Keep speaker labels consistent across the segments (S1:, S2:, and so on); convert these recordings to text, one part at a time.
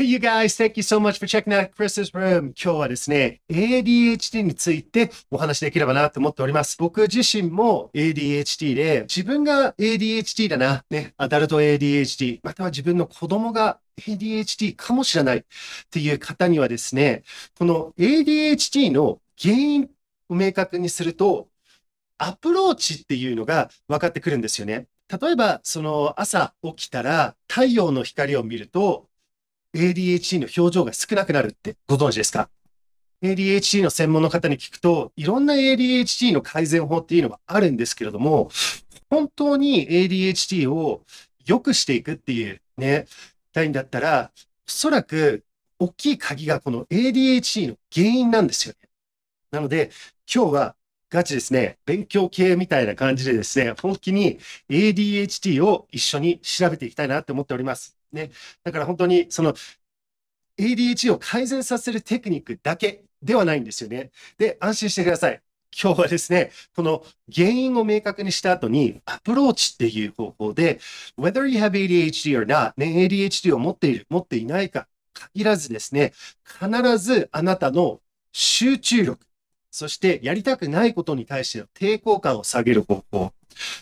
S1: Hey you guys, thank you so much for checking out Chris's room. 今日はですね、ADHD についてお話できればなと思っております。僕自身も ADHD で、自分が ADHD だな。ね、アダルト ADHD、または自分の子供が ADHD かもしれないっていう方にはですね、この ADHD の原因を明確にすると、アプローチっていうのが分かってくるんですよね。例えば、その朝起きたら太陽の光を見ると ADHD の表情が少なくなるってご存知ですか ADHD の専門の方に聞くと、いろんな ADHD の改善法っていうのがあるんですけれども、本当に ADHD を良くしていくっていうね、たいんだったら、おそらく大きい鍵がこの ADHD の原因なんですよね。なので、今日はガチですね、勉強系みたいな感じでですね、本気に ADHD を一緒に調べていきたいなって思っております。ね。だから本当に、その、ADHD を改善させるテクニックだけではないんですよね。で、安心してください。今日はですね、この原因を明確にした後にアプローチっていう方法で、whether you have ADHD or not、ね、ADHD を持っている、持っていないか限らずですね、必ずあなたの集中力、そしてやりたくないことに対しての抵抗感を下げる方法、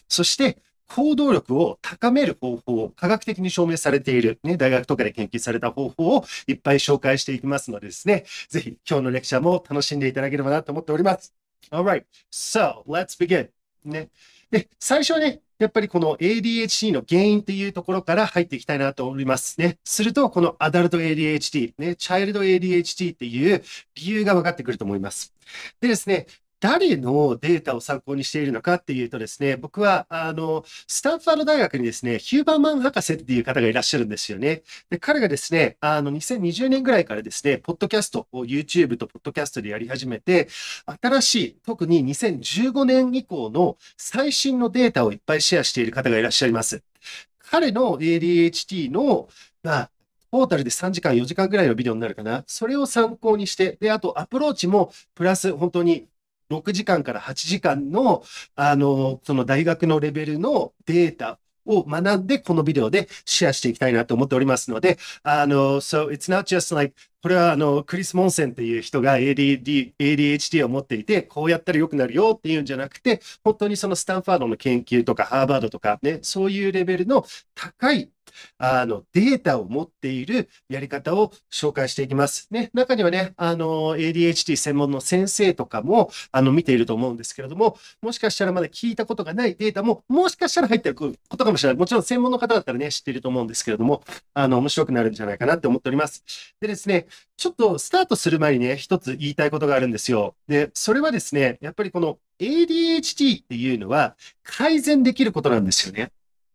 S1: そして行動力を高める方法を科学的に証明されている、ね、大学とかで研究された方法をいっぱい紹介していきますのでですね、ぜひ今日のレクチャーも楽しんでいただければなと思っております。Alright, so let's begin. ね。で、最初はね、やっぱりこの ADHD の原因っていうところから入っていきたいなと思いますね。すると、このアダルト ADHD、ね、チャイルド ADHD っていう理由が分かってくると思います。でですね、誰のデータを参考にしているのかっていうとですね、僕は、あの、スタンファード大学にですね、ヒューバーマン博士っていう方がいらっしゃるんですよね。で、彼がですね、あの、2020年ぐらいからですね、ポッドキャストを YouTube とポッドキャストでやり始めて、新しい、特に2015年以降の最新のデータをいっぱいシェアしている方がいらっしゃいます。彼の ADHD の、まあ、ポータルで3時間、4時間ぐらいのビデオになるかな。それを参考にして、で、あとアプローチも、プラス本当に6時間から8時間の、あの、その大学のレベルのデータを学んで、このビデオでシェアしていきたいなと思っておりますので、あの、so it's not just like これはあの、クリス・モンセンっていう人が ADD ADHD を持っていて、こうやったら良くなるよっていうんじゃなくて、本当にそのスタンファードの研究とかハーバードとかね、そういうレベルの高いあの、データを持っているやり方を紹介していきます。ね、中にはね、あの、ADHD 専門の先生とかも、あの、見ていると思うんですけれども、もしかしたらまだ聞いたことがないデータも、もしかしたら入ってることかもしれない。もちろん専門の方だったらね、知っていると思うんですけれども、あの、面白くなるんじゃないかなって思っております。でですね、ちょっとスタートする前にね、一つ言いたいことがあるんですよ。で、それはですね、やっぱりこの ADHD っていうのは改善できることなんですよね。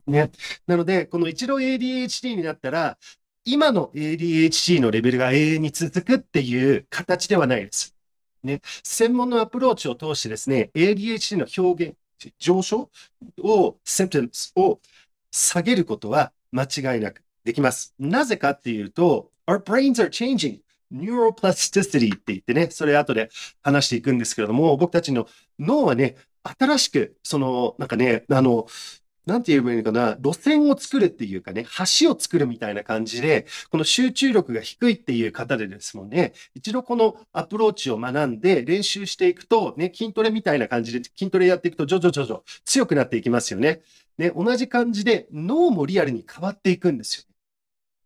S1: ね。なので、この一度 ADHD になったら、今の ADHD のレベルが永遠に続くっていう形ではないです。ね。専門のアプローチを通してですね、ADHD の表現、上昇を、セプテンスを下げることは間違いなくできます。なぜかっていうと、our brains are changing. neuroplasticity って言ってね、それ後で話していくんですけれども、僕たちの脳はね、新しく、その、なんかね、あの、なんて言えばいいのかな、路線を作るっていうかね、橋を作るみたいな感じで、この集中力が低いっていう方でですもんね、一度このアプローチを学んで練習していくと、ね、筋トレみたいな感じで筋トレやっていくと、徐々徐々強くなっていきますよね。ね、同じ感じで脳もリアルに変わっていくんですよ。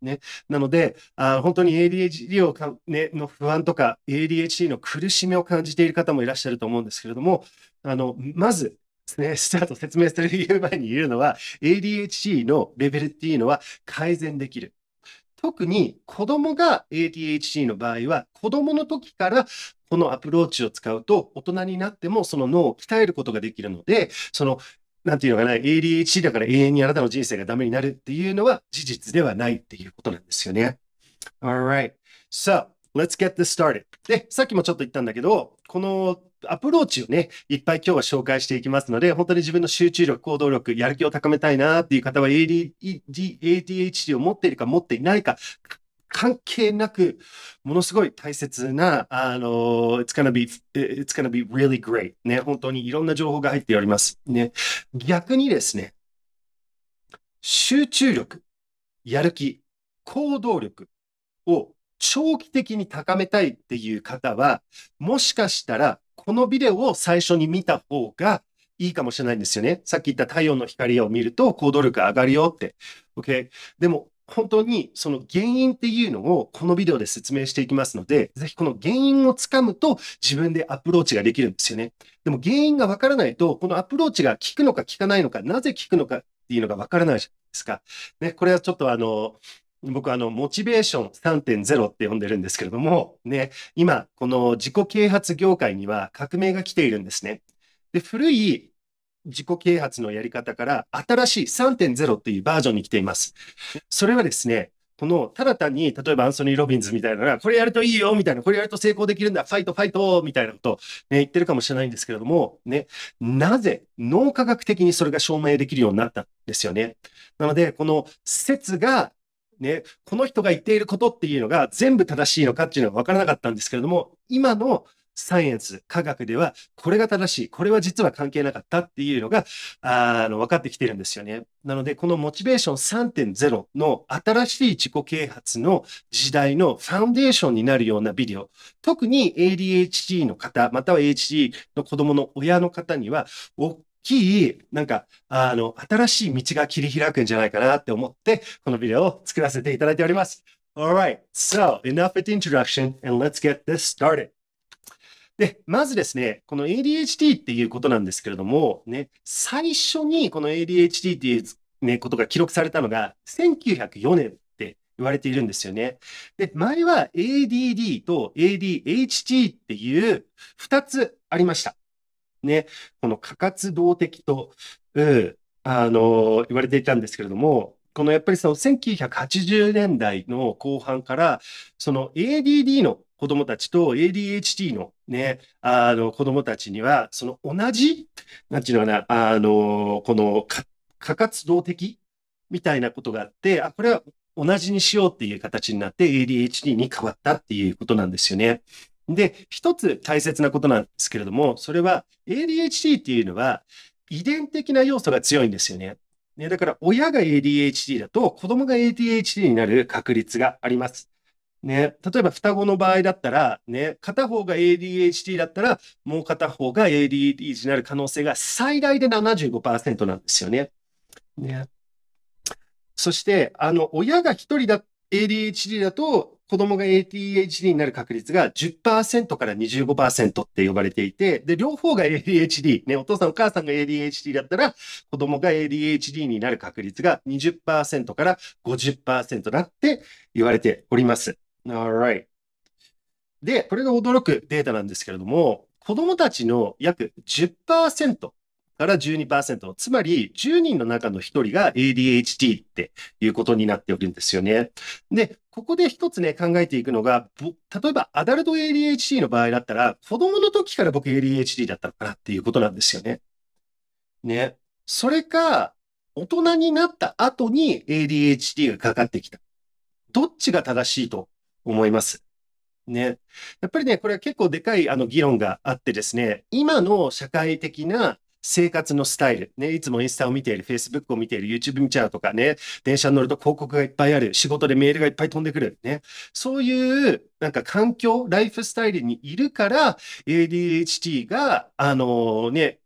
S1: ね。なので、あ本当に ADHD をか、ね、の不安とか、ADHD の苦しみを感じている方もいらっしゃると思うんですけれども、あの、まず、ね、スタート説明する前に言うのは、ADHD のレベルっていうのは改善できる。特に子供が ADHD の場合は、子供の時からこのアプローチを使うと、大人になってもその脳を鍛えることができるので、その、なんていうのかな、ADHD だから永遠にあなたの人生がダメになるっていうのは事実ではないっていうことなんですよね。Alright. So, let's get this started. で、さっきもちょっと言ったんだけど、このアプローチをね、いっぱい今日は紹介していきますので、本当に自分の集中力、行動力、やる気を高めたいなっていう方は ADHD を持っているか持っていないか、関係なく、ものすごい大切な、あの、it's gonna be, it's gonna be really great. ね、本当にいろんな情報が入っております。ね、逆にですね、集中力、やる気、行動力を長期的に高めたいっていう方は、もしかしたらこのビデオを最初に見た方がいいかもしれないんですよね。さっき言った太陽の光を見ると行動力上がるよって。OK。でも、本当にその原因っていうのをこのビデオで説明していきますので、ぜひこの原因をつかむと自分でアプローチができるんですよね。でも原因がわからないと、このアプローチが効くのか効かないのか、なぜ効くのかっていうのがわからないじゃないですか。ね、これはちょっとあの、僕あの、モチベーション3.0って呼んでるんですけれども、ね、今、この自己啓発業界には革命が来ているんですね。で、古い自己啓発のやり方から新しい3.0っていうバージョンに来ています。それはですね、この、ただ単に、例えばアンソニー・ロビンズみたいなのが、これやるといいよみたいな、これやると成功できるんだ、ファイト、ファイトみたいなことを、ね、言ってるかもしれないんですけれども、ね、なぜ脳科学的にそれが証明できるようになったんですよね。なので、この説がね、この人が言っていることっていうのが全部正しいのかっていうのは分からなかったんですけれども、今のサイエンス、科学では、これが正しい、これは実は関係なかったっていうのが、あの、分かってきてるんですよね。なので、このモチベーション3.0の新しい自己啓発の時代のファウンデーションになるようなビデオ、特に ADHD の方、または HD の子供の親の方には、大きい、なんか、あの、新しい道が切り開くんじゃないかなって思って、このビデオを作らせていただいております。Alright, so enough with the introduction and let's get this started. で、まずですね、この ADHD っていうことなんですけれども、ね、最初にこの ADHD っていうね、ことが記録されたのが、1904年って言われているんですよね。で、前は ADD と ADHD っていう2つありました。ね、この過活動的と、うん、あの、言われていたんですけれども、このやっぱりその1980年代の後半から、その ADD の子供たちと ADHD のね、あの子供たちには、その同じ、なんていうのかな、あの、この過活動的みたいなことがあって、あ、これは同じにしようっていう形になって ADHD に変わったっていうことなんですよね。で、一つ大切なことなんですけれども、それは ADHD っていうのは遺伝的な要素が強いんですよね。ねだから親が ADHD だと子供が ADHD になる確率があります。ね、例えば双子の場合だったら、ね、片方が ADHD だったら、もう片方が ADHD になる可能性が最大で75%なんですよね。ねそして、あの、親が1人だ、ADHD だと、子供が ADHD になる確率が10%から25%って呼ばれていて、で、両方が ADHD、ね、お父さんお母さんが ADHD だったら、子供が ADHD になる確率が20%から50%だって言われております。Alright. で、これが驚くデータなんですけれども、子供たちの約10%から12%。つまり、10人の中の1人が ADHD っていうことになっておるんですよね。で、ここで一つね、考えていくのが、例えばアダルト ADHD の場合だったら、子供の時から僕 ADHD だったのかなっていうことなんですよね。ね。それか、大人になった後に ADHD がかかってきた。どっちが正しいと思いますね。やっぱりね、これは結構でかいあの議論があってですね、今の社会的な生活のスタイル、ね、いつもインスタを見ている、Facebook を見ている、YouTube 見ちゃうとかね、電車に乗ると広告がいっぱいある、仕事でメールがいっぱい飛んでくる、ね、そういうなんか環境、ライフスタイルにいるから、ADHD が、あのー、ね、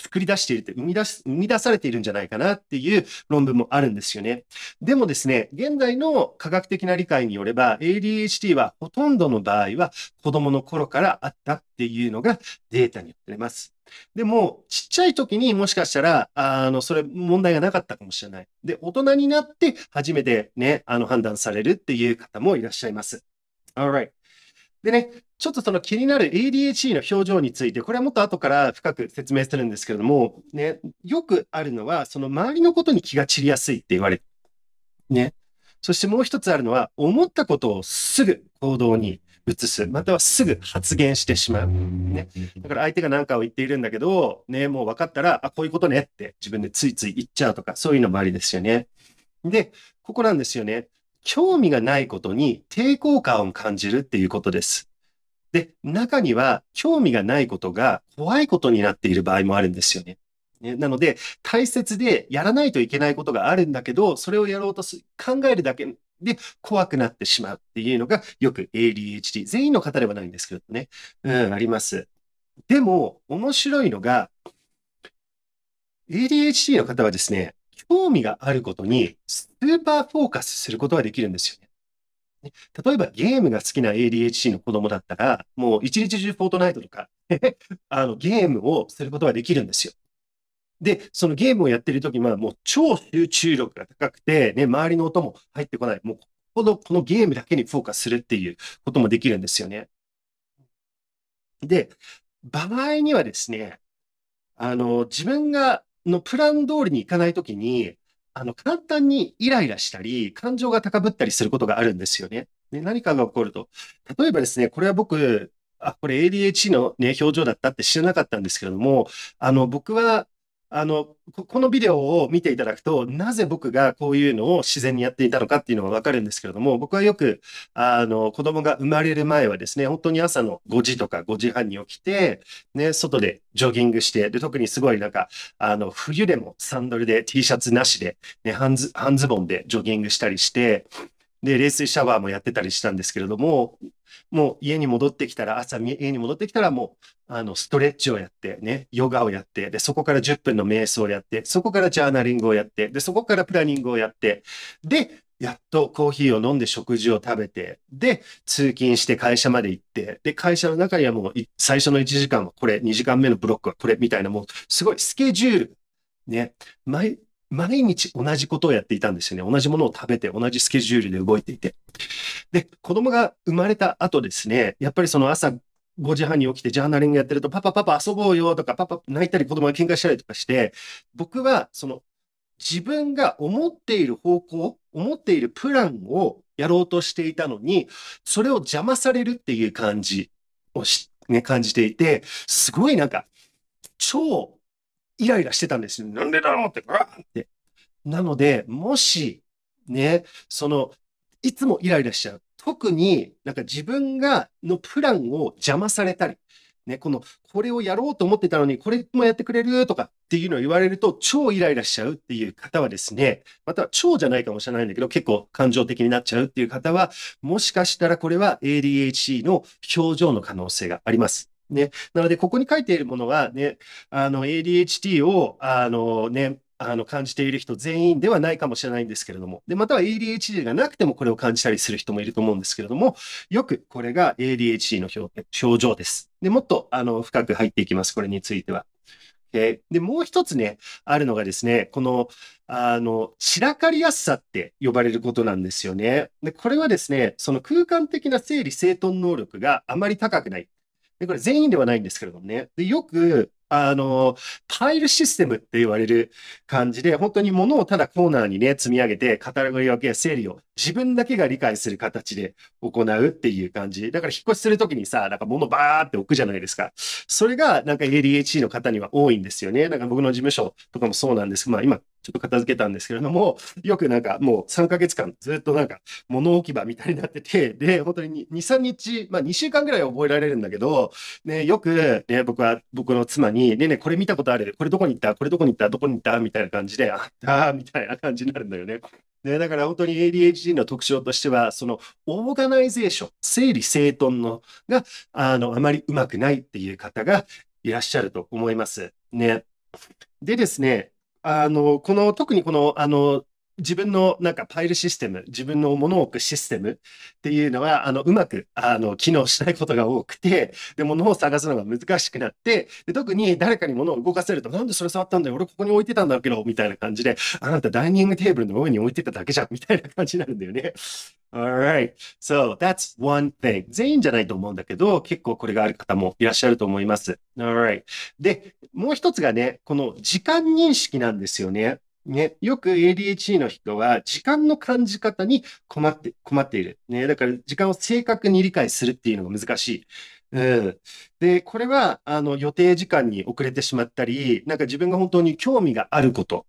S1: 作り出しているって、生み出す、生み出されているんじゃないかなっていう論文もあるんですよね。でもですね、現在の科学的な理解によれば、ADHD はほとんどの場合は子供の頃からあったっていうのがデータによってます。でも、ちっちゃい時にもしかしたら、あの、それ問題がなかったかもしれない。で、大人になって初めてね、あの、判断されるっていう方もいらっしゃいます。Alright. でね、ちょっとその気になる ADHD の表情について、これはもっと後から深く説明するんですけれども、ね、よくあるのは、その周りのことに気が散りやすいって言われる。ね。そしてもう一つあるのは、思ったことをすぐ行動に移す、またはすぐ発言してしまう。ね。だから相手が何かを言っているんだけど、ね、もう分かったら、あ、こういうことねって自分でついつい言っちゃうとか、そういうのもありですよね。で、ここなんですよね。興味がないことに抵抗感を感じるっていうことです。で、中には興味がないことが怖いことになっている場合もあるんですよね。ね、なので、大切でやらないといけないことがあるんだけど、それをやろうとす考えるだけで怖くなってしまうっていうのが、よく ADHD、全員の方ではないんですけどね、うん、あります。でも、面白いのが、ADHD の方はですね、興味があることにスーパーフォーカスすることができるんですよね。例えばゲームが好きな ADHD の子供だったら、もう一日中フォートナイトとか あのゲームをすることができるんですよ。で、そのゲームをやってるときは、もう超集中力が高くて、ね、周りの音も入ってこない。もうこのゲームだけにフォーカスするっていうこともできるんですよね。で、場合にはですね、あの、自分がのプラン通りにいかないときに、あの、簡単にイライラしたり、感情が高ぶったりすることがあるんですよね。ね、何かが起こると。例えばですね、これは僕、あ、これ ADHD のね、表情だったって知らなかったんですけれども、あの、僕はあの、このビデオを見ていただくと、なぜ僕がこういうのを自然にやっていたのかっていうのがわかるんですけれども、僕はよく、あの、子供が生まれる前はですね、本当に朝の5時とか5時半に起きて、ね、外でジョギングして、で、特にすごいなんか、あの、冬でもサンドルで T シャツなしで、ね、半ズ、半ズボンでジョギングしたりして、で、冷水シャワーもやってたりしたんですけれども、もう家に戻ってきたら、朝家に戻ってきたらもう、あの、ストレッチをやってね、ヨガをやって、で、そこから10分の瞑想をやって、そこからジャーナリングをやって、で、そこからプラニングをやって、で、やっとコーヒーを飲んで食事を食べて、で、通勤して会社まで行って、で、会社の中にはもう最初の1時間はこれ、2時間目のブロックはこれみたいな、もうすごいスケジュール、ね、毎毎日同じことをやっていたんですよね。同じものを食べて、同じスケジュールで動いていて。で、子供が生まれた後ですね、やっぱりその朝5時半に起きてジャーナリングやってると、パパパパ遊ぼうよとか、パパ泣いたり子供が喧嘩したりとかして、僕はその自分が思っている方向、思っているプランをやろうとしていたのに、それを邪魔されるっていう感じをし、ね、感じていて、すごいなんか、超イライラしてたんですよ。なん
S2: でだろうって、ガーっ
S1: て。なので、もし、ね、その、いつもイライラしちゃう。特になんか自分がのプランを邪魔されたり、ね、この、これをやろうと思ってたのに、これもやってくれるとかっていうのを言われると、超イライラしちゃうっていう方はですね、または超じゃないかもしれないんだけど、結構感情的になっちゃうっていう方は、もしかしたらこれは ADHD の表情の可能性があります。ね。なので、ここに書いているものはね、あの、ADHD を、あのね、あの、感じている人全員ではないかもしれないんですけれども。で、または ADHD がなくてもこれを感じたりする人もいると思うんですけれども、よくこれが ADHD の表情です。で、もっと、あの、深く入っていきます。これについては。で、もう一つね、あるのがですね、この、あの、散らかりやすさって呼ばれることなんですよね。で、これはですね、その空間的な整理整頓能力があまり高くない。で、これ全員ではないんですけれどもね。で、よく、あの、タイルシステムって言われる感じで、本当に物をただコーナーにね、積み上げて、カタログ分けや整理を自分だけが理解する形で行うっていう感じ。だから引っ越しするときにさ、なんか物バーって置くじゃないですか。それがなんか ADHD の方には多いんですよね。なんか僕の事務所とかもそうなんです。まあ今、ちょっと片付けたんですけれども、よくなんかもう3ヶ月間ずっとなんか物置き場みたいになってて、で、本当に2、3日、まあ2週間ぐらい覚えられるんだけど、ね、よくね、僕は、僕の妻にに、ねえねえ、これ見たことある、これどこに行った、これどこに行った、どこに行ったみたいな感じで、あっみたいな感じになるんだよね。ね、だから本当に ADHD の特徴としては、そのオーガナイゼーション、整理整頓のがあのあまりうまくないっていう方がいらっしゃると思います。ね。でですね、あのこの特にこのあの自分のなんかパイルシステム、自分の物を置くシステムっていうのは、あの、うまく、あの、機能しないことが多くて、で、物を探すのが難しくなって、で、特に誰かに物を動かせると、なんでそれ触ったんだよ、俺ここに置いてたんだけど、みたいな感じで、あなたダイニングテーブルの上に置いてただけじゃん、みたいな感じになるんだよね。Alright. So, that's one thing. 全員じゃないと思うんだけど、結構これがある方もいらっしゃると思います。Alright. で、もう一つがね、この時間認識なんですよね。ね、よく ADHD の人は時間の感じ方に困って、困っている。ね、だから時間を正確に理解するっていうのが難しい。うん。で、これは、あの、予定時間に遅れてしまったり、なんか自分が本当に興味があること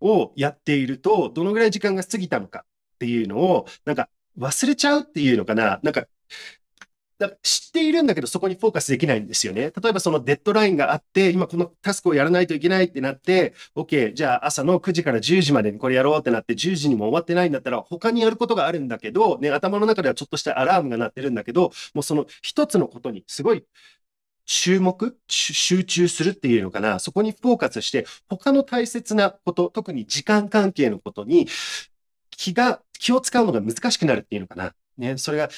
S1: をやっていると、どのぐらい時間が過ぎたのかっていうのを、なんか忘れちゃうっていうのかな。なんか、だ知っているんだけど、そこにフォーカスできないんですよね。例えばそのデッドラインがあって、今このタスクをやらないといけないってなって、OK、じゃあ朝の9時から10時までにこれやろうってなって、10時にも終わってないんだったら、他にやることがあるんだけど、ね、頭の中ではちょっとしたアラームが鳴ってるんだけど、もうその一つのことにすごい注目集中するっていうのかなそこにフォーカスして、他の大切なこと、特に時間関係のことに気が、気を使うのが難しくなるっていうのかなね、それが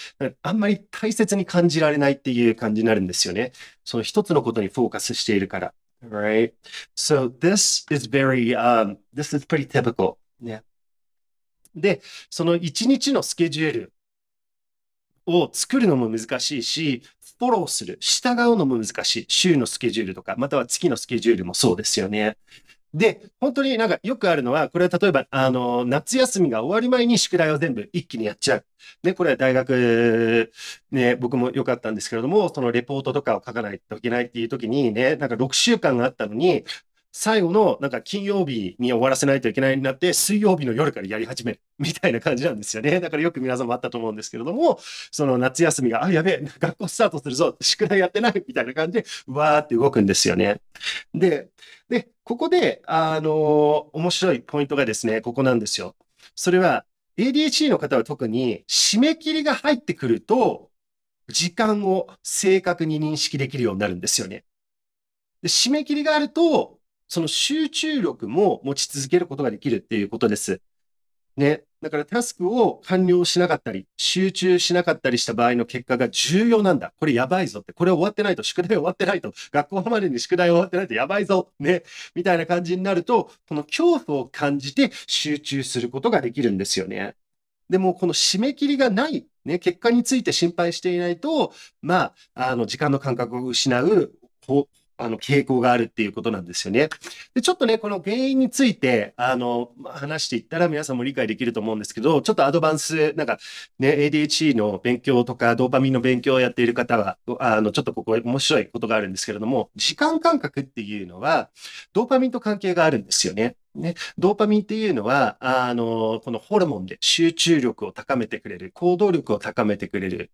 S1: あんまり大切に感じられないっていう感じになるんですよね。その一つのことにフォーカスしているから。Right? So this is very,、um, this is pretty typical. ね。で、その一日のスケジュールを作るのも難しいし、フォローする、従うのも難しい。週のスケジュールとか、または月のスケジュールもそうですよね。で、本当になんかよくあるのは、これは例えば、あの、夏休みが終わり前に宿題を全部一気にやっちゃう。ね、これは大学、ね、僕も良かったんですけれども、そのレポートとかを書かないといけないっていう時にね、なんか6週間があったのに、最後のなんか金曜日に終わらせないといけないになって、水曜日の夜からやり始めるみたいな感じなんですよね。だからよく皆さんもあったと思うんですけれども、その夏休みが、あ、やべえ、学校スタートするぞ、宿題やってないみたいな感じで、わーって動くんですよね。で、で、ここで、あの面白いポイントがですね、ここなんですよ。それは、ADHD の方は特に締め切りが入ってくると、時間を正確に認識できるようになるんですよね。で締め切りがあると、その集中力も持ち続けることができるっていうことです。ね。だからタスクを完了しなかったり、集中しなかったりした場合の結果が重要なんだ。これやばいぞって。これ終わってないと、宿題終わってないと、学校までに宿題終わってないとやばいぞ。ね。みたいな感じになると、この恐怖を感じて集中することができるんですよね。でも、この締め切りがない、ね、結果について心配していないと、まあ、あの、時間の感覚を失う、あの、傾向があるっていうことなんですよね。で、ちょっとね、この原因について、あの、話していったら皆さんも理解できると思うんですけど、ちょっとアドバンス、なんか、ね、ADHD の勉強とか、ドーパミンの勉強をやっている方は、あの、ちょっとここ面白いことがあるんですけれども、時間感覚っていうのは、ドーパミンと関係があるんですよね。ね、ドーパミンっていうのは、あの、このホルモンで集中力を高めてくれる、行動力を高めてくれる、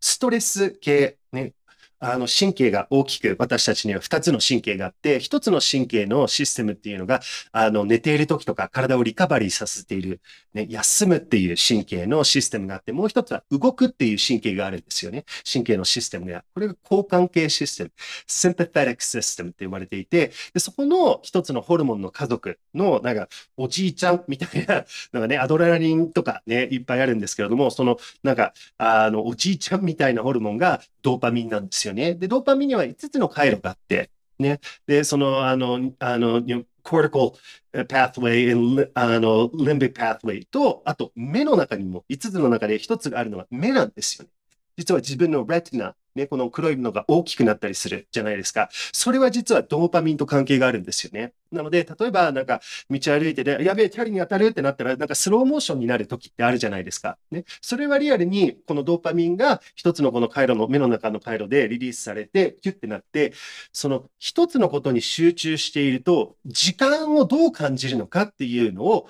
S1: ストレス系、ね、あの神経が大きく私たちには2つの神経があって、1つの神経のシステムっていうのが、あの寝ている時とか体をリカバリーさせている、ね、休むっていう神経のシステムがあって、もう1つは動くっていう神経があるんですよね。神経のシステムが。これが交換系システム、sympathetic system って呼ばれていて、でそこの1つのホルモンの家族の、なんかおじいちゃんみたいな、なんかね、アドレナリンとかね、いっぱいあるんですけれども、そのなんか、あの、おじいちゃんみたいなホルモンがドーパミンなんですよね。ね。で、ドーパミンには5つの回路があって、ね。で、その、あの、あの、コ o r t i c a l p a t あのリンビックパ p a ェイと、あと目の中にも5つの中で1つがあるのは目なんですよね。実は自分のレティナね、この黒いのが大きくなったりするじゃないですか。それは実はドーパミンと関係があるんですよね。なので、例えばなんか道歩いてで、やべえ、チャリに当たるってなったら、なんかスローモーションになる時ってあるじゃないですか。ね。それはリアルに、このドーパミンが一つのこの回路の、目の中の回路でリリースされて、キュッてなって、その一つのことに集中していると、時間をどう感じるのかっていうのを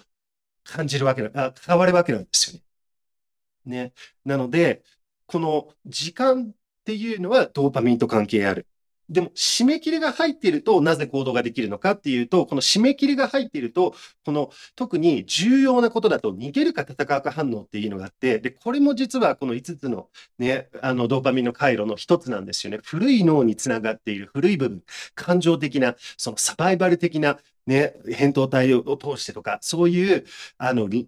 S1: 感じるわけな、変わるわけなんですよね。ね。なので、この時間っていうのはドーパミンと関係ある。でも、締め切りが入っていると、なぜ行動ができるのかっていうと、この締め切りが入っていると、この特に重要なことだと、逃げるか戦うか反応っていうのがあって、で、これも実はこの5つのね、あの、ドーパミンの回路の1つなんですよね。古い脳につながっている古い部分、感情的な、そのサバイバル的なね、扁桃体を通してとか、そういう、あの、リン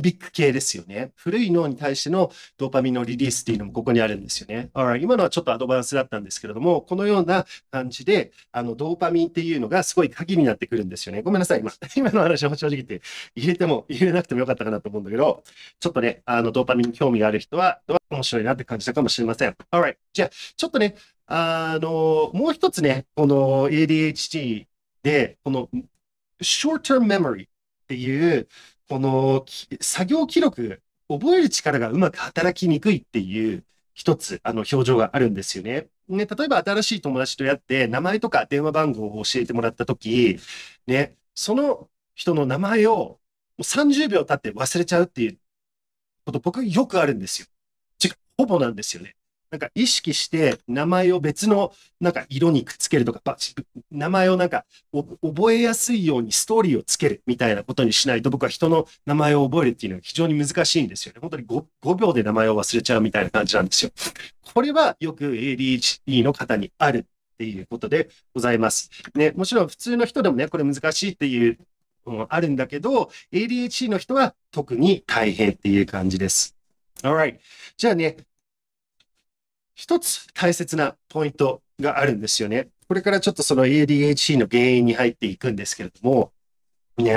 S1: ビック系ですよね。古い脳に対してのドーパミンのリリースっていうのもここにあるんですよね。今のはちょっとアドバンスだったんですけれども、このような感じで、あの、ドーパミンっていうのがすごい鍵になってくるんですよね。ごめんなさい。今、今の話は正直言って、入れても入れなくてもよかったかなと思うんだけど、ちょっとね、あの、ドーパミンに興味がある人は、面白いなって感じたかもしれません。Alright. じゃあ、ちょっとね、あの、もう一つね、この ADHD で、この short-term memory っていう、この作業記録、覚える力がうまく働きにくいっていう一つ、あの、表情があるんですよね。ね、例えば新しい友達とやって、名前とか電話番号を教えてもらったとき、ね、その人の名前を30秒経って忘れちゃうっていうこと、僕よくあるんですよ。ほぼなんですよね。なんか意識して名前を別のなんか色にくっつけるとか、名前をなんか覚えやすいようにストーリーをつけるみたいなことにしないと僕は人の名前を覚えるっていうのは非常に難しいんですよね。本当に 5, 5秒で名前を忘れちゃうみたいな感じなんですよ。これはよく ADHD の方にあるっていうことでございます。ね、もちろん普通の人でもね、これ難しいっていうのもあるんだけど、ADHD の人は特に大変っていう感じです。Alright. じゃあね、一つ大切なポイントがあるんですよね。これからちょっとその ADHD の原因に入っていくんですけれども、ね、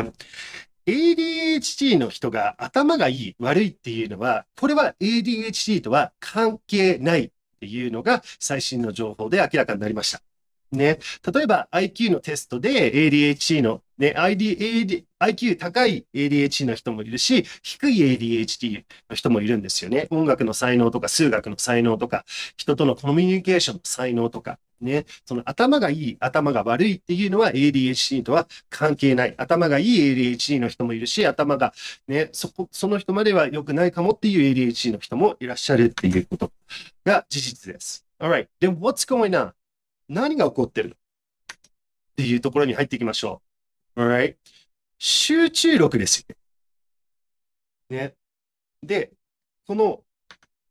S1: ADHD の人が頭がいい、悪いっていうのは、これは ADHD とは関係ないっていうのが最新の情報で明らかになりました。ね。例えば IQ のテストで ADHD の、ね、ID、IQ 高い ADHD の人もいるし、低い ADHD の人もいるんですよね。音楽の才能とか、数学の才能とか、人とのコミュニケーションの才能とか、ね。その頭がいい、頭が悪いっていうのは ADHD とは関係ない。頭がいい ADHD の人もいるし、頭がね、そこ、その人までは良くないかもっていう ADHD の人もいらっしゃ
S2: るっていうこと
S1: が事実です。Alright, then what's going on? 何が起こってるのっていうところに入っていきましょう。Alright? 集中力ですよ
S2: ね。ね。で、この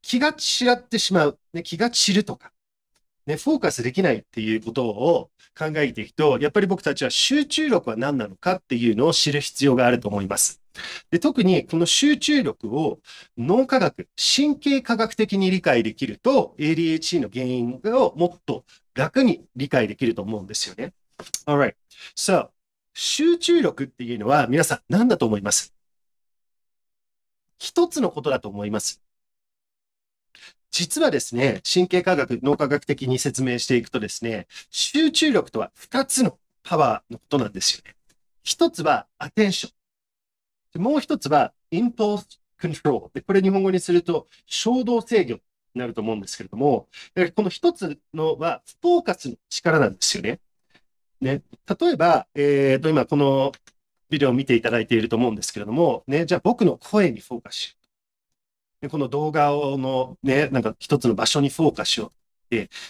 S2: 気が
S1: 散らってしまう。ね、気が散るとか。ね、フォーカスできないっていうことを考えていくと、やっぱり僕たちは集中力は何なのかっていうのを知る必要があると思います。で特にこの集中力を脳科学、神経科学的に理解できると ADHD の原因をもっと楽に理解できると思うんですよね。Alright. So, 集中力っていうのは皆さん何だと思います一つのことだと思います。実はですね、神経科学、脳科学的に説明していくとですね、集中力とは二つのパワーのことなんですよね。一つはアテンション。もう一つは、インポースコントロール。で、これ日本語にすると、衝動制御になると思うんですけれども、この一つのは、フォーカスの力なんですよね。ね。例えば、えっ、ー、と、今このビデオを見ていただいていると思うんですけれども、ね、じゃあ僕の声にフォーカスしよう。この動画のね、なんか一つの場所にフォーカスしよう。、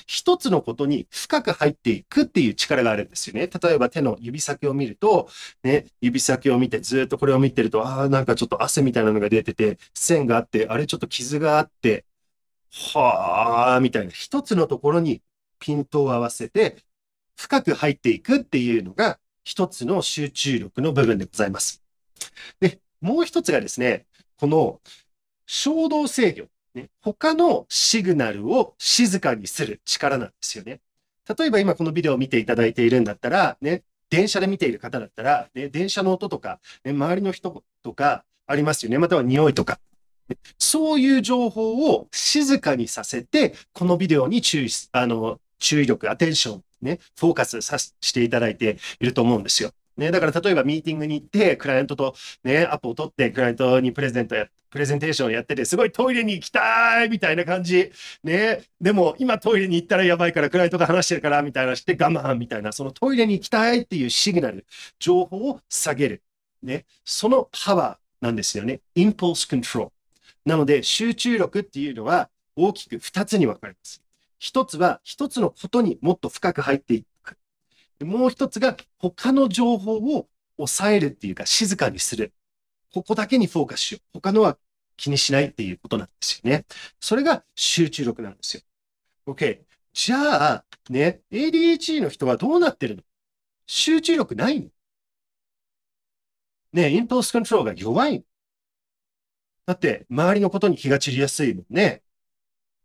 S1: 一つのことに深く入っていくっていう力があるんですよね。例えば手の指先を見ると、ね、指先を見てずっとこれを見てると、ああ、なんかちょっと汗みたいなのが出てて、線があって、あれちょっと傷があって、はあ、みたいな、一つのところにピントを合わせて、深く入っていくっていうのが、一つの集中力の部分でございます。で、もう一つがですね、この衝動制御。ね、他のシグナルを静かにする力なんですよね。例えば今このビデオを見ていただいているんだったら、ね、電車で見ている方だったら、ね、電車の音とか、ね、周りの人とかありますよね。または匂いとか。そういう情報を静かにさせて、このビデオに注意、あの、注意力、アテンション、ね、フォーカスさせていただいていると思うんですよ。ね、だから例えばミーティングに行って、クライアントとね、アプを取って、クライアントにプレゼントや、プレゼンテーションをやってて、すごいトイレに行きたいみたいな感じ。ね、でも今トイレに行ったらやばいから、クライアントが話してるからみたいなして我慢みたいな、そのトイレに行きたいっていうシグナル、情報を下げる。ね、そのパワーなんですよね。インポースコントロール。なので、集中力っていうのは大きく2つに分かれます。1つは、1つのことにもっと深く入っていっもう一つが他の情報を抑えるっていうか静かにする。ここだけにフォーカスしよう。他のは気にしないっていうことなんですよね。それが集中力なんですよ。OK。じゃあ、ね、ADHD の人はど
S2: うなってるの集中力ないのね、インポースコントロールが弱いだって、周りのことに気が散りやすいもんね。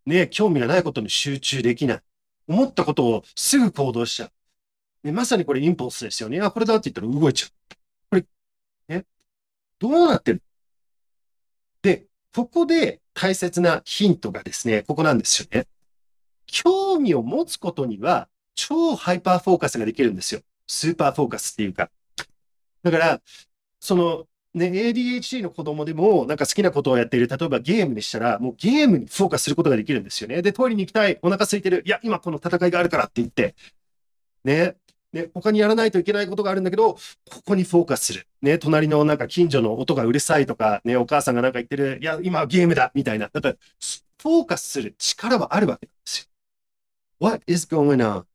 S1: ね、興味がないことに集中できない。思ったことをすぐ行動しちゃう。ね、まさにこれインポースですよね。あ、これだって言ったら動いちゃう。これ、ね。どうなってるで、ここで大切なヒントがですね、ここなんですよね。興味を持つことには、超ハイパーフォーカスができるんですよ。スーパーフォーカスっていうか。だから、その、ね、ADHD の子供でも、なんか好きなことをやっている、例えばゲームでしたら、もうゲームにフォーカスすることができるんですよね。で、トイレに行きたい、お腹空いてる、いや、今この戦いがあるからって言って、ね。ね、他にやらないといけないことがあるんだけど、ここにフォーカスする。ね、隣のなんか近所の音がうるさいとか、ね、お母さんがなんか言ってる、いや、今はゲームだみたいな。だから、フォーカスする力はあるわけなんですよ。What is going on?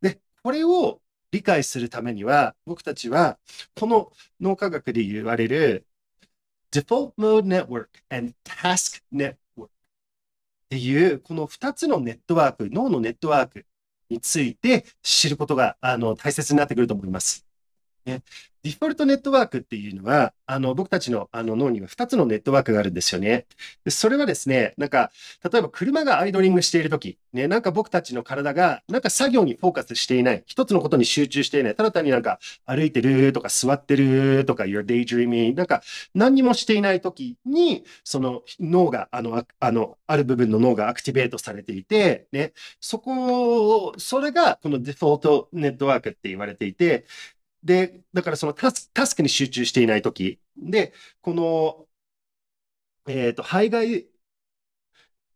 S1: で、これを理解するためには、僕たちは、この脳科学で言われる Default Mode Network and Task Network っていう、この2つのネットワーク、脳のネットワークについて知ることが、あの、大切になってくると思います。デフォルトネットワークっていうのは、あの、僕たちのあの脳には2つのネットワークがあるんですよね。でそれはですね、なんか、例えば車がアイドリングしているとき、ね、なんか僕たちの体が、なんか作業にフォーカスしていない、一つのことに集中していない、ただ単になんか歩いてるとか座ってるとか、your daydreaming、なんか何にもしていないときに、その脳が、あの、ああの、ある部分の脳がアクティベートされていて、ね、そこを、それがこのデフォルトネットワークって言われていて、で、だからそのタスクに集中していないとき。で、この、えっ、ー、と、排外、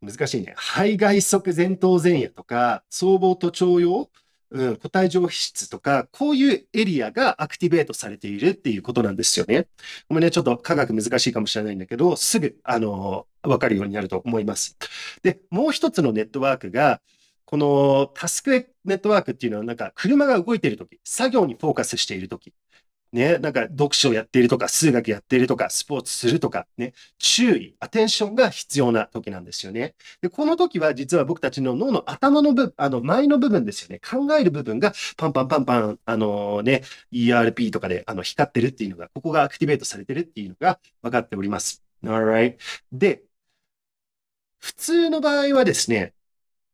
S1: 難しいね。排外側前頭前野とか、僧帽と腸用、うん、個体上皮質とか、こういうエリアがアクティベートされているっていうことなんですよね。ごめんね、ちょっと科学難しいかもしれないんだけど、すぐ、あの、わかるようになると思います。で、もう一つのネットワークが、このタスクネットワークっていうのは、なんか車が動いているとき、作業にフォーカスしているとき、ね、なんか読書をやっているとか、数学やっているとか、スポーツするとか、ね、注意、アテンションが必要な時なんですよね。で、この時は実は僕たちの脳の頭の部分、あの、前の部分ですよね。考える部分がパンパンパンパン、あのー、ね、ERP とかであの光ってるっていうのが、ここがアクティベートされてるっていうのが分かっております。alright. で、普通の場合はですね、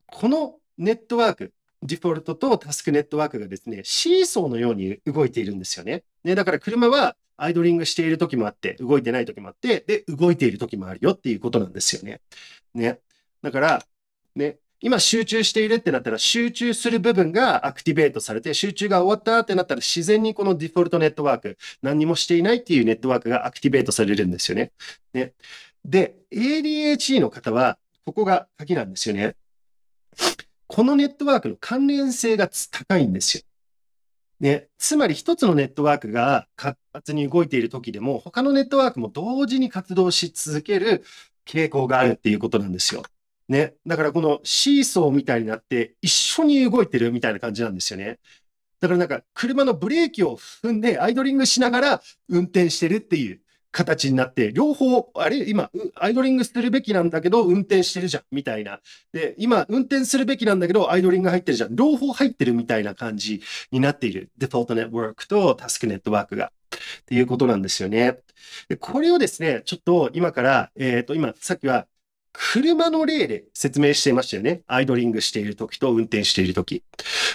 S1: このネットワーク、デフォルトとタスクネットワークがですね、シーソーのように動いているんですよね。ねだから車はアイドリングしている時もあって、動いてない時もあって、で、動いている時もあるよっていうことなんですよね。ね。だから、ね、今集中しているってなったら、集中する部分がアクティベートされて、集中が終わったってなったら、自然にこのデフォルトネットワーク、何もしていないっていうネットワークがアクティベートされるんですよね。ね。で、ADHD の方は、ここが鍵なんですよね。このネットワークの関連性が高いんですよ。ね、つまり一つのネットワークが活発に動いている時でも、他のネットワークも同時に活動し続ける傾向があるっていうことなんですよ。ね。だからこのシーソーみたいになって一緒に動いてるみたいな感じなんですよね。だからなんか車のブレーキを踏んでアイドリングしながら運転してるっていう形になって、両方、あれ、今、アイドリングしてるべきなんだけど、運転してるじゃん、みたいな。で、今、運転するべきなんだけど、アイドリング入ってるじゃん。両方入ってるみたいな感じになっている。デフォルトネットワークとタスクネットワークが。っていうことなんですよね。で、これをですね、ちょっと今から、えっ、ー、と、今、さっきは、車の例で説明していましたよね。アイドリングしている時と運転している時。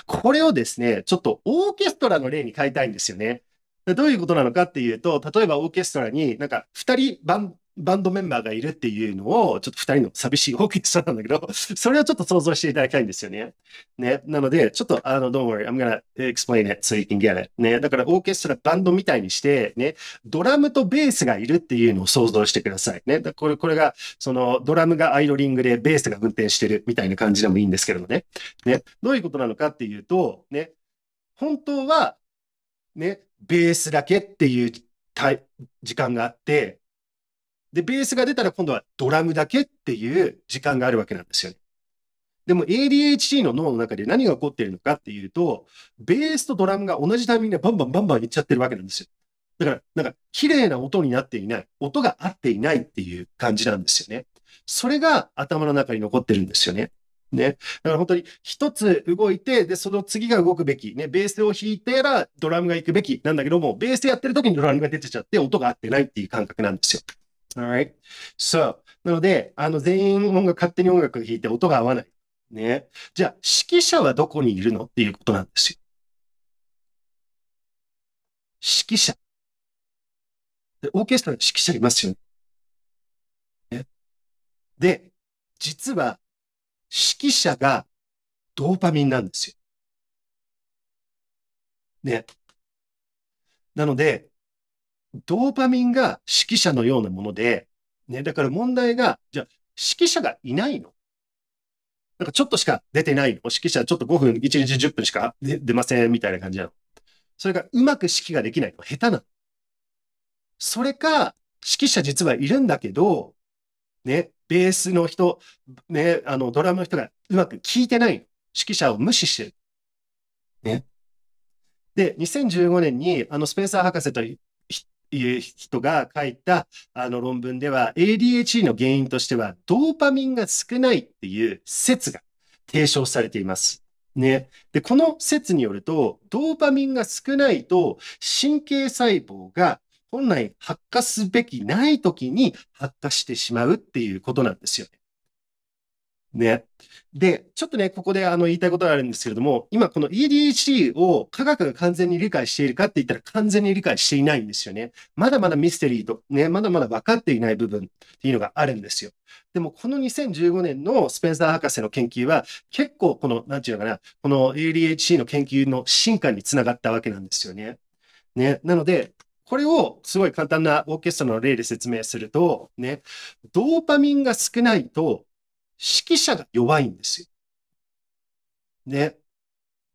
S1: これをですね、ちょっとオーケストラの例に変えたいんですよね。どういうことなのかっていうと、例えばオーケストラになんか2人バンバンドメンバーがいるっていうのを、ちょっと2人の寂しいオーケストラなんだけど、それをちょっと想像していただきたいんですよね。ね。なので、ちょっと、あの、don't worry, I'm gonna explain it so you can get it. ね。だからオーケストラバンドみたいにして、ね、ドラムとベースがいるっていうのを想像してください。ね。これ、これが、その、ドラムがアイドリングでベースが運転してるみたいな感じでもいいんですけれどね。ね。どういうことなのかっていうと、ね。本当はね、ベースだけっていう時間があって、で、ベースが出たら今度はドラムだけっていう時間があるわけなんですよね。でも ADHD の脳の中で何が起こっているのかっていうと、ベースとドラムが同じタイミングでバンバンバンバンいっちゃってるわけなんですよ。だから、なんか、綺麗な音になっていない、音が合っていないっていう感じなんですよね。それが頭の中に残ってるんですよね。ね。だから本当に一つ動いて、で、その次が動くべき。ね、ベースを弾いてらドラムが行くべきなんだけども、ベースやってる時にドラムが出てちゃって音が合ってないっていう感覚なんですよ。alright? So, なので、あの、全員音楽、勝手に音
S2: 楽を弾いて音が合わない。ね。じゃあ、指揮者はどこにいるのっていうことなんですよ。指揮者。で、オーケストラの指揮者いますよね。ねで、実は指揮者がドーパミンなんですよ。ね。なので、ドーパミン
S1: が指揮者のようなもので、ね、だから問題が、じゃあ、指揮者がいないのなんかちょっとしか出てないの指揮者ちょっと5分、1日10分しか出ませんみたいな感じなの。それがうまく指揮ができないの。下手なの。それか、指揮者実はいるんだけど、ね、ベースの人、ね、あの、ドラムの人がうまく聞いてない。指揮者を無視してる。ね。で、2015年に、あの、スペンサー博士という人が書いた、あの、論文では、ADHD の原因としては、ドーパミンが少ないっていう説が提唱されています。ね。で、この説によると、ドーパミンが少ないと、神経細胞が本来発火すべきない時に発火してしまうっていうことなんですよね。ね。で、ちょっとね、ここであの言いたいことがあるんですけれども、今この EDHD を科学が完全に理解しているかって言ったら完全に理解していないんですよね。まだまだミステリーと、ね、まだまだ分かっていない部分っていうのがあるんですよ。でもこの2015年のスペンサー博士の研究は結構この、なんていうのかな、この EDHD の研究の進化につながったわけなんですよね。ね。なので、これをすごい簡単なオーケストラの例で説明すると、ね、ドーパミンが少ないと指揮者が弱いんですよ。ね。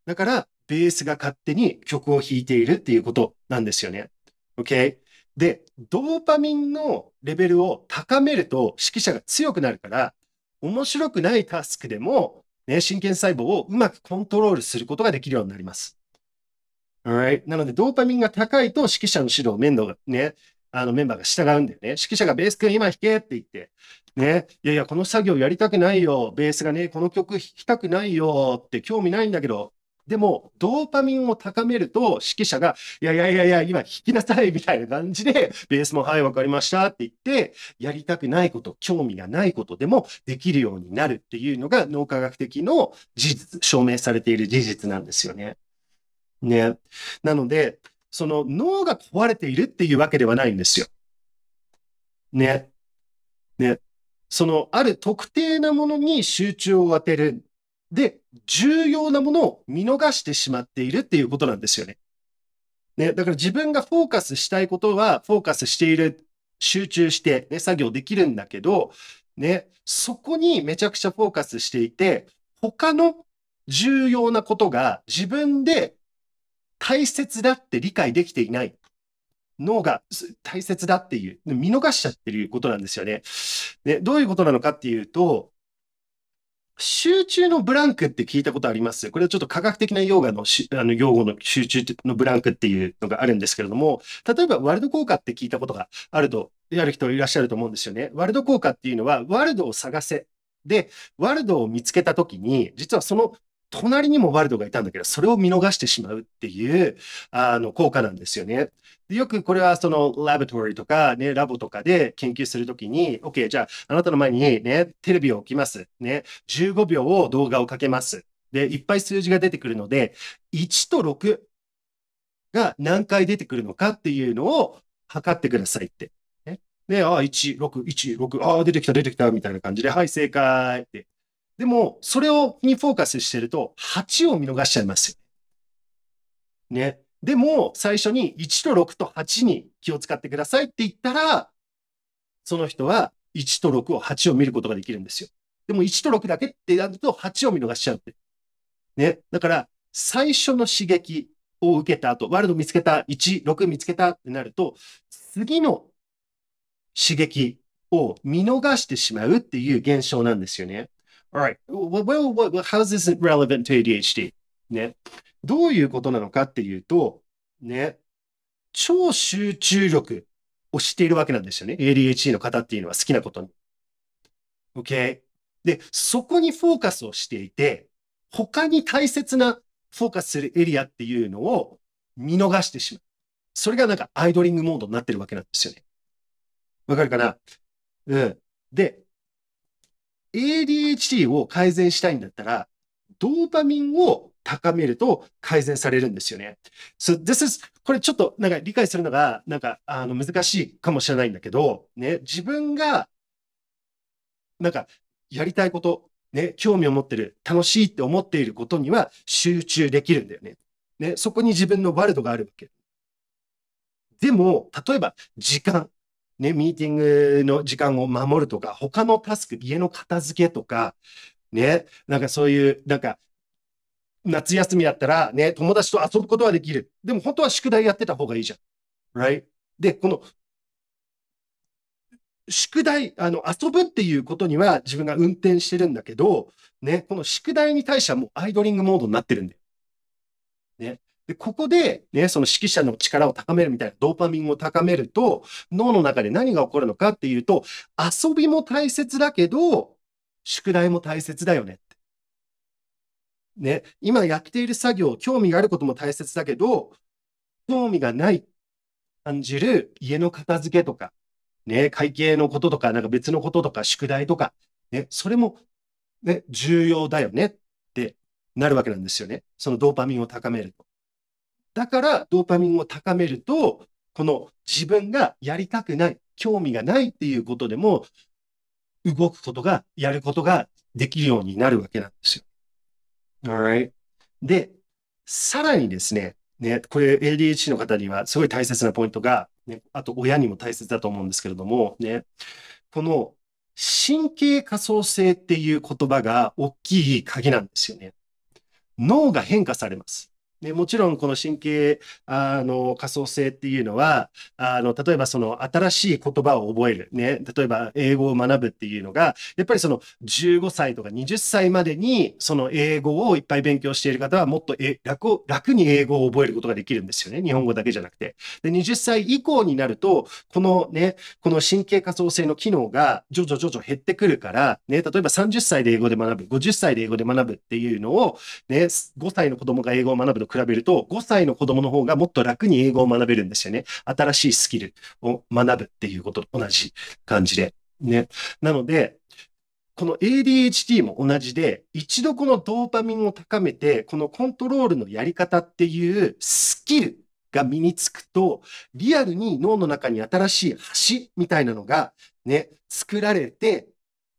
S1: だから、ベースが勝手に曲を弾いているっていうことなんですよね。OK? で、ドーパミンのレベルを高めると指揮者が強くなるから、面白くないタスクでも、ね、神経細胞をうまくコントロールすることができるようになります。Alright? なので、ドーパミンが高いと指揮者の指導、面倒がね、あのメンバーが従うんだよね。指揮者がベース君今弾けって言って、ね、いやいや、この作業やりたくないよ。ベースがね、この曲弾きたくないよって興味ないんだけど、でも、ドーパミンを高めると、指揮者が、いやいやいやいや、今弾きなさい、みたいな感じで、ベースも、はい、わかりましたって言って、やりたくないこと、興味がないことでもできるようになるっていうのが、脳科学的の事実、証明されている事実なんですよね。ね。なので、その脳が壊れているっていうわけではないんですよ。ね。ね。そのある特定なものに集中を当てる。で、重要なものを見逃してしまっているっていうことなんですよね。ね。だから自分がフォーカスしたいことはフォーカスしている。集中して、ね、作業できるんだけど、ね、そこにめちゃくちゃフォーカスしていて、他の重要なことが自分で大切だって理解できていない。脳が大切だっていう、見逃しちゃってることなんですよね。で、どういうことなのかっていうと、集中のブランクって聞いたことありますこれはちょっと科学的な用語の、あの用語の集中のブランクっていうのがあるんですけれども、例えばワルド効果って聞いたことがあると、やる人いらっしゃると思うんですよね。ワルド効果っていうのは、ワルドを探せで、ワルドを見つけたときに、実はその隣にもワルドがいたんだけど、それを見逃してしまうっていう、あの、効果なんですよね。よくこれはそのラボトリーとかね、ラボとかで研究するときに、OK、じゃああなたの前にね、テレビを置きます。ね、15秒を動画をかけます。で、いっぱい数字が出てくるので、1と6が何回出てくるのかっていうのを測ってくださいって。ね、ああ、1、6、1、6、ああ、出てきた、出てきた、みたいな感じで、はい、正解って。でも、それをにフォーカスしてると、8を見逃しちゃいますよね。ね。でも、最初に1と6と8に気を使ってくださいって言ったら、その人は1と6を8を見ることができるんですよ。でも1と6だけってやると8を見逃しちゃうって。ね。だから、最初の刺激を受けた後、ワールド見つけた、1、6見つけたってなると、次の刺激を見逃してしまうっていう現象なんですよね。All right. Well, what, how is this relevant to ADHD? ね。どういうことなのかっていうと、ね。超集中力をしているわけなんですよね。ADHD の方っていうのは好きなことに。OK? で、そこにフォーカスをしていて、他に大切なフォーカスするエリアっていうのを見逃してしまう。それがなんかアイドリングモードになってるわけなんですよね。わかるかなうん。で、ADHD を改善したいんだったら、ドーパミンを高めると改善されるんですよね。So this is, これちょっとなんか理解するのがなんかあの難しいかもしれないんだけど、ね、自分がなんかやりたいこと、ね、興味を持ってる、楽しいって思っていることには集中できるんだよね。ね、そこに自分のワールドがあるわけ。でも、例えば時間、ね、ミーティングの時間を守るとか、他のタスク、家の片付けとか、ね、なんかそういう、なんか、夏休みだったらね、友達と遊ぶことはできる。でも本当は宿題やってた方がいいじゃん。Right? で、この、宿題、あの、遊ぶっていうことには自分が運転してるんだけど、ね、この宿題に対してはもうアイドリングモードになってるんだよ。で、ここで、ね、その指揮者の力を高めるみたいなドーパミンを高めると、脳の中で何が起こるのかっていうと、遊びも大切だけど、宿題も大切だよねって。ね、今やっている作業、興味があることも大切だけど、興味がない感じる家の片付けとか、ね、会計のこととか、なんか別のこととか、宿題とか、ね、それも、ね、重要だよねってなるわけなんですよね。そのドーパミンを高めると。だからドーパミンを高めると、この自分がやりたくない、興味がないっていうことでも、動くことが、やることができるようになるわけなんですよ。Alright. で、さらにですね、ね、これ ADHD の方にはすごい大切なポイントが、ね、あと親にも大切だと思うんですけれども、ね、この神経可塑性っていう言葉が大きい鍵なんですよね。脳が変化されます。でもちろんこの神経あの仮想性っていうのはあの例えばその新しい言葉を覚える、ね、例えば英語を学ぶっていうのがやっぱりその15歳とか20歳までにその英語をいっぱい勉強している方はもっと楽楽に英語を覚えることができるんですよね日本語だけじゃなくてで20歳以降になるとこのねこの神経仮想性の機能が徐々徐々減ってくるから、ね、例えば30歳で英語で学ぶ50歳で英語で学ぶっていうのを、ね、5歳の子供が英語を学ぶ比べると、5歳の子供の方がもっと楽に英語を学べるんですよね。新しいスキルを学ぶっていうことと同じ感じで。ね。なので、この ADHD も同じで、一度このドーパミンを高めて、このコントロールのやり方っていうスキルが身につくと、リアルに脳の中に新しい橋みたいなのがね、作られて、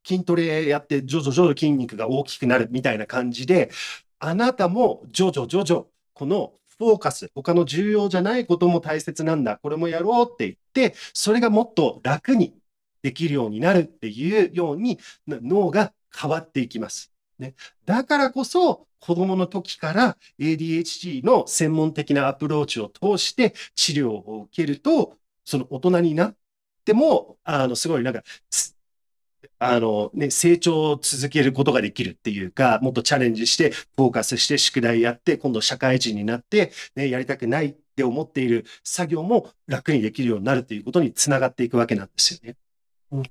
S1: 筋トレやって、徐々徐々筋肉が大きくなるみたいな感じで、あなたも徐々徐々このフォーカス、他の重要じゃないことも大切なんだ、これもやろうって言って、それがもっと楽にできるようになるっていうように脳が変わっていきます。ね、だからこそ子供の時から ADHD の専門的なアプローチを通して治療を受けると、その大人になっても、あの、すごいなんか、あの、ね、成長を続けることができるっていうか、もっとチャレンジして、フォーカスして宿題やって、今度社会人になって、ね、やりたくないって思っている作業も楽にできるようになるということにつながっていくわけなんですよね。うん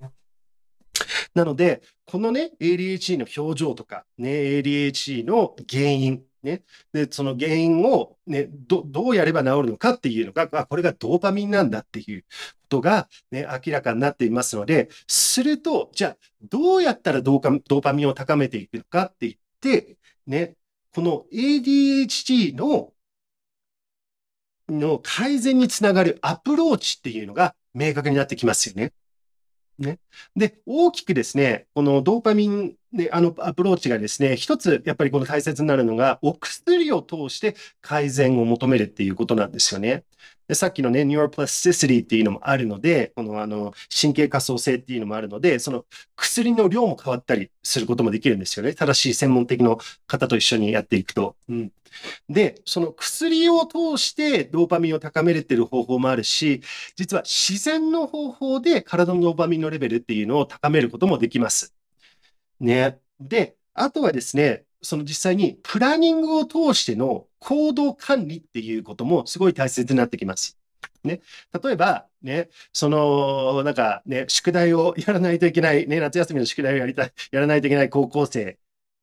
S1: なので、このね、ADHD の表情とか、ね、ADHD の原因ね、でその原因を、ね、どどうやれば治るのかっていうのがあこれがドーパミンなんだっていうことが、ね、明らかになっていますのでするとじゃあどうやったらドーパミンを高めていくのかって言って、ね、この ADHD のの改善につながるアプローチっていうのが明確になってきますよね。ね。で、大きくですね、このドーパミンで、あのアプローチがですね、一つやっぱりこの大切になるのが、お薬を通して改善を求めるっていうことなんですよね。でさっきのね、ニューロプラスティシティっていうのもあるので、このあの神経可塑性っていうのもあるので、その薬の量も変わったりすることもできるんですよね。正しい専門的の方と一緒にやっていくと。うん、で、その薬を通してドーパミンを高めれてる方法もあるし、実は自然の方法で体のドーパミンのレベルっていうのを高めることもできます。ね。で、あとはですね、その実際にプランニングを通しての行動管理っていうこともすごい大切になってきます。ね、例えば、ね、その、なんかね、宿題をやらないといけない、ね、夏休みの宿題をやりたい、やらないといけない高校生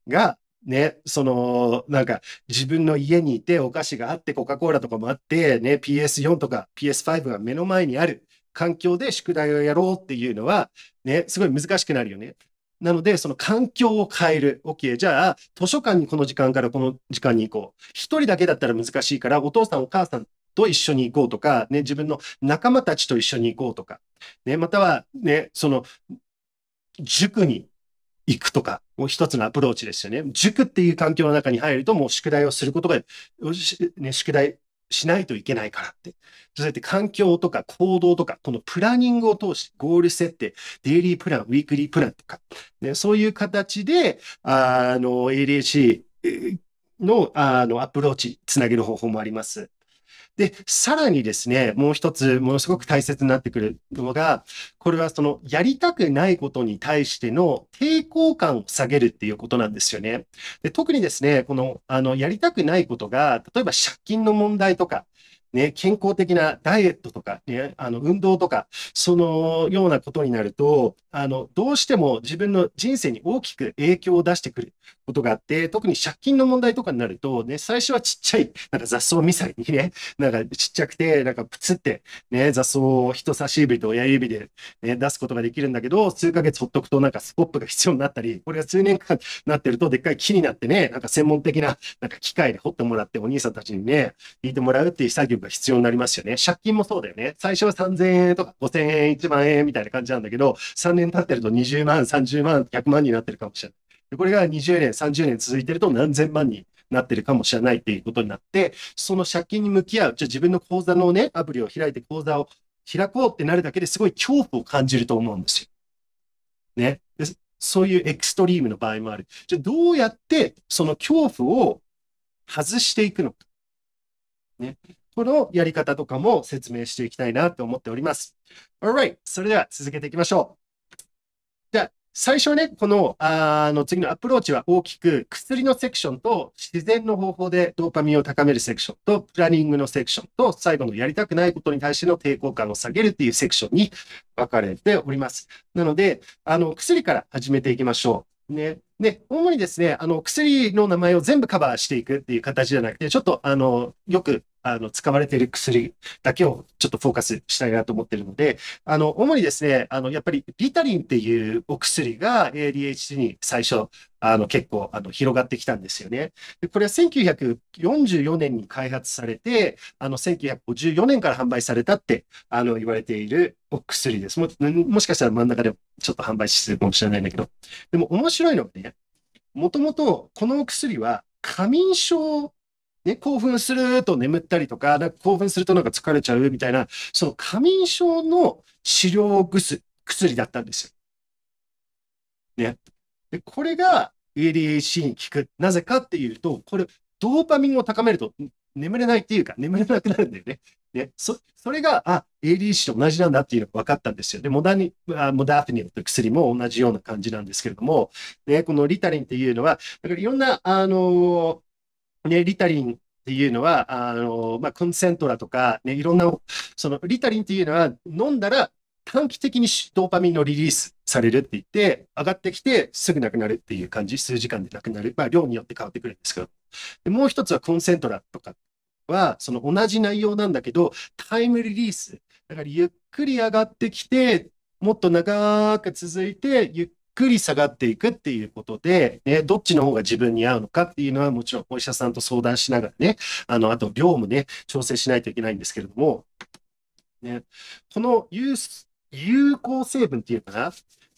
S1: が、ね、その、なんか、自分の家にいてお菓子があって、コカ・コーラとかもあって、ね、PS4 とか PS5 が目の前にある環境で宿題をやろうっていうのは、ね、すごい難しくなるよね。なので、その環境を変える。OK。じゃあ、図書館にこの時間からこの時間に行こう。一人だけだったら難しいから、お父さんお母さんと一緒に行こうとか、ね、自分の仲間たちと一緒に行こうとか、ね、または、ね、その、塾に行くとか、もう一つのアプローチですよね。塾っていう環境の中に入ると、もう宿題をすることが、ね、宿題しないといけないからって。そうやって環境とか行動とか、このプランニングを通して、ゴール設定、デイリープラン、ウィークリープランとか、ね、そういう形で、あの、ADHD の、あの、アプローチ、つなげる方法もあります。で、さらにですね、もう一つ、ものすごく大切になってくるのが、これはその、やりたくないことに対しての抵抗感を下げるっていうことなんですよね。で特にですね、この、あの、やりたくないことが、例えば借金の問題とか、ね、健康的なダイエットとか、ね、あの運動とか、そのようなことになると、あのどうしても自分の人生に大きく影響を出してくることがあって、特に借金の問題とかになると、ね、最初はちっちゃい、なんか雑草みイルにね、なんかちっちゃくて、なんかプツって、ね、雑草を人差し指と親指で、ね、出すことができるんだけど、数ヶ月ほっとくとなんかスコップが必要になったり、これが数年間なってると、でっかい木になってね、なんか専門的ななんか機械で掘ってもらって、お兄さんたちにね、引いてもらうっていう作業が必要になりますよね。借金もそうだよね。最初は3000円とか5000円、1万円みたいな感じなんだけど、3年経ってると20万、30万、100万になってるかもしれない。これが20年、30年続いてると何千万になってるかもしれないっていうことになって、その借金に向き合う、じゃあ自分の口座のね、アプリを開いて口座を開こうってなるだけですごい恐怖を感じると思うんですよ。ね。でそういうエクストリームの場合もある。じゃあどうやってその恐怖を外していくのか。ね。このやり方とかも説明していきたいなと思っております。Alright! それでは続けていきましょう。じゃあ、最初ね、この、あの、次のアプローチは大きく、薬のセクションと自然の方法でドーパミンを高めるセクションと、プランニングのセクションと、最後のやりたくないことに対しての抵抗感を下げるっていうセクションに分かれております。なので、あの、薬から始めていきましょう。ね。で、主にですね、あの、薬の名前を全部カバーしていくっていう形じゃなくて、ちょっと、あの、よくあの、使われている薬だけをちょっとフォーカスしたいなと思ってるので、あの、主にですね、あの、やっぱりビタリンっていうお薬が ADHD に最初、あの、結構、あの、広がってきたんですよね。で、これは1944年に開発されて、あの、1954年から販売されたって、あの、言われているお薬です。も、もしかしたら真ん中でちょっと販売してるかもしれないんだけど。でも面白いのはね、もともとこのお薬は過眠症ね、興奮すると眠ったりとか、か興奮するとなんか疲れちゃうみたいな、その過眠症の治療薬薬だったんですよ。ね。で、これが ADHD に効く。なぜかっていうと、これ、ドーパミンを高めると眠れないっていうか、眠れなくなるんだよね。ね、そそれが、あ、ADH と同じなんだっていうのが分かったんですよ。で、モダニ、あモダフニオという薬も同じような感じなんですけれども、ね、このリタリンっていうのは、だからいろんな、あのね、リタリンっていうのは、あの、まあ、コンセントラとか、ね、いろんな、その、リタリンっていうのは、飲んだら短期的にドーパミンのリリースされるって言って、上がってきてすぐなくなるっていう感じ、数時間でなくなる。まあ、量によって変わってくるんですけど。でもう一つはコンセントラとかは、その同じ内容なんだけど、タイムリリース。だからゆっくり上がってきて、もっと長く続いて、ゆっくり下がっていくっていうことで、ね、どっちの方が自分に合うのかっていうのはもちろんお医者さんと相談しながらね、あの、あと量もね、調整しないといけないんですけれども、ね、この有有効成分っていうかな、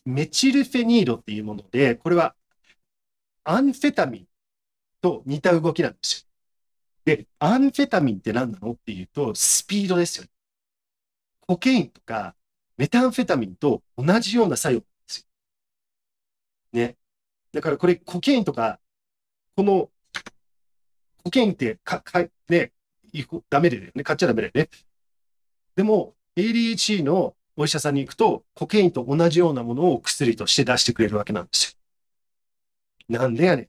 S1: メチルフェニードっていうもので、これはアンフェタミンと似た動きなんですよ。で、アンフェタミンって何なのっていうと、スピードですよ、ね。コケインとか、メタンフェタミンと同じような作用だからこれ、コケインとか、この、コケインってか、か、ね、ダメだよね。買っちゃダメだよね。でも、ADHD のお医者さんに行くと、コケインと同じようなものを薬として出してくれるわけなんですよ。
S2: なんでやねん。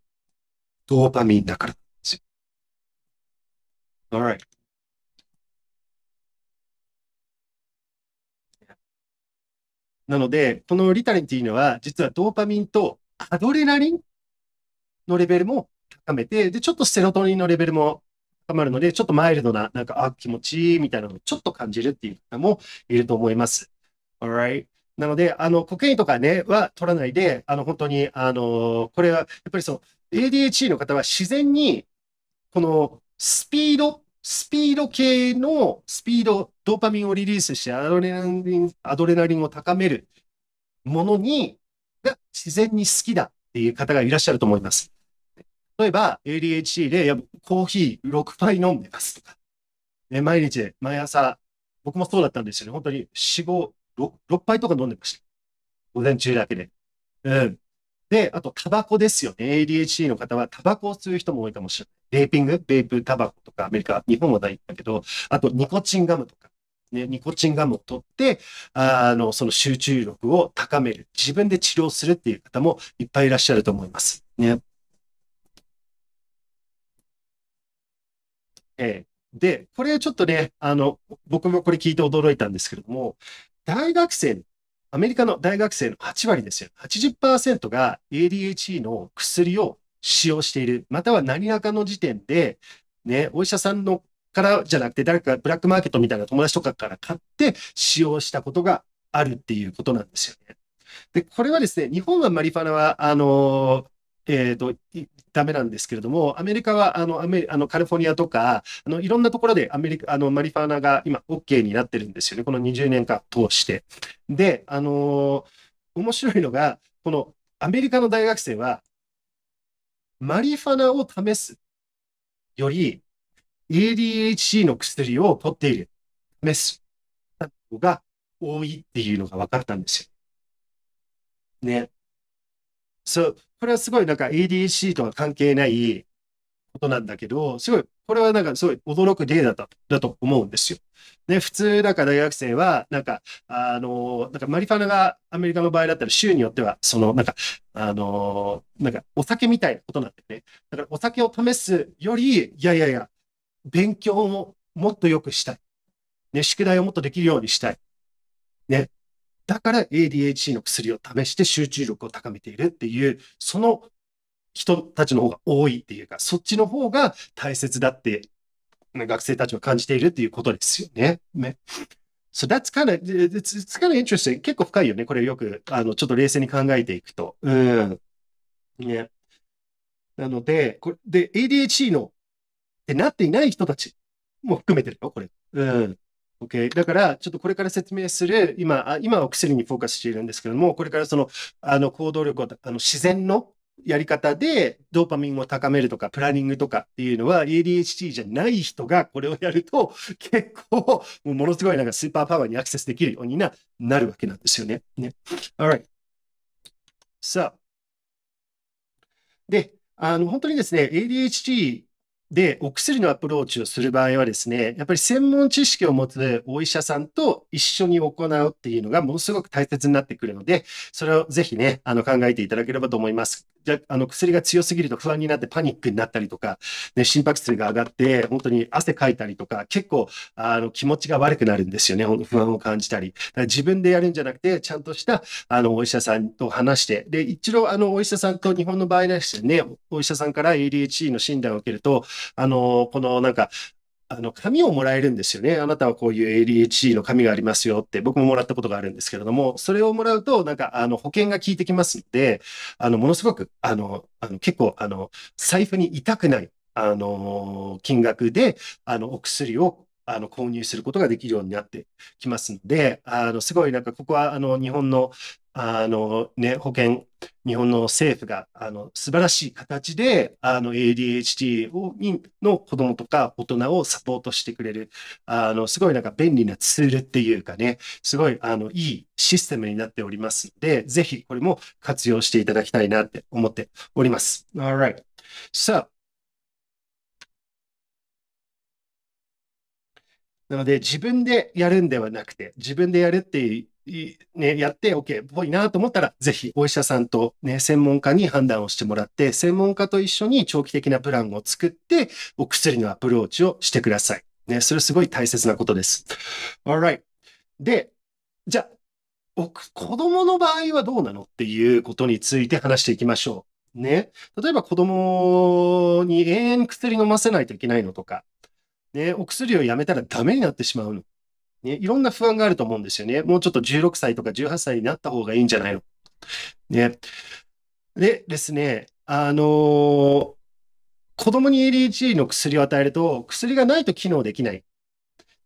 S2: ドーパミンだからですよ。alright. なので、このリタリンっていうのは、実はドーパミンとアドレナリン
S1: のレベルも高めて、で、ちょっとセロトニンのレベルも高まるので、ちょっとマイルドな、なんか、あ、気持ちいいみたいなのをちょっと感じるっていう方もいると思います。alright. なので、あの、コケインとかね、は取らないで、あの、本当に、あの、これは、やっぱりその、ADHD の方は自然に、この、スピード、スピード系の、スピード、ドーパミンをリリースして、アドレナリン、アドレナリンを高めるものに自然に好きだっていう方がいらっしゃると思います。例えば、ADHD で、や、コーヒー6杯飲んでますとか、ね、毎日、毎朝、僕もそうだったんですよね。本当に4、5、6, 6杯とか飲んでました。午前中だけで。うん。で、あと、タバコですよね。ADHD の方は、タバコを吸う人も多いかもしれない。ベーピングベープタバコとか、アメリカ、日本はないんだけど、あと、ニコチンガムとか。ね、ニコチンガムを取って、あの、その集中力を高める、自分で治療するっていう方もいっぱいいらっしゃると思います。ね。えー、で、これちょっとね、あの、僕もこれ聞いて驚いたんですけれども、大学生、アメリカの大学生の8割ですよ。80%が ADHD の薬を使用している、または何らかの時点で、ね、お医者さんのからじゃなくて、誰かブラックマーケットみたいな友達とかから買って使用したことがあるっていうことなんですよね。で、これはですね、日本はマリファナは、あのえーと、ダメなんですけれども、アメリカはあのアメあのカリフォルニアとかあの、いろんなところでアメリカあのマリファナが今、OK になってるんですよね、この20年間通して。で、あの面白いのが、このアメリカの大学生は、マリファナを試すより、ADHD の薬を取っているメスが多いっていうのが分かったんですよ。ね。そう、これはすごいなんか ADHD とは関係ないことなんだけど、すごい、これはなんかすごい驚く例だった、だと思うんですよ。ね、普通なんか大学生は、なんか、あの、なんかマリファナがアメリカの場合だったら州によっては、その、なんか、あの、なんかお酒みたいなことなんだよね。だからお酒を試すより、いやいやいや、勉強をもっと良くしたい。ね、宿題をもっとできるようにしたい。ね。だから ADHD の薬を試して集中力を高めているっていう、その人たちの方が多いっていうか、そっちの方が大切だって、学生たちは感じているっていうことですよね。ね So that's kind of, it's kind of interesting. 結構深いよね。これよく、あの、ちょっと冷静に考えていくと。うん。ね。なので、これで、ADHD のってなっていない人たちも含めてるよ、これ。うん。OK。だから、ちょっとこれから説明する、今、今はお薬にフォーカスしているんですけれども、これからその、あの、行動力を、あの、自然のやり方でドーパミンを高めるとか、プランニングとかっていうのは ADHD じゃない人がこれをやると結構もものすごいなんかスーパーパワーにアクセスできるようにななるわけなんですよね。ね。Alright. さあ。で、あの、本当にですね、ADHD で、お薬のアプローチをする場合はですね、やっぱり専門知識を持つお医者さんと一緒に行うっていうのがものすごく大切になってくるので、それをぜひね、あの考えていただければと思います。あの薬が強すぎると不安になってパニックになったりとか、ね、心拍数が上がって、本当に汗かいたりとか、結構あの気持ちが悪くなるんですよね、不安を感じたり。自分でやるんじゃなくて、ちゃんとしたあのお医者さんと話して、で、一度あのお医者さんと日本の場合ですね、お医者さんから ADHD の診断を受けると、あの、このなんか、あの、紙をもらえるんですよね。あなたはこういう ADHD の紙がありますよって、僕ももらったことがあるんですけれども、それをもらうと、なんか、あの、保険が効いてきますので、あの、ものすごく、あの、あの結構、あの、財布に痛くない、あの、金額で、あの、お薬をあの、購入することができるようになってきますので、あの、すごいなんか、ここは、あの、日本のあのね、保険、日本の政府が、あの、素晴らしい形で、あの、ADHD を、の子供とか大人をサポートしてくれる、あの、すごいなんか便利なツールっていうかね、すごい、あの、いいシステムになっておりますので、ぜひこれも活用していただきたいなって思っております。Alright. So, なので、自分でやるんではなくて、自分でやるっていうね、やって OK っぽいなと思ったら、ぜひお医者さんとね、専門家に判断をしてもらって、専門家と一緒に長期的なプランを作って、お薬のアプローチをしてください。ね、それすごい大切なことです。alright. で、じゃあ、僕、子供の場合はどうなのっていうことについて話していきましょう。ね。例えば子供に永遠薬飲ませないといけないのとか、ね、お薬をやめたらダメになってしまうのね、いろんな不安があると思うんですよね。もうちょっと16歳とか18歳になった方がいいんじゃないのね。でですね、あのー、子供に ADHD の薬を与えると、薬がないと機能できない。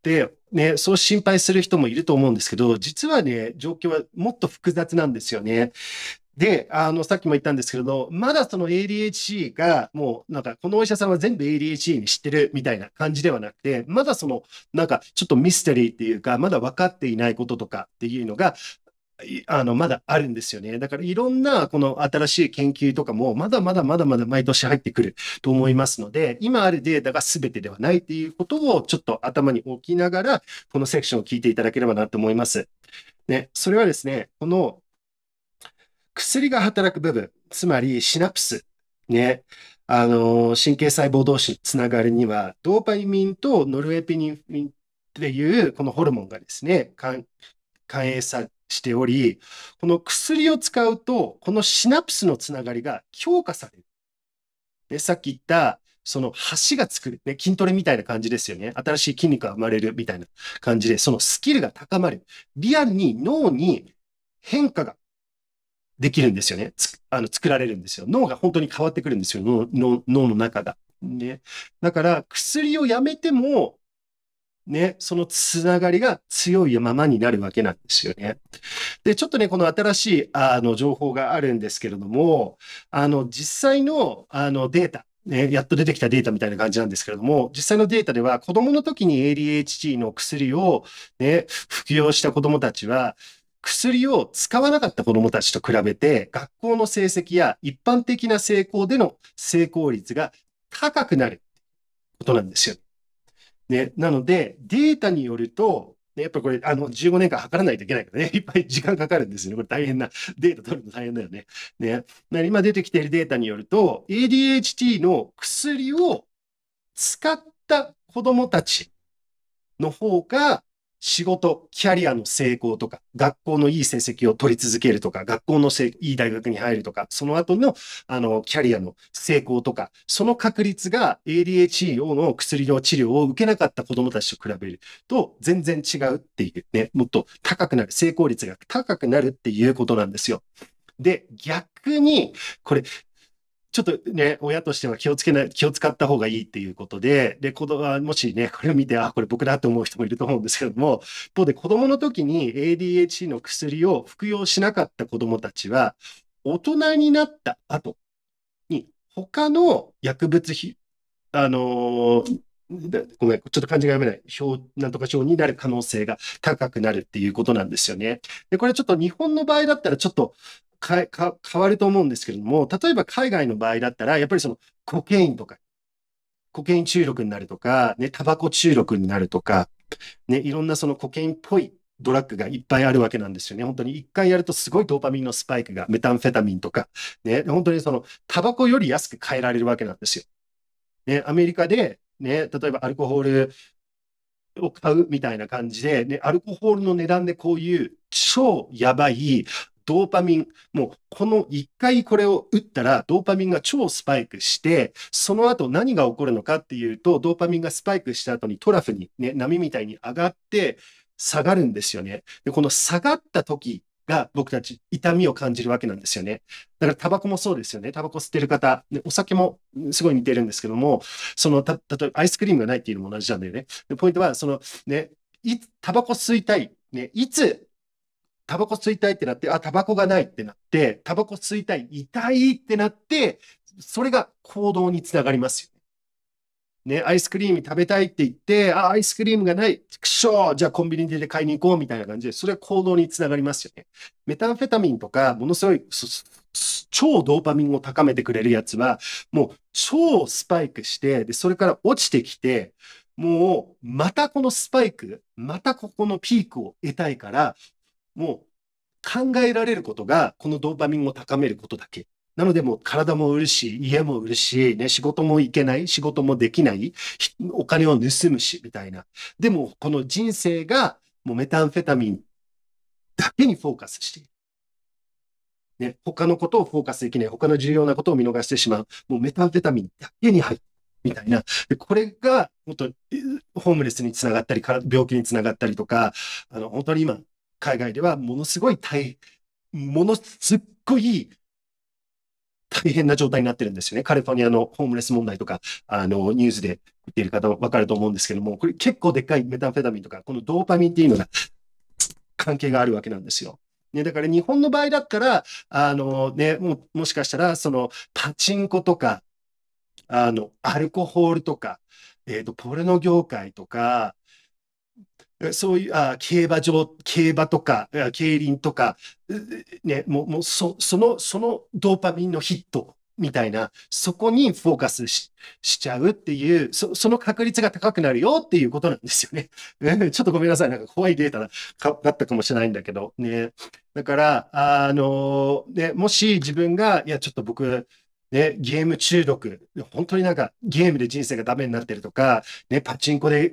S1: で、ね、そう心配する人もいると思うんですけど、実はね、状況はもっと複雑なんですよね。で、あの、さっきも言ったんですけれど、まだその ADHD が、もうなんか、このお医者さんは全部 ADHD に知ってるみたいな感じではなくて、まだその、なんか、ちょっとミステリーっていうか、まだ分かっていないこととかっていうのが、あの、まだあるんですよね。だからいろんなこの新しい研究とかも、まだまだまだまだ毎年入ってくると思いますので、今あるデータが全てではないっていうことをちょっと頭に置きながら、このセクションを聞いていただければなと思います。ね、それはですね、この薬が働く部分、つまりシナプス、ね、あの神経細胞同士つながりには、ドーパミンとノルエピニフンっていうこのホルモンがですね、関係さしており、この薬を使うと、このシナプスのつながりが強化される。でさっき言ったその橋が作る、ね、筋トレみたいな感じですよね。新しい筋肉が生まれるみたいな感じで、そのスキルが高まる。リアルに脳に変化ができるんですよね。あの作られるんですよ。脳が本当に変わってくるんですよ。脳の中が。ね。だから、薬をやめても、ね、そのつながりが強いままになるわけなんですよね。で、ちょっとね、この新しいあの情報があるんですけれども、あの実際のあのデータ、ね、やっと出てきたデータみたいな感じなんですけれども、実際のデータでは子供の時に ADHD の薬を、ね、服用した子供たちは、薬を使わなかった子供たちと比べて、学校の成績や一般的な成功での成功率が高くなることなんですよ。ね、なので、データによると、ね、やっぱこれ、あの、15年間測らないといけないからね、いっぱい時間かかるんですよね。これ大変な、データ取るの大変だよね。ね。今出てきているデータによると、ADHD の薬を使った子供たちの方が、仕事、キャリアの成功とか、学校のいい成績を取り続けるとか、学校のいい大学に入るとか、その後の、あの、キャリアの成功とか、その確率が ADHD の薬の治療を受けなかった子供たちと比べると、全然違うっていうね、もっと高くなる、成功率が高くなるっていうことなんですよ。で、逆に、これ、ちょっとね、親としては気をつけない、気を使った方がいいっていうことで、で、子供はもしね、これを見て、あ、これ僕だと思う人もいると思うんですけども、一方で子供の時に ADHD の薬を服用しなかった子供たちは、大人になった後に、他の薬物あのー、ごめん、ちょっと漢字が読めない。表、なんとか表になる可能性が高くなるっていうことなんですよね。で、これちょっと日本の場合だったらちょっと変わると思うんですけれども、例えば海外の場合だったら、やっぱりそのコケインとか、コケイン中毒になるとか、ね、タバコ中毒になるとか、ね、いろんなそのコケインっぽいドラッグがいっぱいあるわけなんですよね。本当に一回やるとすごいドーパミンのスパイクが、メタンフェタミンとか、ね、本当にそのタバコより安く買えられるわけなんですよ。ね、アメリカでね、例えばアルコホールを買うみたいな感じで、ね、アルコホールの値段でこういう超やばいドーパミン、もうこの1回これを打ったらドーパミンが超スパイクして、その後何が起こるのかっていうと、ドーパミンがスパイクした後にトラフにね、波みたいに上がって、下がるんですよね。で、この下がった時が僕たち痛みを感じるわけなんですよね。だからタバコもそうですよね。タバコ吸ってる方、でお酒もすごい似てるんですけども、その、た、例えばアイスクリームがないっていうのも同じなんだよね。でポイントは、そのね、いタバコ吸いたい。ね、いつタバコ吸いたいってなって、あ、タバコがないってなって、タバコ吸いたい、痛いってなって、それが行動につながりますよね。ね、アイスクリーム食べたいって言って、あ、アイスクリームがない、くしょじゃあコンビニで買いに行こうみたいな感じで、それは行動につながりますよね。メタンフェタミンとか、ものすごい超ドーパミンを高めてくれるやつは、もう超スパイクして、で、それから落ちてきて、もうまたこのスパイク、またここのピークを得たいから、もう考えられることが、このドーパミンを高めることだけなのでもう体も売るし、家も売るし、ね、仕事も行けない、仕事もできない、お金を盗むし、みたいな。でも、この人生が、もうメタンフェタミンだけにフォーカスしている。ね、他のことをフォーカスできない、他の重要なことを見逃してしまう、もうメタンフェタミンだけに入る。みたいな。で、これが、本当ホームレスにつながったり、病気につながったりとか、あの、本当に今、海外ではものすごい大、ものすっごい大変な状態になってるんですよね。カリフォルニアのホームレス問題とか、あの、ニュースで言っている方わかると思うんですけども、これ結構でっかいメタンフェタミンとか、このドーパミンっていうのが関係があるわけなんですよ。ね、だから日本の場合だったら、あのね、ももしかしたら、その、パチンコとか、あの、アルコホールとか、えっ、ー、と、ポルノ業界とか、そういうあ競馬場、競馬とか、競輪とか、ね、もうもうそその、そのドーパミンのヒットみたいな、そこにフォーカスしちゃうっていうそ、その確率が高くなるよっていうことなんですよね。ちょっとごめんなさい。なんか怖いデータだったかもしれないんだけど、ね。だから、あのね、もし自分が、いや、ちょっと僕、ね、ゲーム中毒、本当になんかゲームで人生がダメになってるとか、ね、パチンコで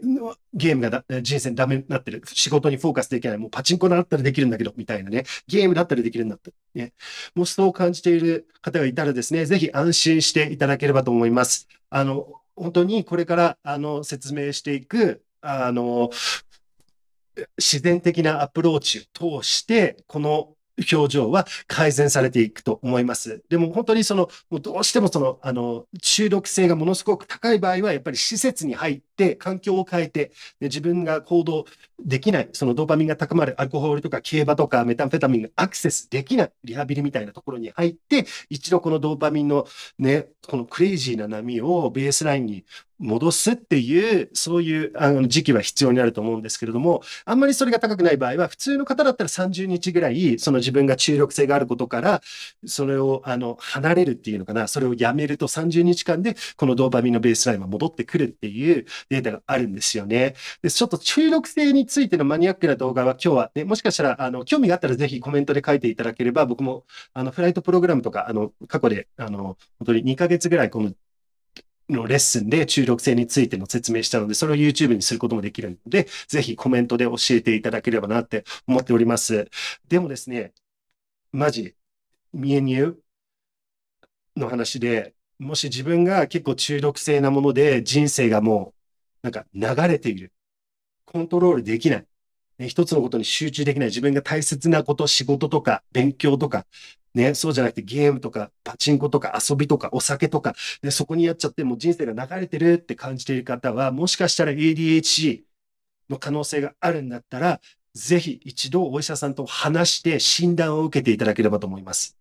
S1: ゲームが人生ダメになってる、仕事にフォーカスできない、もうパチンコだったらできるんだけど、みたいなね、ゲームだったらできるんだった。ね、もうそう感じている方がいたらですね、ぜひ安心していただければと思います。あの、本当にこれからあの説明していく、あの、自然的なアプローチを通して、この表情は改善されていくと思います。でも本当にその、もうどうしてもその、あの、中毒性がものすごく高い場合は、やっぱり施設に入って、環境を変えて、で自分が行動できない、そのドーパミンが高まるアルコールとか競馬とかメタンフェタミンがアクセスできないリハビリみたいなところに入って、一度このドーパミンのね、このクレイジーな波をベースラインに戻すっていう、そういうあの時期は必要になると思うんですけれども、あんまりそれが高くない場合は、普通の方だったら30日ぐらい、その自分が注力性があることから、それをあの離れるっていうのかな、それをやめると30日間で、このドーパミンのベースラインは戻ってくるっていうデータがあるんですよね。で、ちょっと注力性についてのマニアックな動画は今日はね、もしかしたら、あの、興味があったらぜひコメントで書いていただければ、僕も、あの、フライトプログラムとか、あの、過去で、あの、本当に2ヶ月ぐらいこののレッスンで中毒性についての説明したので、それを YouTube にすることもできるので、ぜひコメントで教えていただければなって思っております。でもですね、マジ、見えにえの話で、もし自分が結構中毒性なもので人生がもうなんか流れている。コントロールできない。ね、一つのことに集中できない自分が大切なこと、仕事とか勉強とか、ね、そうじゃなくてゲームとかパチンコとか遊びとかお酒とか、そこにやっちゃってもう人生が流れてるって感じている方は、もしかしたら ADHD の可能性があるんだったら、ぜひ一度お医者さんと話して診断を受けていただければと思います。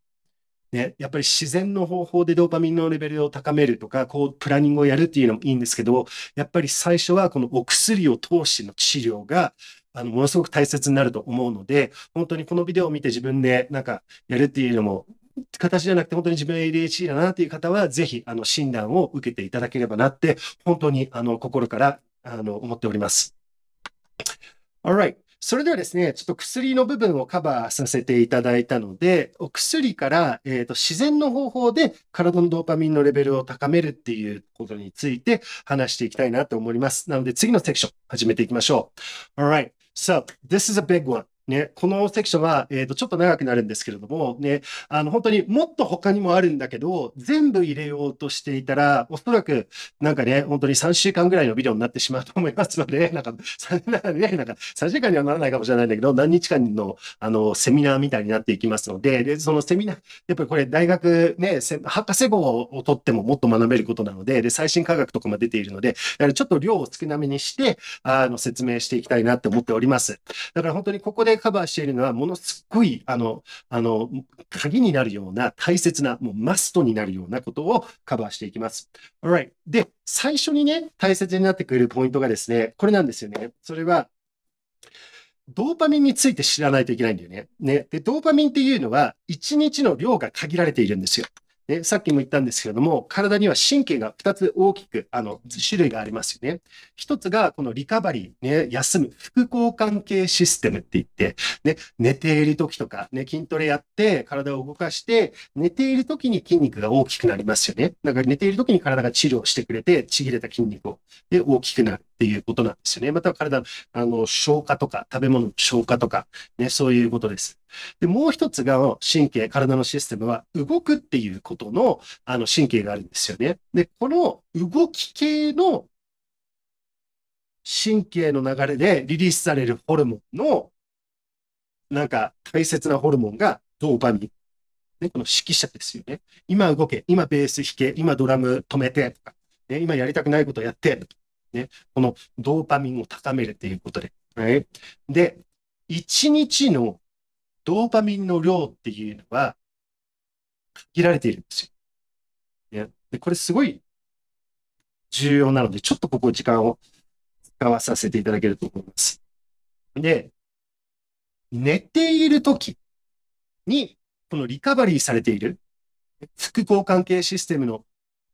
S1: ね、やっぱり自然の方法でドーパミンのレベルを高めるとか、こう、プランニングをやるっていうのもいいんですけど、やっぱり最初はこのお薬を通しての治療が、あの、ものすごく大切になると思うので、本当にこのビデオを見て自分でなんかやるっていうのも、形じゃなくて本当に自分は ADHD だなっていう方は、ぜひ、あの、診断を受けていただければなって、本当に、あの、心から、あの、思っております。Alright. それではですね、ちょっと薬の部分をカバーさせていただいたので、お薬から、えーと、自然の方法で体のドーパミンのレベルを高めるっていうことについて話していきたいなと思います。なので次のセクション始めていきましょう。Alright, so this is a big one. ね、このセクションは、えっ、ー、と、ちょっと長くなるんですけれども、ね、あの、本当にもっと他にもあるんだけど、全部入れようとしていたら、おそらく、なんかね、本当に3週間ぐらいのビデオになってしまうと思いますので、なんか、ね、なんか3週間にはならないかもしれないんだけど、何日間の、あの、セミナーみたいになっていきますので、で、そのセミナー、やっぱりこれ大学ね、博士号を取ってももっと学べることなので、で、最新科学とかも出ているので、ちょっと量を少なめにして、あの、説明していきたいなって思っております。だから本当にここで回カバーしているのは、ものすごい、あの、あの、鍵になるような大切な、もうマストになるようなことをカバーしていきます。Alright。で、最初にね、大切になってくるポイントがですね、これなんですよね。それは、ドーパミンについて知らないといけないんだよね。ね。で、ドーパミンっていうのは、1日の量が限られているんですよ。ね、さっきも言ったんですけれども、体には神経が2つ大きく、あの、種類がありますよね。1つが、このリカバリー、ね、休む、副交換系システムって言って、ね、寝ている時とか、ね、筋トレやって、体を動かして、寝ている時に筋肉が大きくなりますよね。だから寝ている時に体が治療してくれて、ちぎれた筋肉を、で、大きくなる。っていうことなんですよね。また体のあの消化とか、食べ物の消化とか、ね、そういうことです。で、もう一つが神経、体のシステムは動くっていうことのあの神経があるんですよね。で、この動き系の神経の流れでリリースされるホルモンの、なんか大切なホルモンがドーパミン。ね、この指揮者ですよね。今動け、今ベース弾け、今ドラム止めてとか、ね、今やりたくないことやって、ね、このドーパミンを高めるっていうことで。はい、で、1日のドーパミンの量っていうのは限られているんですよ。ね、でこれすごい重要なので、ちょっとここ時間を使わさせていただけると思います。で、寝
S2: ている時
S1: に、このリカバリーされている副交換系システムの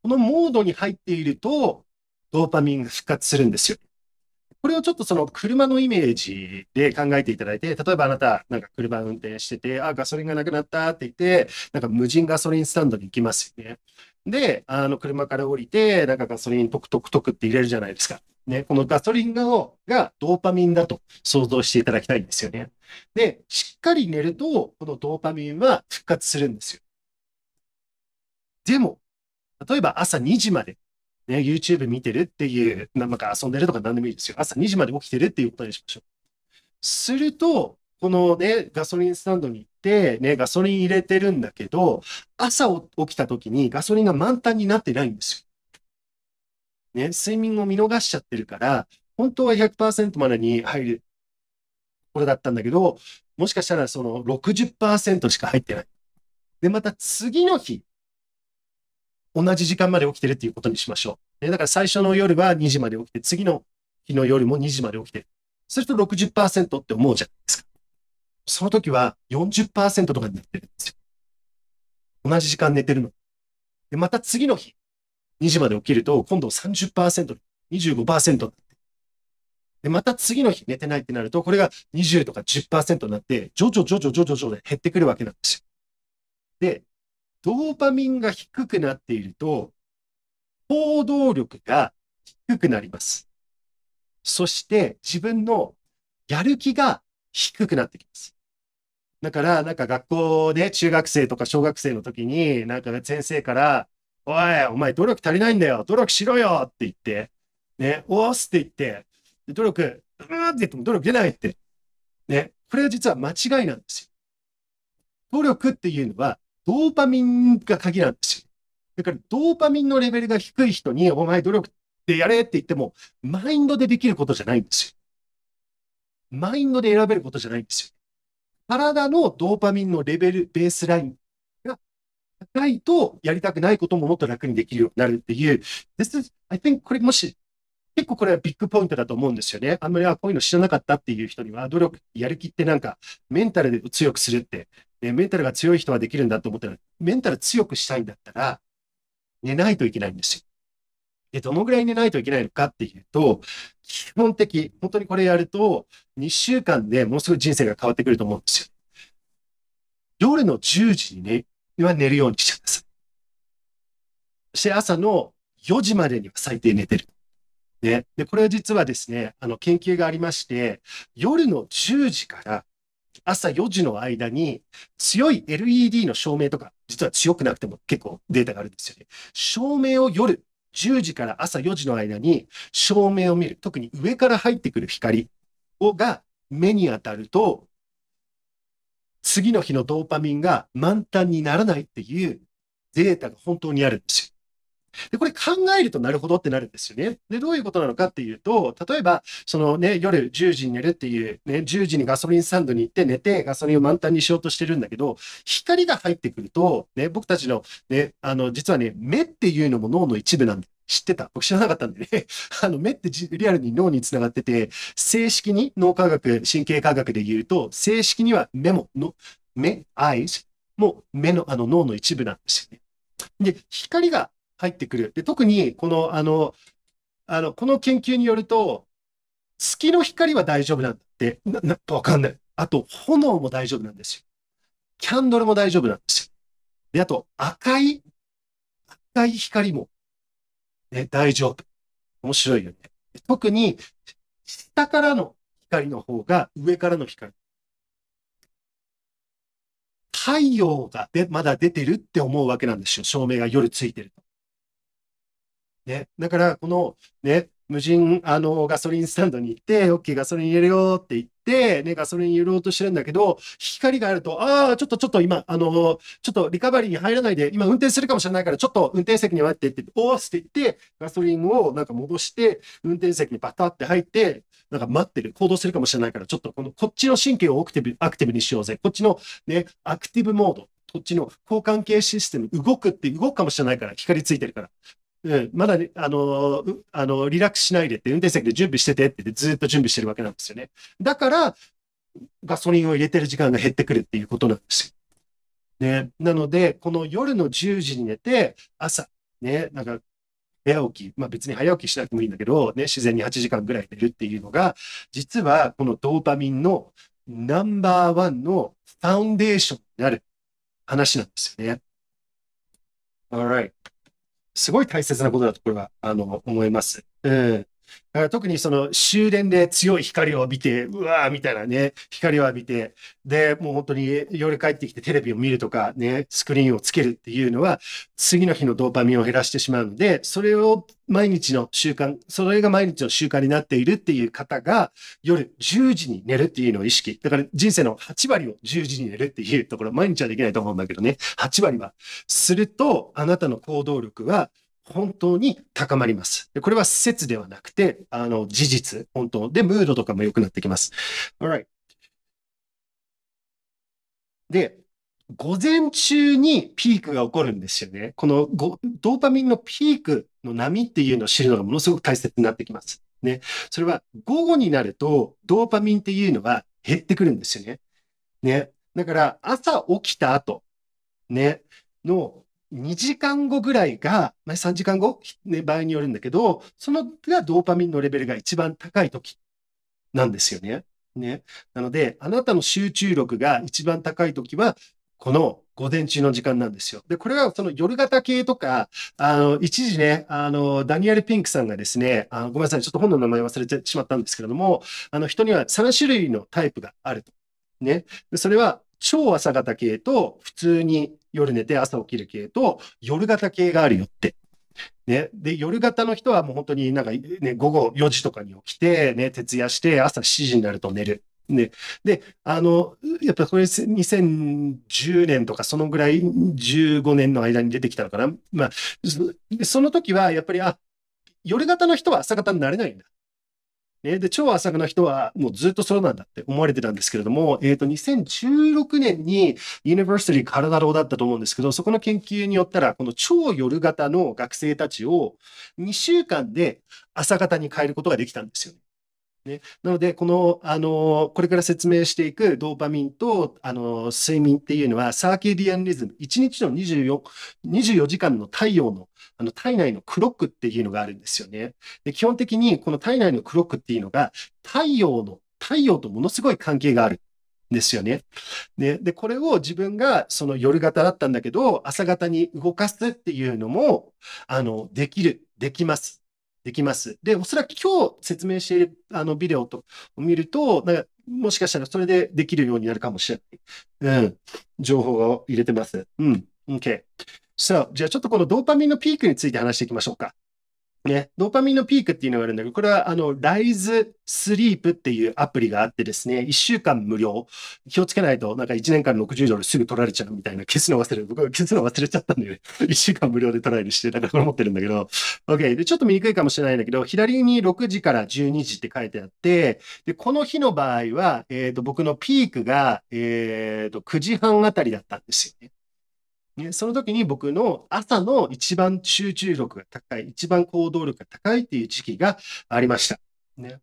S1: このモードに入っていると、ドーパミンが復活するんですよ。これをちょっとその車のイメージで考えていただいて、例えばあなた、なんか車運転してて、あ、ガソリンがなくなったって言って、なんか無人ガソリンスタンドに行きますよね。で、あの車から降りて、なんかガソリントクトクトクって入れるじゃないですか。ね、このガソリンのがドーパミンだと想像していただきたいんですよね。で、しっかり寝ると、このドーパミンは復活するんですよ。でも、例えば朝2時までね、YouTube 見てるっていう、なんか遊んでるとか何でもいいですよ。朝2時まで起きてるっていうことにしましょう。すると、このね、ガソリンスタンドに行って、ね、ガソリン入れてるんだけど、朝起きた時にガソリンが満タンになってないんですよ。ね、睡眠を見逃しちゃってるから、本当は100%までに入る、これだったんだけど、もしかしたらその60%しか入ってない。で、また次の日、同じ時間まで起きてるっていうことにしましょう。だから最初の夜は2時まで起きて、次の日の夜も2時まで起きてる。すると60%って思うじゃないですか。その時は40%とかになってるんですよ。同じ時間寝てるの。で、また次の日、2時まで起きると、今度30%、25%で、また次の日寝てないってなると、これが20とか10%になって、徐々徐々徐々徐々で減ってくるわけなんですよ。で、ドーパミンが低くなっていると、行動力が低くなります。そして自分のやる気が低くなってきます。だから、なんか学校で、中学生とか小学生の時に、なんか先生から、おい、お前努力足りないんだよ、努力しろよって言って、ね、おーすって言って、努力、うーんって言っても努力出ないって。ね、これは実は間違いなんですよ。努力っていうのはドーパミンが鍵なんですよ。だからドーパミンのレベルが低い人に、お前努力でやれって言っても、マインドでできることじゃないんですよ。マインドで選べることじゃないんですよ。体のドーパミンのレベル、ベースラインが高いと、やりたくないことももっと楽にできるようになるっていう。This is, I think これもし、結構これはビッグポイントだと思うんですよね。あんまりあこういうの知らなかったっていう人には、努力、やる気ってなんか、メンタルで強くするってね、メンタルが強い人はできるんだと思ったら、メンタル強くしたいんだったら、寝ないといけないんですよ。で、どのぐらい寝ないといけないのかっていうと、基本的、本当にこれやると、2週間でもうすぐ人生が変わってくると思うんですよ。夜の10時にね、は寝るようにしちゃださす。そして朝の4時までには最低寝てる。ね。で、これは実はですね、あの、研究がありまして、夜の10時から朝4時の間に強い LED の照明とか、実は強くなくても結構データがあるんですよね。照明を夜10時から朝4時の間に照明を見る、特に上から入ってくる光をが目に当たると、次の日のドーパミンが満タンにならないっていうデータが本当にあるんですよ。で、これ考えるとなるほどってなるんですよね。で、どういうことなのかっていうと、例えば、そのね、夜10時に寝るっていう、ね、10時にガソリンスタンドに行って寝て、ガソリンを満タンにしようとしてるんだけど、光が入ってくると、ね、僕たちの、ね、あの、実はね、目っていうのも脳の一部なんで知ってた。僕知らなかったんでね。あの、目ってリアルに脳につながってて、正式に脳科学、神経科学で言うと、正式には目も、の目、eyes も目の、あの、脳の一部なんですよね。で、光が入ってくる。で特にこのあのあのこの研究によると月の光は大丈夫なんだってななわかんない。あと炎も大丈夫なんですよ。キャンドルも大丈夫なんですよ。であと赤い赤い光も、
S2: ね、大丈夫。面白いよね。特に下からの光の方が上からの光。
S1: 太陽がでまだ出てるって思うわけなんですよ。照明が夜ついてると。ね、だから、この、ね、無人あのガソリンスタンドに行って、OK、ガソリン入れるよって言って、ね、ガソリン入れようとしてるんだけど、光があると、ああ、ちょっとちょっと今、あのちょっとリカバリーに入らないで、今運転するかもしれないから、ちょっと運転席に待ってって、おーって言って、ガソリンをなんか戻して、運転席にバタって入って、なんか待ってる、行動するかもしれないから、ちょっとこの、こっちの神経をアクティブ、アクティブにしようぜ。こっちのね、アクティブモード。こっちの交換系システム動くって動くかもしれないから、光ついてるから。うん、まだ、あの、あの、リラックスしないでって、運転席で準備しててってずっと準備してるわけなんですよね。だから、ガソリンを入れてる時間が減ってくるっていうことなんですよ。ね。なので、この夜の10時に寝て、朝、ね、なんか、早起き、まあ別に早起きしなくてもいいんだけど、ね、自然に8時間ぐらい寝るっていうのが、実はこのドーパミンのナンバーワンのファウンデーションになる話なんですよね。Alright. すごい大切なことだと、これは、あの、思います。うん。だから特にその終電で強い光を浴びて、うわーみたいなね、光を浴びて、で、もう本当に夜帰ってきてテレビを見るとかね、スクリーンをつけるっていうのは、次の日のドーパミンを減らしてしまうので、それを毎日の習慣、それが毎日の習慣になっているっていう方が、夜10時に寝るっていうのを意識。だから人生の8割を10時に寝るっていうところ、毎日はできないと思うんだけどね、8割は。すると、あなたの行動力は本当に高まります。これは説ではなくて、あの、事実、本当。で、ムードとかも良くなってきます。Alright. で、午前中にピークが起こるんですよね。このドーパミンのピークの波っていうのを知るのがものすごく大切になってきます。ね。それは午後になるとドーパミンっていうのは減ってくるんですよね。ね。だから朝起きた後、ね、の2時間後ぐらいが、まあ、3時間後、ね、場合によるんだけど、そのがドーパミンのレベルが一番高い時なんですよね。ね。なので、あなたの集中力が一番高い時は、この午前中の時間なんですよ。で、これはその夜型系とか、あの、一時ね、あの、ダニエル・ピンクさんがですね、あごめんなさい、ちょっと本の名前忘れてしまったんですけれども、あの、人には3種類のタイプがあると。ね。でそれは、超朝型系と普通に夜寝て朝起きる系と、夜型系があるよって。ね、で夜型の人はもう本当になんか、ね、午後4時とかに起きて、ね、徹夜して朝7時になると寝る。ね、であのやっぱこれ2010年とかそのぐらい15年の間に出てきたのかな、まあ、その時はやっぱりあ夜型の人は朝型になれないんだね、で、超浅くの人はもうずっとそうなんだって思われてたんですけれども、えっ、ー、と、2016年にユニバーシティ i カルダロだったと思うんですけど、そこの研究によったら、この超夜型の学生たちを2週間で朝型に変えることができたんですよね。なので、この、あの、これから説明していくドーパミンと、あの、睡眠っていうのは、サーケディアンリズム、1日の 24, 24時間の太陽のあの体内のクロックっていうのがあるんですよね。で、基本的にこの体内のクロックっていうのが太陽の、太陽とものすごい関係がある。ですよね。で、でこれを自分がその夜型だったんだけど、朝型に動かすっていうのも、あの、できる、できます。できます。で、おそらく今日説明しているあのビデオと見ると、なんかもしかしたらそれでできるようになるかもしれない。うん。情報を入れてます。うん。OK。さあ、じゃあちょっとこのドーパミンのピークについて話していきましょうか。ね、ドーパミンのピークっていうのがあるんだけど、これはあの、ライズスリープっていうアプリがあってですね、1週間無料。気をつけないと、なんか1年間60ドルすぐ取られちゃうみたいな、消すの忘れる。僕は消すの忘れちゃったんだよね。1 週間無料で取られるして、んからこれ持ってるんだけど。OK。で、ちょっと見にくいかもしれないんだけど、左に6時から12時って書いてあって、で、この日の場合は、えっ、ー、と、僕のピークが、えっ、ー、と、9時半あたりだったんですよね。ね、その時に僕の朝の一番集中力が高い、一番行動力が高いっていう時期がありました。ね、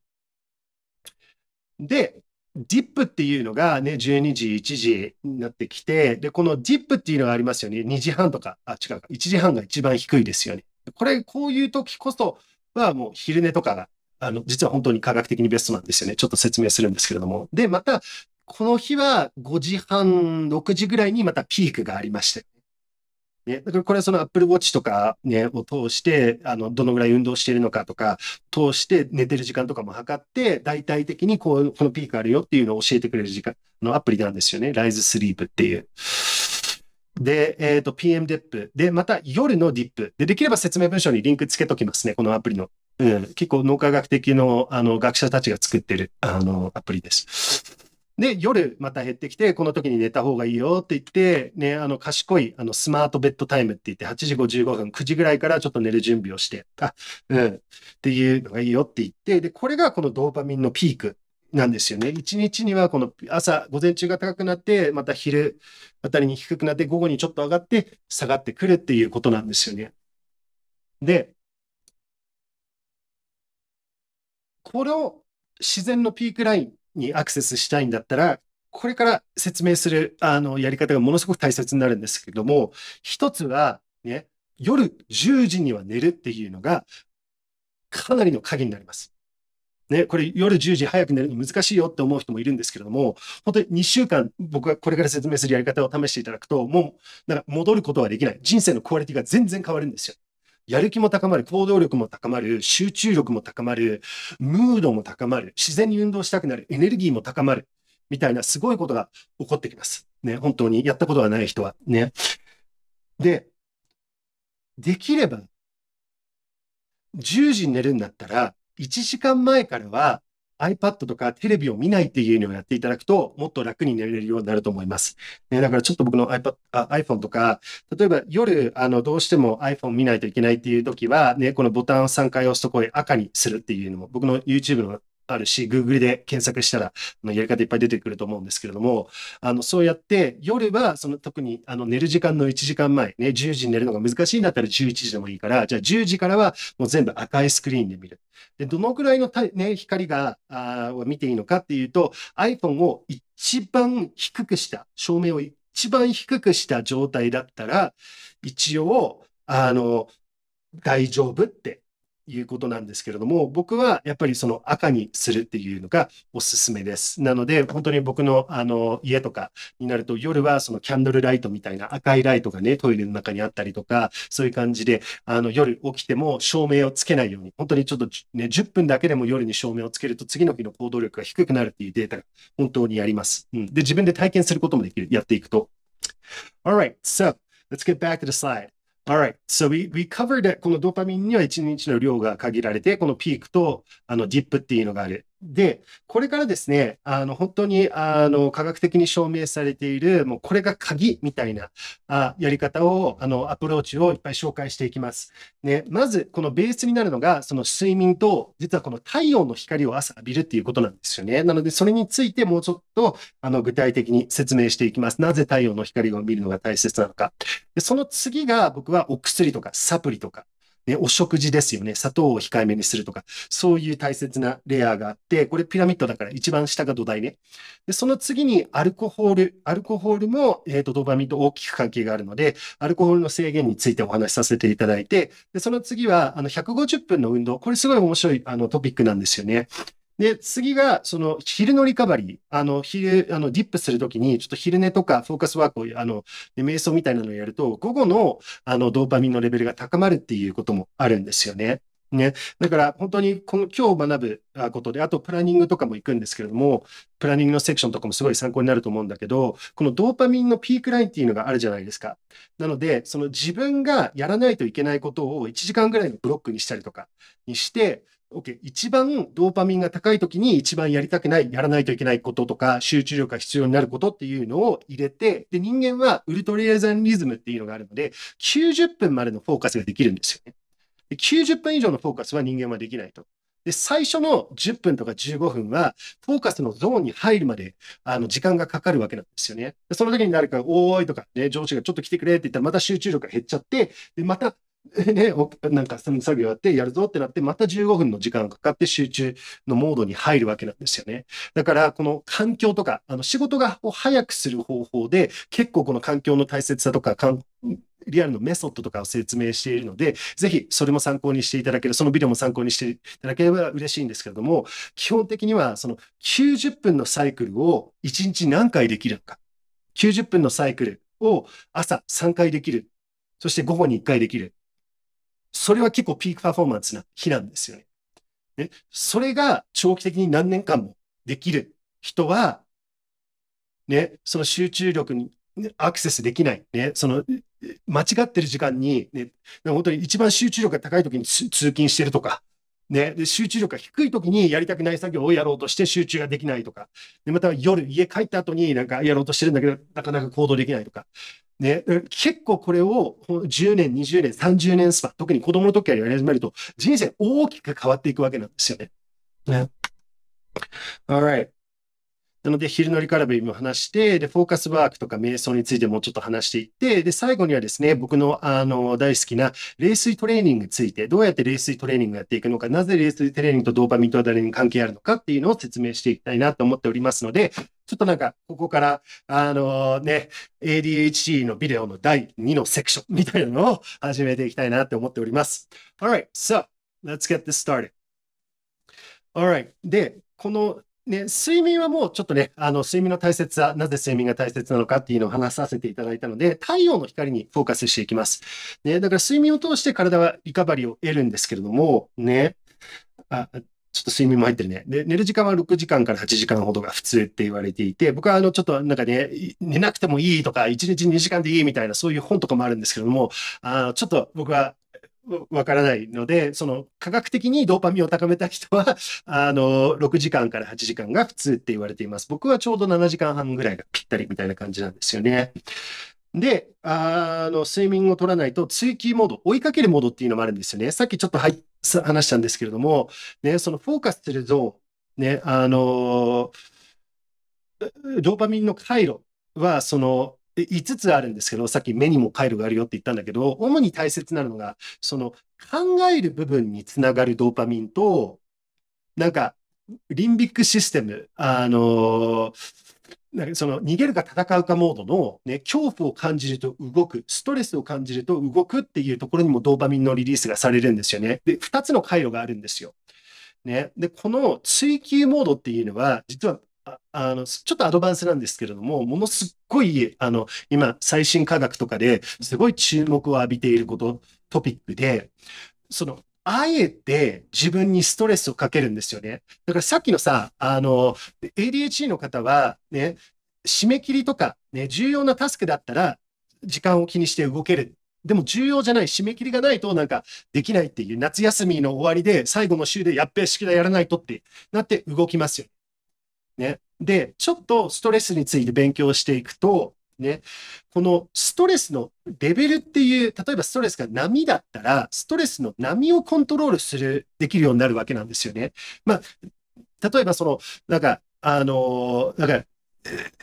S1: で、ディップっていうのがね、12時、1時になってきて、で、このディップっていうのがありますよね。2時半とか、あ、違うか、1時半が一番低いですよね。これ、こういう時こそはもう昼寝とかが、あの、実は本当に科学的にベストなんですよね。ちょっと説明するんですけれども。で、また、この日は5時半、6時ぐらいにまたピークがありまして、ね、これはその Apple Watch とか、ね、を通して、あの、どのぐらい運動しているのかとか、通して寝てる時間とかも測って、大体的にこう、このピークあるよっていうのを教えてくれる時間のアプリなんですよね。ライズスリープっていう。で、えっ、ー、と、PM デップ。で、また夜のディップ。で、できれば説明文章にリンクつけときますね、このアプリの。うん、結構脳科学的のあの学者たちが作ってるあのアプリです。で、夜また減ってきて、この時に寝た方がいいよって言って、ね、あの、賢い、あの、スマートベッドタイムって言って、8時55分、9時ぐらいからちょっと寝る準備をして、あ、うん、っていうのがいいよって言って、で、これがこのドーパミンのピークなんですよね。1日にはこの朝、午前中が高くなって、また昼あたりに低くなって、午後にちょっと上がって、下がってくるっていうことなんですよね。で、これを自然のピークラインにアクセスしたいんだったら、これから説明する、あの、やり方がものすごく大切になるんですけども、一つは、ね、夜10時には寝るっていうのが、かなりの鍵になります。ね、これ夜10時早く寝るの難しいよって思う人もいるんですけれども、本当に2週間僕がこれから説明するやり方を試していただくと、もう、なんか戻ることはできない。人生のクオリティが全然変わるんですよ。やる気も高まる、行動力も高まる、集中力も高まる、ムードも高まる、自然に運動したくなる、エネルギーも高まる、みたいなすごいことが起こってきます。ね、本当にやったことがない人は。ね。で、できれば、10時に寝るんだったら、1時間前からは iPad とかテレビを見ないっていうのをやっていただくと、もっと楽に寝れるようになると思います。ね、だからちょっと僕の iPad あ iPhone とか、例えば夜、あの、どうしても iPhone 見ないといけないっていう時は、ね、このボタンを3回押すとこれ赤にするっていうのも、僕の YouTube のあるし、Google で検索したら、あのやり方いっぱい出てくると思うんですけれども、あの、そうやって、夜は、その特に、あの、寝る時間の1時間前、ね、10時に寝るのが難しいんだったら11時でもいいから、じゃあ10時からはもう全部赤いスクリーンで見る。で、どのくらいのね、光が、あ見ていいのかっていうと、iPhone を一番低くした、照明を一番低くした状態だったら、一応、あの、大丈夫っていうことなんですけれども、僕はやっぱりその赤にするっていうのがおすすめです。なので、本当に僕のあの家とかになると、夜はそのキャンドルライトみたいな赤いライトがね、トイレの中にあったりとか、そういう感じで、あの夜起きても照明をつけないように、本当にちょっとね、10分だけでも夜に照明をつけると、次の日の行動力が低くなるっていうデータが本当にあります。うん、で、自分で体験することもできる、やっていくと。Alright, so let's get back to the slide. Alright, so we, we covered このドーパミンには1日の量が限られて、このピークとあのディップっていうのがある。で、これからですね、あの、本当に、あの、科学的に証明されている、もうこれが鍵みたいな、あやり方を、あの、アプローチをいっぱい紹介していきます。ね、まず、このベースになるのが、その睡眠と、実はこの太陽の光を朝浴びるっていうことなんですよね。なので、それについてもうちょっと、あの、具体的に説明していきます。なぜ太陽の光を見るのが大切なのか。でその次が、僕はお薬とかサプリとか、ね、お食事ですよね。砂糖を控えめにするとか、そういう大切なレアがあって、これピラミッドだから一番下が土台ね。で、その次にアルコホール。アルコホールも、えっ、ー、と、ドーパミンと大きく関係があるので、アルコホールの制限についてお話しさせていただいて、で、その次は、あの、150分の運動。これすごい面白い、あの、トピックなんですよね。で、次が、その、昼のリカバリー。あの、昼、あの、ディップするときに、ちょっと昼寝とか、フォーカスワークを、あの、瞑想みたいなのをやると、午後の、あの、ドーパミンのレベルが高まるっていうこともあるんですよね。ね。だから、本当に、この、今日学ぶことで、あと、プランニングとかも行くんですけれども、プランニングのセクションとかもすごい参考になると思うんだけど、このドーパミンのピークラインっていうのがあるじゃないですか。なので、その自分がやらないといけないことを1時間ぐらいのブロックにしたりとかにして、OK。一番ドーパミンが高い時に一番やりたくない、やらないといけないこととか、集中力が必要になることっていうのを入れて、で、人間はウルトリアザンリズムっていうのがあるので、90分までのフォーカスができるんですよね。で90分以上のフォーカスは人間はできないと。で、最初の10分とか15分は、フォーカスのゾーンに入るまで、あの、時間がかかるわけなんですよね。その時に誰か、おーいとか、ね、上司がちょっと来てくれって言ったら、また集中力が減っちゃって、で、またで、なんかその作業やってやるぞってなって、また15分の時間がかかって集中のモードに入るわけなんですよね。だから、この環境とか、あの仕事がを早くする方法で、結構この環境の大切さとか、リアルのメソッドとかを説明しているので、ぜひそれも参考にしていただける、そのビデオも参考にしていただければ嬉しいんですけれども、基本的にはその90分のサイクルを1日何回できるのか。90分のサイクルを朝3回できる。そして午後に1回できる。それは結構ピークパフォーマンスな日なんですよね。ねそれが長期的に何年間もできる人は、ね、その集中力にアクセスできない、ね、その間違ってる時間に、ね、本当に一番集中力が高い時に通勤してるとか、ね、で集中力が低い時にやりたくない作業をやろうとして集中ができないとか、でまた夜家帰った後になんかやろうとしてるんだけど、なかなか行動できないとか、ね、結構これを10年、20年、30年スパ、特に子供の時からやり始めると、人生大きく変わっていくわけなんですよね。ね。Alright. なので、昼乗りカラビも話して、で、フォーカスワークとか瞑想についてもちょっと話していって、で、最後にはですね、僕の、あの、大好きな、冷水トレーニングについて、どうやって冷水トレーニングやっていくのか、なぜ冷水トレーニングとドーパミンとアダレに関係あるのかっていうのを説明していきたいなと思っておりますので、ちょっとなんか、ここから、あのね、ADHD のビデオの第2のセクションみたいなのを始めていきたいなと思っております。Alright, so, let's get this started. Alright, で、このね、睡眠はもうちょっとね、あの、睡眠の大切さ、なぜ睡眠が大切なのかっていうのを話させていただいたので、太陽の光にフォーカスしていきます。ね、だから睡眠を通して体はリカバリーを得るんですけれども、ね、あ、ちょっと睡眠も入ってるね。で、寝る時間は6時間から8時間ほどが普通って言われていて、僕はあの、ちょっとなんかね、寝なくてもいいとか、1日2時間でいいみたいな、そういう本とかもあるんですけれども、あの、ちょっと僕はわからないので、その科学的にドーパミンを高めた人は、あの、6時間から8時間が普通って言われています。僕はちょうど7時間半ぐらいがぴったりみたいな感じなんですよね。で、あの、睡眠を取らないと追求モード、追いかけるモードっていうのもあるんですよね。さっきちょっと話したんですけれども、ね、そのフォーカスするゾーン、ね、あの、ドーパミンの回路は、その、で5つあるんですけど、さっき目にも回路があるよって言ったんだけど、主に大切なのが、その考える部分につながるドーパミンと、なんか、リンビックシステム、あのなんかその逃げるか戦うかモードの、ね、恐怖を感じると動く、ストレスを感じると動くっていうところにもドーパミンのリリースがされるんですよね。で、2つの回路があるんですよ。ね。で、この追求モードっていうのは、実はあの、ちょっとアドバンスなんですけれども、ものすっごい、あの、今、最新科学とかですごい注目を浴びていること、トピックで、その、あえて自分にストレスをかけるんですよね。だからさっきのさ、あの、ADHD の方は、ね、締め切りとか、ね、重要なタスクだったら、時間を気にして動けるでも重要じゃない、締め切りがないとなんかできないっていう、夏休みの終わりで最後の週でやっべえ、宿題やらないとってなって動きますよ。ね。で、ちょっとストレスについて勉強していくと、ね、このストレスのレベルっていう、例えばストレスが波だったら、ストレスの波をコントロールする、できるようになるわけなんですよね。まあ、例えばその、なんか、あのなんか、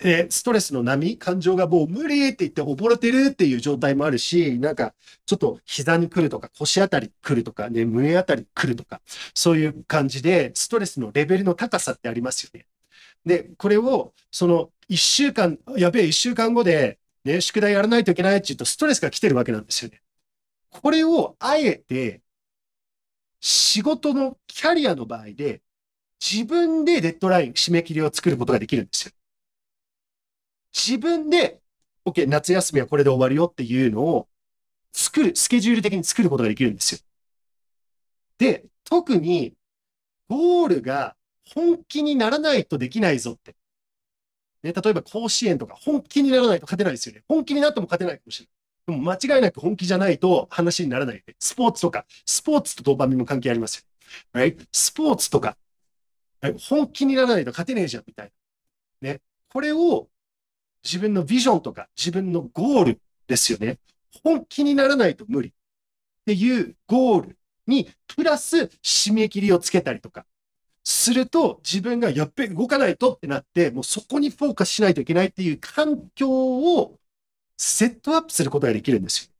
S1: えストレスの波、感情がもう無理って言って溺れてるっていう状態もあるし、なんかちょっと膝に来るとか腰あたり来るとかね、胸あたり来るとか、そういう感じでストレスのレベルの高さってありますよね。で、これを、その、一週間、やべえ、一週間後で、ね、宿題やらないといけないって言うと、ストレスが来てるわけなんですよね。これを、あえて、仕事のキャリアの場合で、自分でデッドライン、締め切りを作ることができるんですよ。自分で、OK、夏休みはこれで終わるよっていうのを、作る、スケジュール的に作ることができるんですよ。で、特に、ゴールが本気にならないとできないぞって。ね、例えば甲子園とか本気にならないと勝てないですよね。本気になっても勝てないかもしれない。でも間違いなく本気じゃないと話にならないで。スポーツとか、スポーツとドーパミンも関係ありますよ。はい、スポーツとか、本気にならないと勝てねえじゃんみたいな。ね。これを自分のビジョンとか自分のゴールですよね。本気にならないと無理っていうゴールにプラス締め切りをつけたりとか、すると、自分がやっべ、動かないとってなって、もうそこにフォーカスしないといけないっていう環境をセットアップすることができるんですよ。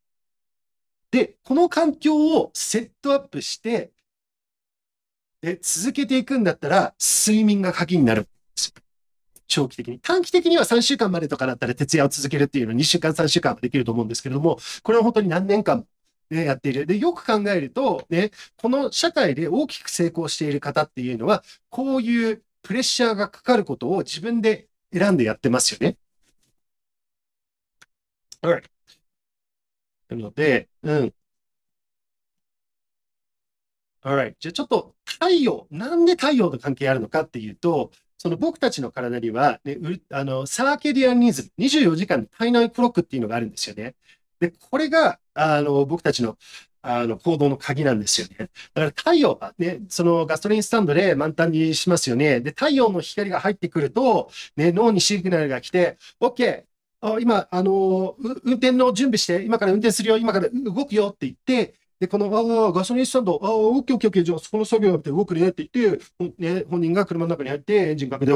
S1: で、この環境をセットアップして、で、続けていくんだったら、睡眠が鍵になるんですよ。長期的に。短期的には3週間までとかだったら徹夜を続けるっていうのを2週間3週間はできると思うんですけれども、これは本当に何年間ね、やっている。で、よく考えると、ね、この社会で大きく成功している方っていうのは、こういうプレッシャーが
S2: かかることを自分で選んでやってますよね。はい。なので、うん。
S1: a l r じゃあちょっと太陽、なんで太陽と関係あるのかっていうと、その僕たちの体には、ね、あのサーケディアンニズム、24時間体内クロックっていうのがあるんですよね。で、これが、あの、僕たちの、あの、行動の鍵なんですよね。だから太陽がね、そのガソリンスタンドで満タンにしますよね。で、太陽の光が入ってくると、ね、脳にシグナルが来て、OK、あ今、あの運転の準備して、今から運転するよ、今から動くよって言って、で、この、あガソリンスタンド、ああ、オッケーオッケーオッケー、じゃあそこの作業やって動くねって言って、ね、本人が車の中に入って、エンジンかけて、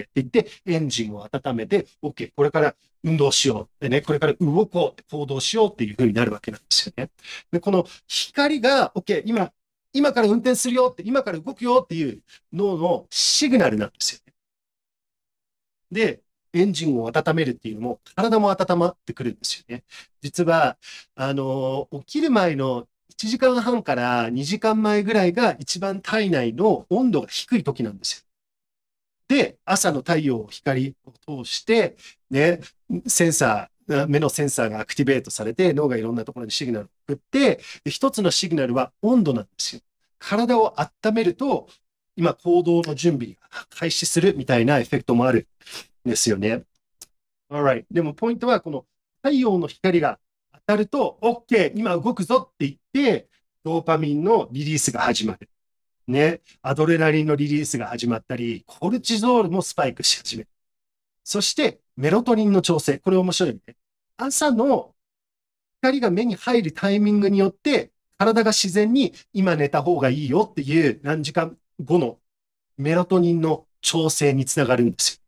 S1: って言って、エンジンを温めて、OK、これから運動しよう。でね、これから動こうって行動しようっていう風になるわけなんですよね。で、この光が、OK、今、今から運転するよって、今から動くよっていう脳のシグナルなんですよね。で、エンジンを温めるっていうのも、体も温まってくるんですよね。実は、あの、起きる前の1時間半から2時間前ぐらいが一番体内の温度が低い時なんですよ。で、朝の太陽光を通して、ね、センサー、目のセンサーがアクティベートされて、脳がいろんなところにシグナルを送って、一つのシグナルは温度なんですよ。体を温めると、今行動の準備が開始するみたいなエフェクトもあるんですよね。Alright. でもポイントは、この太陽の光が当たると、OK! 今動くぞって言って、ドーパミンのリリースが始まる。ね、アドレナリンのリリースが始まったり、コルチゾールもスパイクし始める。そして、メロトニンの調整。これ面白いね。朝の光が目に入るタイミングによって、体が自然に今寝た方がいいよっていう何時間後のメロトニンの調整につながるんです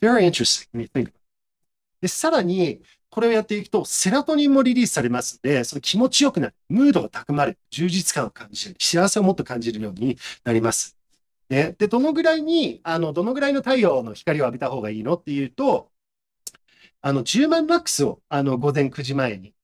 S1: よ。It's very interesting when you think about it. で、さらに、これをやっていくと、セラトニンもリリースされますので、その気持ちよくなる、ムードが高まる、充実感を感じる、幸せをもっと感じるようになります。で、どのぐらいに、あの、どのぐらいの太陽の光を浴びた方がいいのっていうと、あの、10万マックスを、あの、午前9時前に。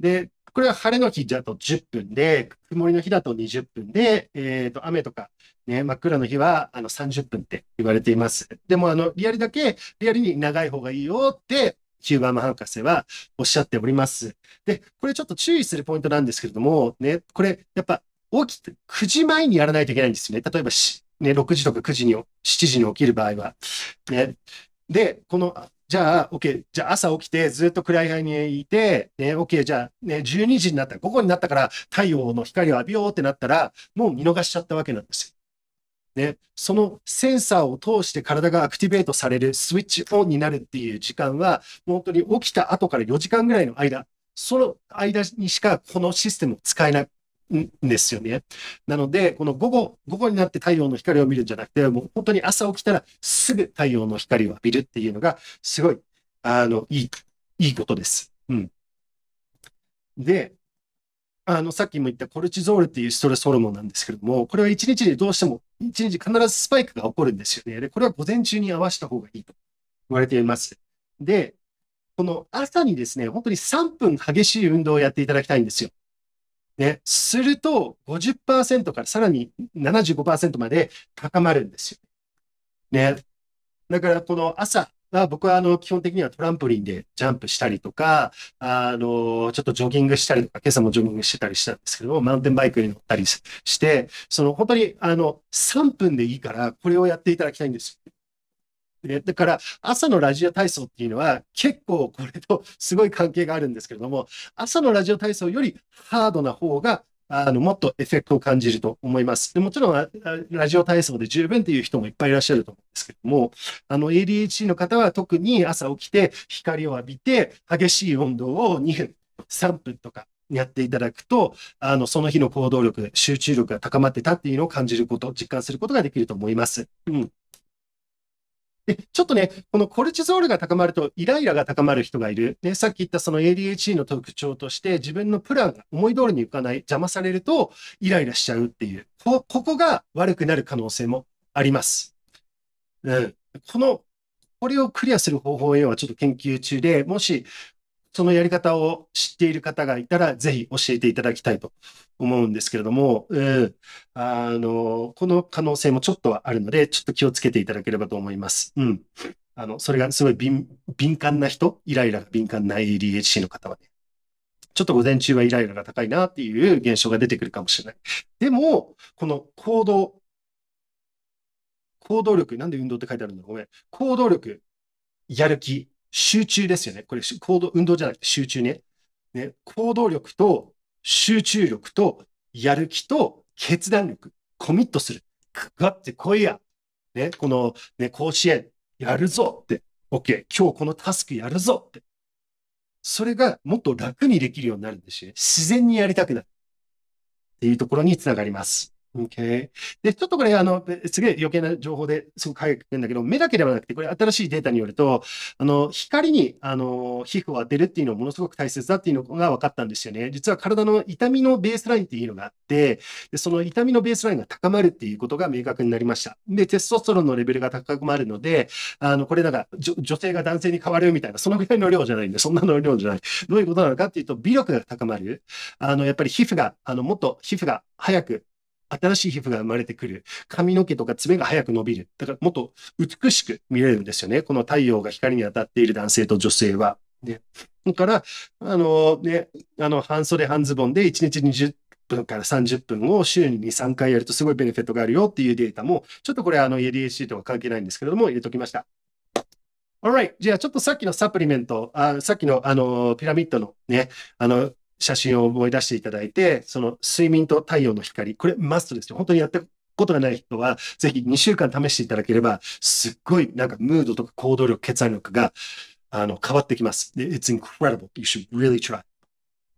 S1: で、これは晴れの日だと10分で、曇りの日だと20分で、えー、と、雨とか、ね、真っ暗の日は、あの、30分って言われています。でも、あの、リアルだけ、リアルに長い方がいいよってヒューバーマン博士はおっしゃっております。で、これちょっと注意するポイントなんですけれども、ね、これやっぱ起きて、9時前にやらないといけないんですよね。例えばし、ね、6時とか9時に、7時に起きる場合は。ね。で、この、じゃあ、OK、じゃあ朝起きてずっと暗い部屋にいて、ね、OK、じゃあね、12時になったら、午後になったから太陽の光を浴びようってなったら、もう見逃しちゃったわけなんですよ。で、そのセンサーを通して体がアクティベートされる、スイッチオンになるっていう時間は、本当に起きた後から4時間ぐらいの間、その間にしかこのシステムを使えないんですよね。なので、この午後、午後になって太陽の光を見るんじゃなくて、もう本当に朝起きたらすぐ太陽の光を浴びるっていうのが、すごい、あの、いい、いいことです。うん。で、あの、さっきも言ったコルチゾールっていうストレスホルモンなんですけれども、これは1日でどうしても、1日必ずスパイクが起こるんですよね。で、これは午前中に合わせた方がいいと言われています。で、この朝にですね、本当に3分激しい運動をやっていただきたいんですよ。ね、すると50%からさらに75%まで高まるんですよ。ね。だからこの朝、まあ、僕はあの基本的にはトランポリンでジャンプしたりとか、あの、ちょっとジョギングしたりとか、今朝もジョギングしてたりしたんですけども、マウンテンバイクに乗ったりして、その本当にあの3分でいいから、これをやっていただきたいんですでだから朝のラジオ体操っていうのは結構これとすごい関係があるんですけれども朝のラジオ体操よりハードな方があの、もっとエフェクトを感じると思います。でもちろん、ラジオ体操で十分っていう人もいっぱいいらっしゃると思うんですけども、あの、ADHD の方は特に朝起きて光を浴びて、激しい運動を2分、3分とかやっていただくと、あの、その日の行動力、集中力が高まってたっていうのを感じること、実感することができると思います。うん。で、ちょっとね、このコルチゾールが高まるとイライラが高まる人がいる。で、さっき言ったその ADHD の特徴として自分のプランが思い通りにいかない、邪魔されるとイライラしちゃうっていう、こ、ここが悪くなる可能性もあります。うん。この、これをクリアする方法へはちょっと研究中で、もしそのやり方を知っている方がいたら、ぜひ教えていただきたいと思うんですけれども、うん、あの、この可能性もちょっとはあるので、ちょっと気をつけていただければと思います。うん。あの、それがすごい敏感な人、イライラが敏感な ADHD の方はね、ちょっと午前中はイライラが高いなっていう現象
S2: が出てくるかもしれない。
S1: でも、この行動、行動力、なんで運動って書いてあるんだろうごめん。行動力、やる気、集中ですよね。これ、行動、運動じゃなくて集中ね。ね、行動力と集中力とやる気と決断力、コミットする。かかってこいや。ね、この、ね、甲子園、やるぞって。OK、今日このタスクやるぞって。それがもっと楽にできるようになるんですよね。自然にやりたくなる。っていうところにつながります。Okay. で、ちょっとこれ、あの、すげえ余計な情報ですごく早くるんだけど、目だけではなくて、これ新しいデータによると、あの、光に、あの、皮膚を当てるっていうのはものすごく大切だっていうのが分かったんですよね。実は体の痛みのベースラインっていうのがあって、でその痛みのベースラインが高まるっていうことが明確になりました。で、テストストロンのレベルが高くなるので、あの、これなんか、女性が男性に変わるみたいな、そのぐらいの量じゃないんで、そんなの量じゃない。どういうことなのかっていうと、微力が高まる。あの、やっぱり皮膚が、あの、もっと皮膚が早く、新しい皮膚が生まれてくる。髪の毛とか爪が早く伸びる。だからもっと美しく見れるんですよね。この太陽が光に当たっている男性と女性は。ね。だから、あのね、あの、半袖半ズボンで1日20分から30分を週に2、3回やるとすごいベネフィットがあるよっていうデータも、ちょっとこれあの ADHD とは関係ないんですけれども、入れときました。alright. じゃあちょっとさっきのサプリメント、あさっきのあのピラミッドのね、あの写真を思い出していただいて、その睡眠と太陽の光、これマストですよ。本当にやったことがない人は、ぜひ2週間試していただければ、すっごいなんかムードとか行動力、決断力が、あの、変わってきます。It's incredible. You should really try.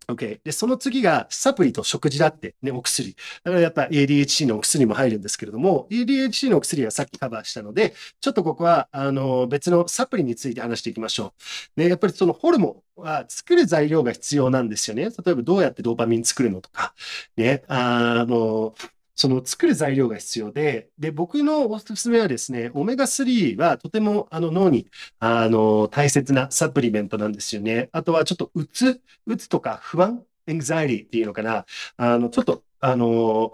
S1: OK。で、その次がサプリと食事だって、ね、お薬。だからやっぱ ADHD のお薬も入るんですけれども、ADHD のお薬はさっきカバーしたので、ちょっとここは、あの、別のサプリについて話していきましょう。ね、やっぱりそのホルモンは作る材料が必要なんですよね。例えばどうやってドーパミン作るのとか、ね、あの、その作る材料が必要で、で、僕のおすすめはですね、オメガ3はとてもあの脳にあの大切なサプリメントなんですよね。あとはちょっとうつ、うつとか不安、エンザイリーっていうのかな。あの、ちょっと、あの、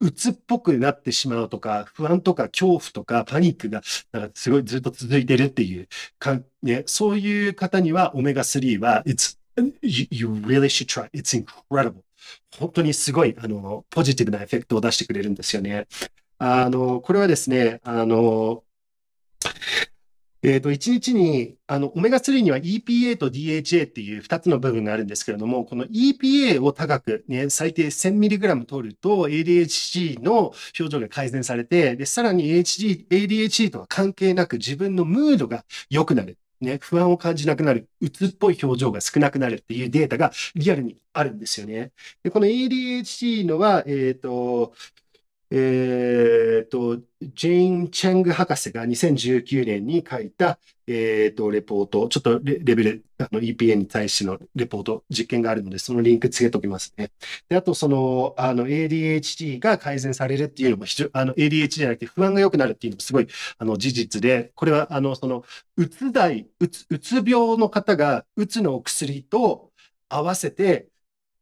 S1: うつっぽくなってしまうとか、不安とか恐怖とかパニックが、なんかすごいずっと続いてるっていう、かね、そういう方にはオメガ3は、it's, you, you really should try. It's incredible. 本当にすごい、あの、ポジティブなエフェクトを出してくれるんですよね。あの、これはですね、あの、えっ、ー、と、1日に、あの、オメガ3には EPA と DHA っていう2つの部分があるんですけれども、この EPA を高く、ね、最低 1000mg 取ると ADHD の表情が改善されて、で、さらに ADHD, ADHD とは関係なく自分のムードが良くなる。ね、不安を感じなくなる、うつっぽい表情が少なくなるっていうデータがリアルにあるんですよね。で、この ADHD のは、えっ、ー、と、えっ、ー、と、ジェイン・チェング博士が2019年に書いた、えっ、ー、と、レポート、ちょっとレベル、あの、EPA に対してのレポート、実験があるので、そのリンクつけておきますね。で、あと、その、あの、ADHD が改善されるっていうのも非常、あの、ADHD じゃなくて不安が良くなるっていうのもすごい、あの、事実で、これは、あの、その、うつ剤、うつ、うつ病の方が、うつのお薬と合わせて、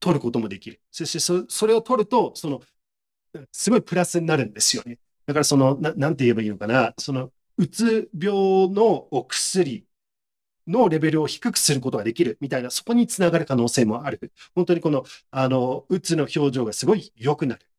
S1: 取ることもできる。そしてそ、それを取ると、その、すごいプラスになるんですよね。だからその、ななんて言えばいいのかな、その、うつ病のお薬のレベルを低くすることができるみたいな、そこにつながる可能性もある。本当にこの、あの、うつの表情がすごい良くなる。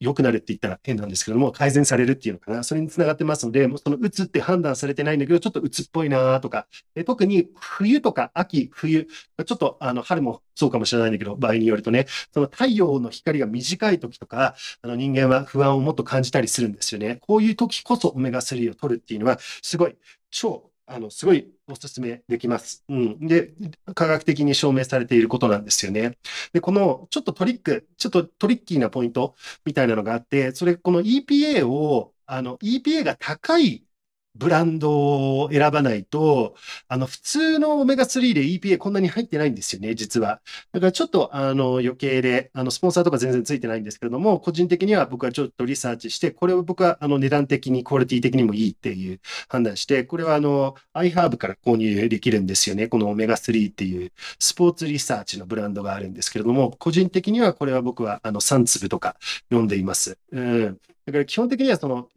S1: 良くなるって言ったら変なんですけども、改善されるっていうのかな。それにつながってますので、もうその鬱つって判断されてないんだけど、ちょっと鬱つっぽいなとか、え特に冬とか秋、冬、ちょっとあの春もそうかもしれないんだけど、場合によるとね、その太陽の光が短い時とか、あの人間は不安をもっと感じたりするんですよね。こういう時こそオメガ3を取るっていうのは、すごい超あの、すごいお勧めできます。うん。で、科学的に証明されていることなんですよね。で、この、ちょっとトリック、ちょっとトリッキーなポイントみたいなのがあって、それ、この EPA を、あの、EPA が高いブランドを選ばないと、あの、普通のオメガ3で EPA こんなに入ってないんですよね、実は。だからちょっと、あの、余計で、あの、スポンサーとか全然ついてないんですけれども、個人的には僕はちょっとリサーチして、これを僕は、あの、値段的に、クオリティ的にもいいっていう判断して、これは、あの、iHerb から購入できるんですよね、このオメガ3っていう、スポーツリサーチのブランドがあるんですけれども、個人的にはこれは僕は、あの、3粒とか読んでいます。うん。だから基本的にはその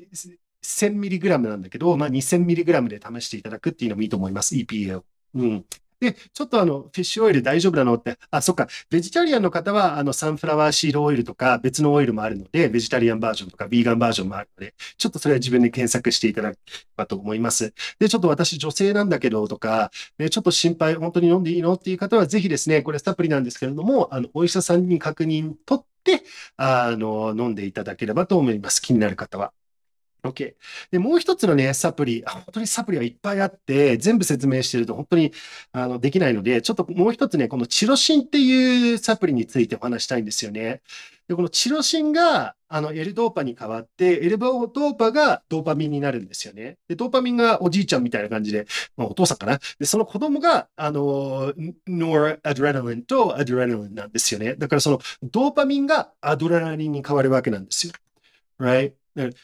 S1: 1000mg なんだけど、まあ、2000mg で試していただくっていうのもいいと思います、EPA を。うん。で、ちょっとあの、フィッシュオイル大丈夫なのって、あ、そっか、ベジタリアンの方は、あの、サンフラワーシードオイルとか別のオイルもあるので、ベジタリアンバージョンとかビーガンバージョンもあるので、ちょっとそれは自分で検索していただければと思います。で、ちょっと私女性なんだけどとか、ちょっと心配、本当に飲んでいいのっていう方は、ぜひですね、これサプリなんですけれども、あの、お医者さんに確認取って、あの、飲んでいただければと思います。気になる方は。OK。で、もう一つのね、サプリ、本当にサプリはいっぱいあって、全部説明してると本当にあのできないので、ちょっともう一つね、このチロシンっていうサプリについてお話したいんですよね。で、このチロシンが、あの、エルドーパに変わって、エルドーパがドーパミンになるんですよね。で、ドーパミンがおじいちゃんみたいな感じで、まあ、お父さんかな。で、その子供が、あの、ノーアドレナリンとアドレナリンなんですよね。だからその、ドーパミンがアドレナリンに変わるわけなんですよ。Right?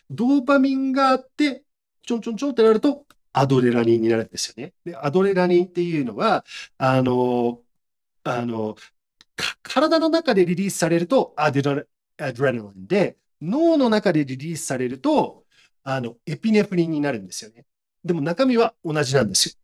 S1: ドーパミンがあって、ちょんちょんちょんってなると、アドレナリンになるんですよね。で、アドレナリンっていうのは、あの、あの、体の中でリリースされるとアドレナリンで、脳の中でリリースされると、あの、エピネフリンになるんですよね。でも中身は同じなんですよ。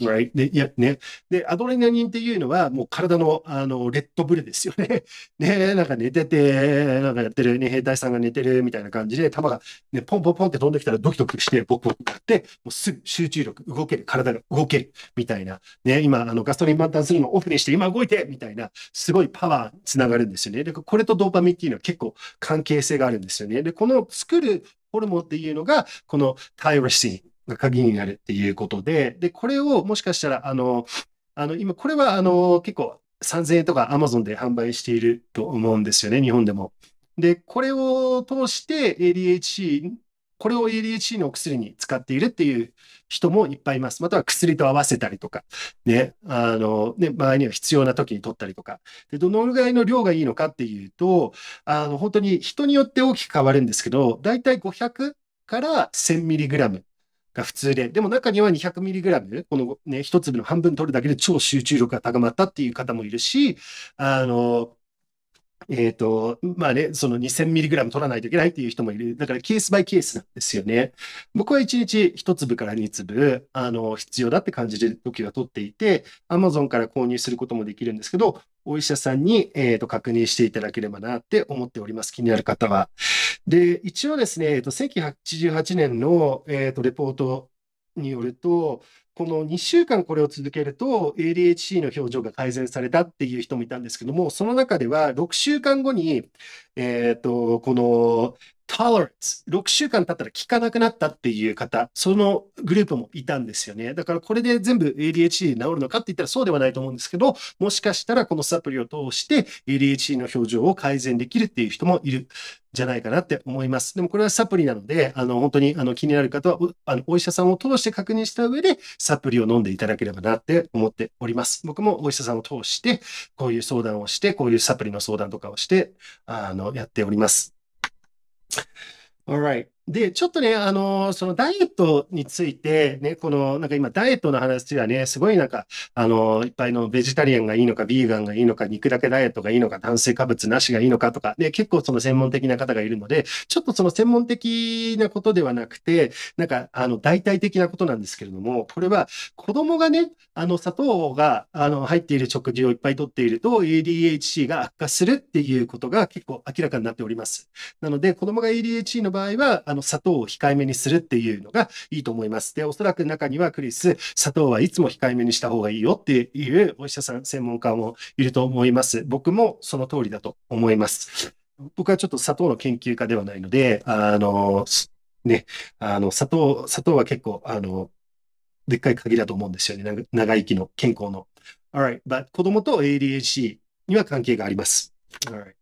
S1: right? で、いや、ね。で、アドレナリンっていうのは、もう体の、あの、レッドブルですよね。ね、なんか寝てて、なんかやってる、ね、兵隊さんが寝てるみたいな感じで、弾が、ね、ポンポンポンって飛んできたらドキドキして、ボクボクって、もうすぐ集中力、動ける、体が動ける、みたいな。ね、今、あの、ガソリン満タンするのオフにして、今動いてみたいな、すごいパワーつながるんですよね。で、これとドーパミンっていうのは結構関係性があるんですよね。で、この作るホルモンっていうのが、このタイロシンが鍵になるっていうことで、で、これをもしかしたら、あの、あの今、これはあの結構3000円とか Amazon で販売していると思うんですよね、日本でも。で、これを通して ADHD、これを ADHD のお薬に使っているっていう人もいっぱいいます。または薬と合わせたりとか、ね、あの、ね、場合には必要な時に取ったりとか。で、どのぐらいの量がいいのかっていうと、あの、本当に人によって大きく変わるんですけど、だいたい500から 1000mg が普通で、でも中には 200mg、このね、一粒の半分取るだけで超集中力が高まったっていう方もいるし、あの、えっ、ー、と、まあね、その 2000mg 取らないといけないっていう人もいる。だからケースバイケースなんですよね。僕は1日1粒から2粒、あの、必要だって感じる時は取っていて、Amazon から購入することもできるんですけど、お医者さんに、えーと確認していただければなって思っております。気になる方は。で、一応ですね、1988年の、えと、レポートによると、この2週間これを続けると ADHD の表情が改善されたっていう人もいたんですけども、その中では6週間後に、えっ、ー、と、この tolerance、6週間経ったら効かなくなったっていう方、そのグループもいたんですよね。だからこれで全部 ADHD 治るのかって言ったらそうではないと思うんですけど、もしかしたらこのサプリを通して ADHD の表情を改善できるっていう人もいる。んじゃないかなって思います。でもこれはサプリなので、あの、本当にあの気になる方はお、あの、お医者さんを通して確認した上で、サプリを飲んでいただければなって思っております。僕もお医者さんを通して、こういう相談をして、こういうサプリの相談とかをして、あの、のやっております。a l right. で、ちょっとね、あのー、そのダイエットについて、ね、この、なんか今、ダイエットの話はね、すごいなんか、あのー、いっぱいのベジタリアンがいいのか、ビーガンがいいのか、肉だけダイエットがいいのか、炭水化物なしがいいのかとか、で、結構その専門的な方がいるので、ちょっとその専門的なことではなくて、なんか、あの、代替的なことなんですけれども、これは、子供がね、あの、砂糖が、あの、入っている食事をいっぱいとっていると、ADHD が悪化するっていうことが結構明らかになっております。なので、子供が ADHD の場合は、あの、砂糖を控えめにするっていうのがいいと思います。で、おそらく中にはクリス、砂糖はいつも控えめにした方がいいよっていうお医者さん、専門家もいると思います。僕もその通りだと思います。僕はちょっと砂糖の研究家ではないので、あの、ね、あの、砂糖、砂糖は結構、あの、でっかい鍵だと思うんですよね。長生きの、健康の。Alright, but 子供と ADHD には関係があります。Alright.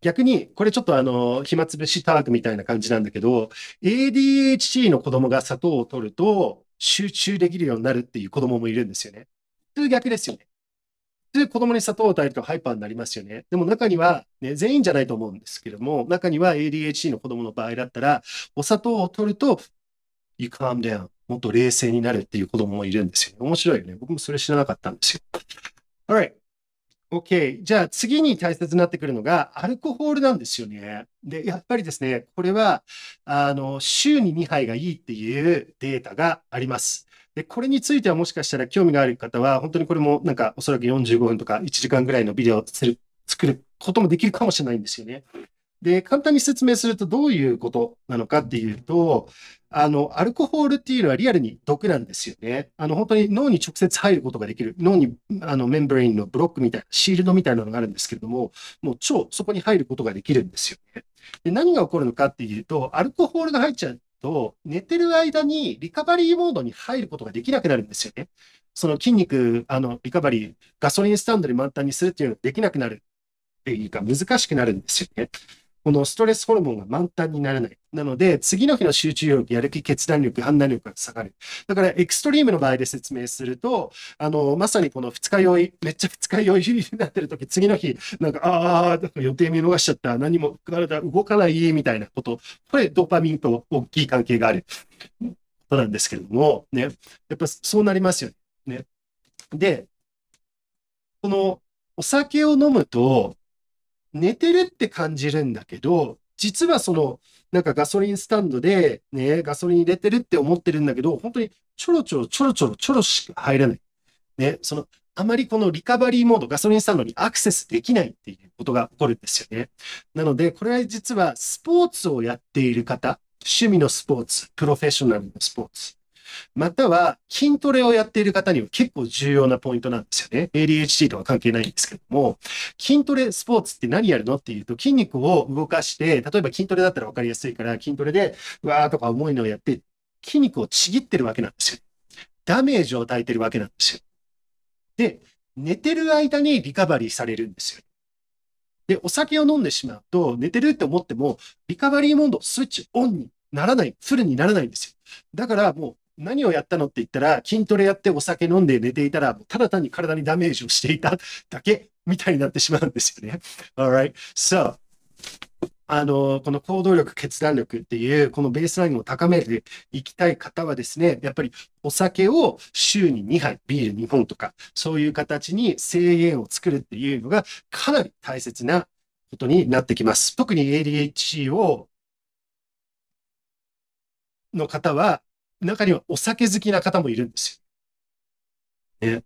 S1: 逆に、これちょっとあの、暇つぶしタークみたいな感じなんだけど、ADHD の子供が砂糖を取ると集中できるようになるっていう子供もいるんですよね。普通逆ですよね。で、子供に砂糖を与えるとハイパーになりますよね。でも中には、ね、全員じゃないと思うんですけども、中には ADHD の子供の場合だったら、お砂糖を取ると、You calm down. もっと冷静になるっていう子供もいるんですよね。面白いよね。僕もそれ知らなかったんですよ。Alright. OK。じゃあ次に大切になってくるのがアルコホールなんですよね。で、やっぱりですね、これは、あの、週に2杯がいいっていうデータがあります。で、これについてはもしかしたら興味がある方は、本当にこれもなんかおそらく45分とか1時間ぐらいのビデオを作ることもできるかもしれないんですよね。で、簡単に説明するとどういうことなのかっていうと、あの、アルコホールっていうのはリアルに毒なんですよね。あの、本当に脳に直接入ることができる。脳に、あの、メンブレインのブロックみたいな、シールドみたいなのがあるんですけれども、もう超そこに入ることができるんですよね。で、何が起こるのかっていうと、アルコホールが入っちゃうと、寝てる間にリカバリーモードに入ることができなくなるんですよね。その筋肉、あの、リカバリー、ガソリンスタンドで満タンにするっていうのができなくなるっていうか、難しくなるんですよね。このストレスホルモンが満タンにならない。なので、次の日の集中力、やる気、決断力、判断力が下がる。だから、エクストリームの場合で説明すると、あの、まさにこの二日酔い、めっちゃ二日酔いになってる時、次の日、なんか、ああ、なんか予定見逃しちゃった、何も体動かない、みたいなこと。これ、ドーパミンと大きい関係があることなんですけれども、ね。やっぱそうなりますよね。ねで、この、お酒を飲むと、寝てるって感じるんだけど、実はその、なんかガソリンスタンドで、ね、ガソリン入れてるって思ってるんだけど、本当にちょろちょろちょろちょろちょろしか入らない。ね、その、あまりこのリカバリーモード、ガソリンスタンドにアクセスできないっていうことが起こるんですよね。なので、これは実はスポーツをやっている方、趣味のスポーツ、プロフェッショナルのスポーツまたは筋トレをやっている方には結構重要なポイントなんですよね。ADHD とは関係ないんですけども、筋トレスポーツって何やるのっていうと筋肉を動かして、例えば筋トレだったら分かりやすいから筋トレで、わーとか重いのをやって、筋肉をちぎってるわけなんですよ。ダメージを与えてるわけなんですよ。で、寝てる間にリカバリーされるんですよ。で、お酒を飲んでしまうと、寝てるって思っても、リカバリーモード、スイッチオンにならない、フルにならないんですよ。だからもう、何をやったのって言ったら、筋トレやってお酒飲んで寝ていたら、ただ単に体にダメージをしていただけみたいになってしまうんですよね。Alright. So, あの、この行動力、決断力っていう、このベースラインを高めていきたい方はですね、やっぱりお酒を週に2杯、ビール2本とか、そういう形に制限を作るっていうのがかなり大切なことになってきます。特に ADHD をの方は、中にはお酒好きな方もいるんですよ。ね。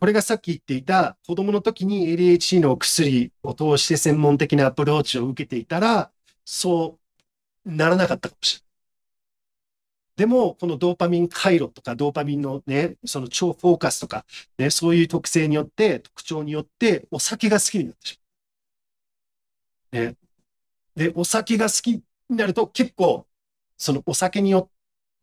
S1: これがさっき言っていた子供の時に ADHD のお薬を通して専門的なアプローチを受けていたら、そうならなかったかもしれない。でも、このドーパミン回路とか、ドーパミンのね、その超フォーカスとか、ね、そういう特性によって、特徴によって、お酒が好きになってしまう。ね。で、お酒が好きになると、結構、そのお酒によっ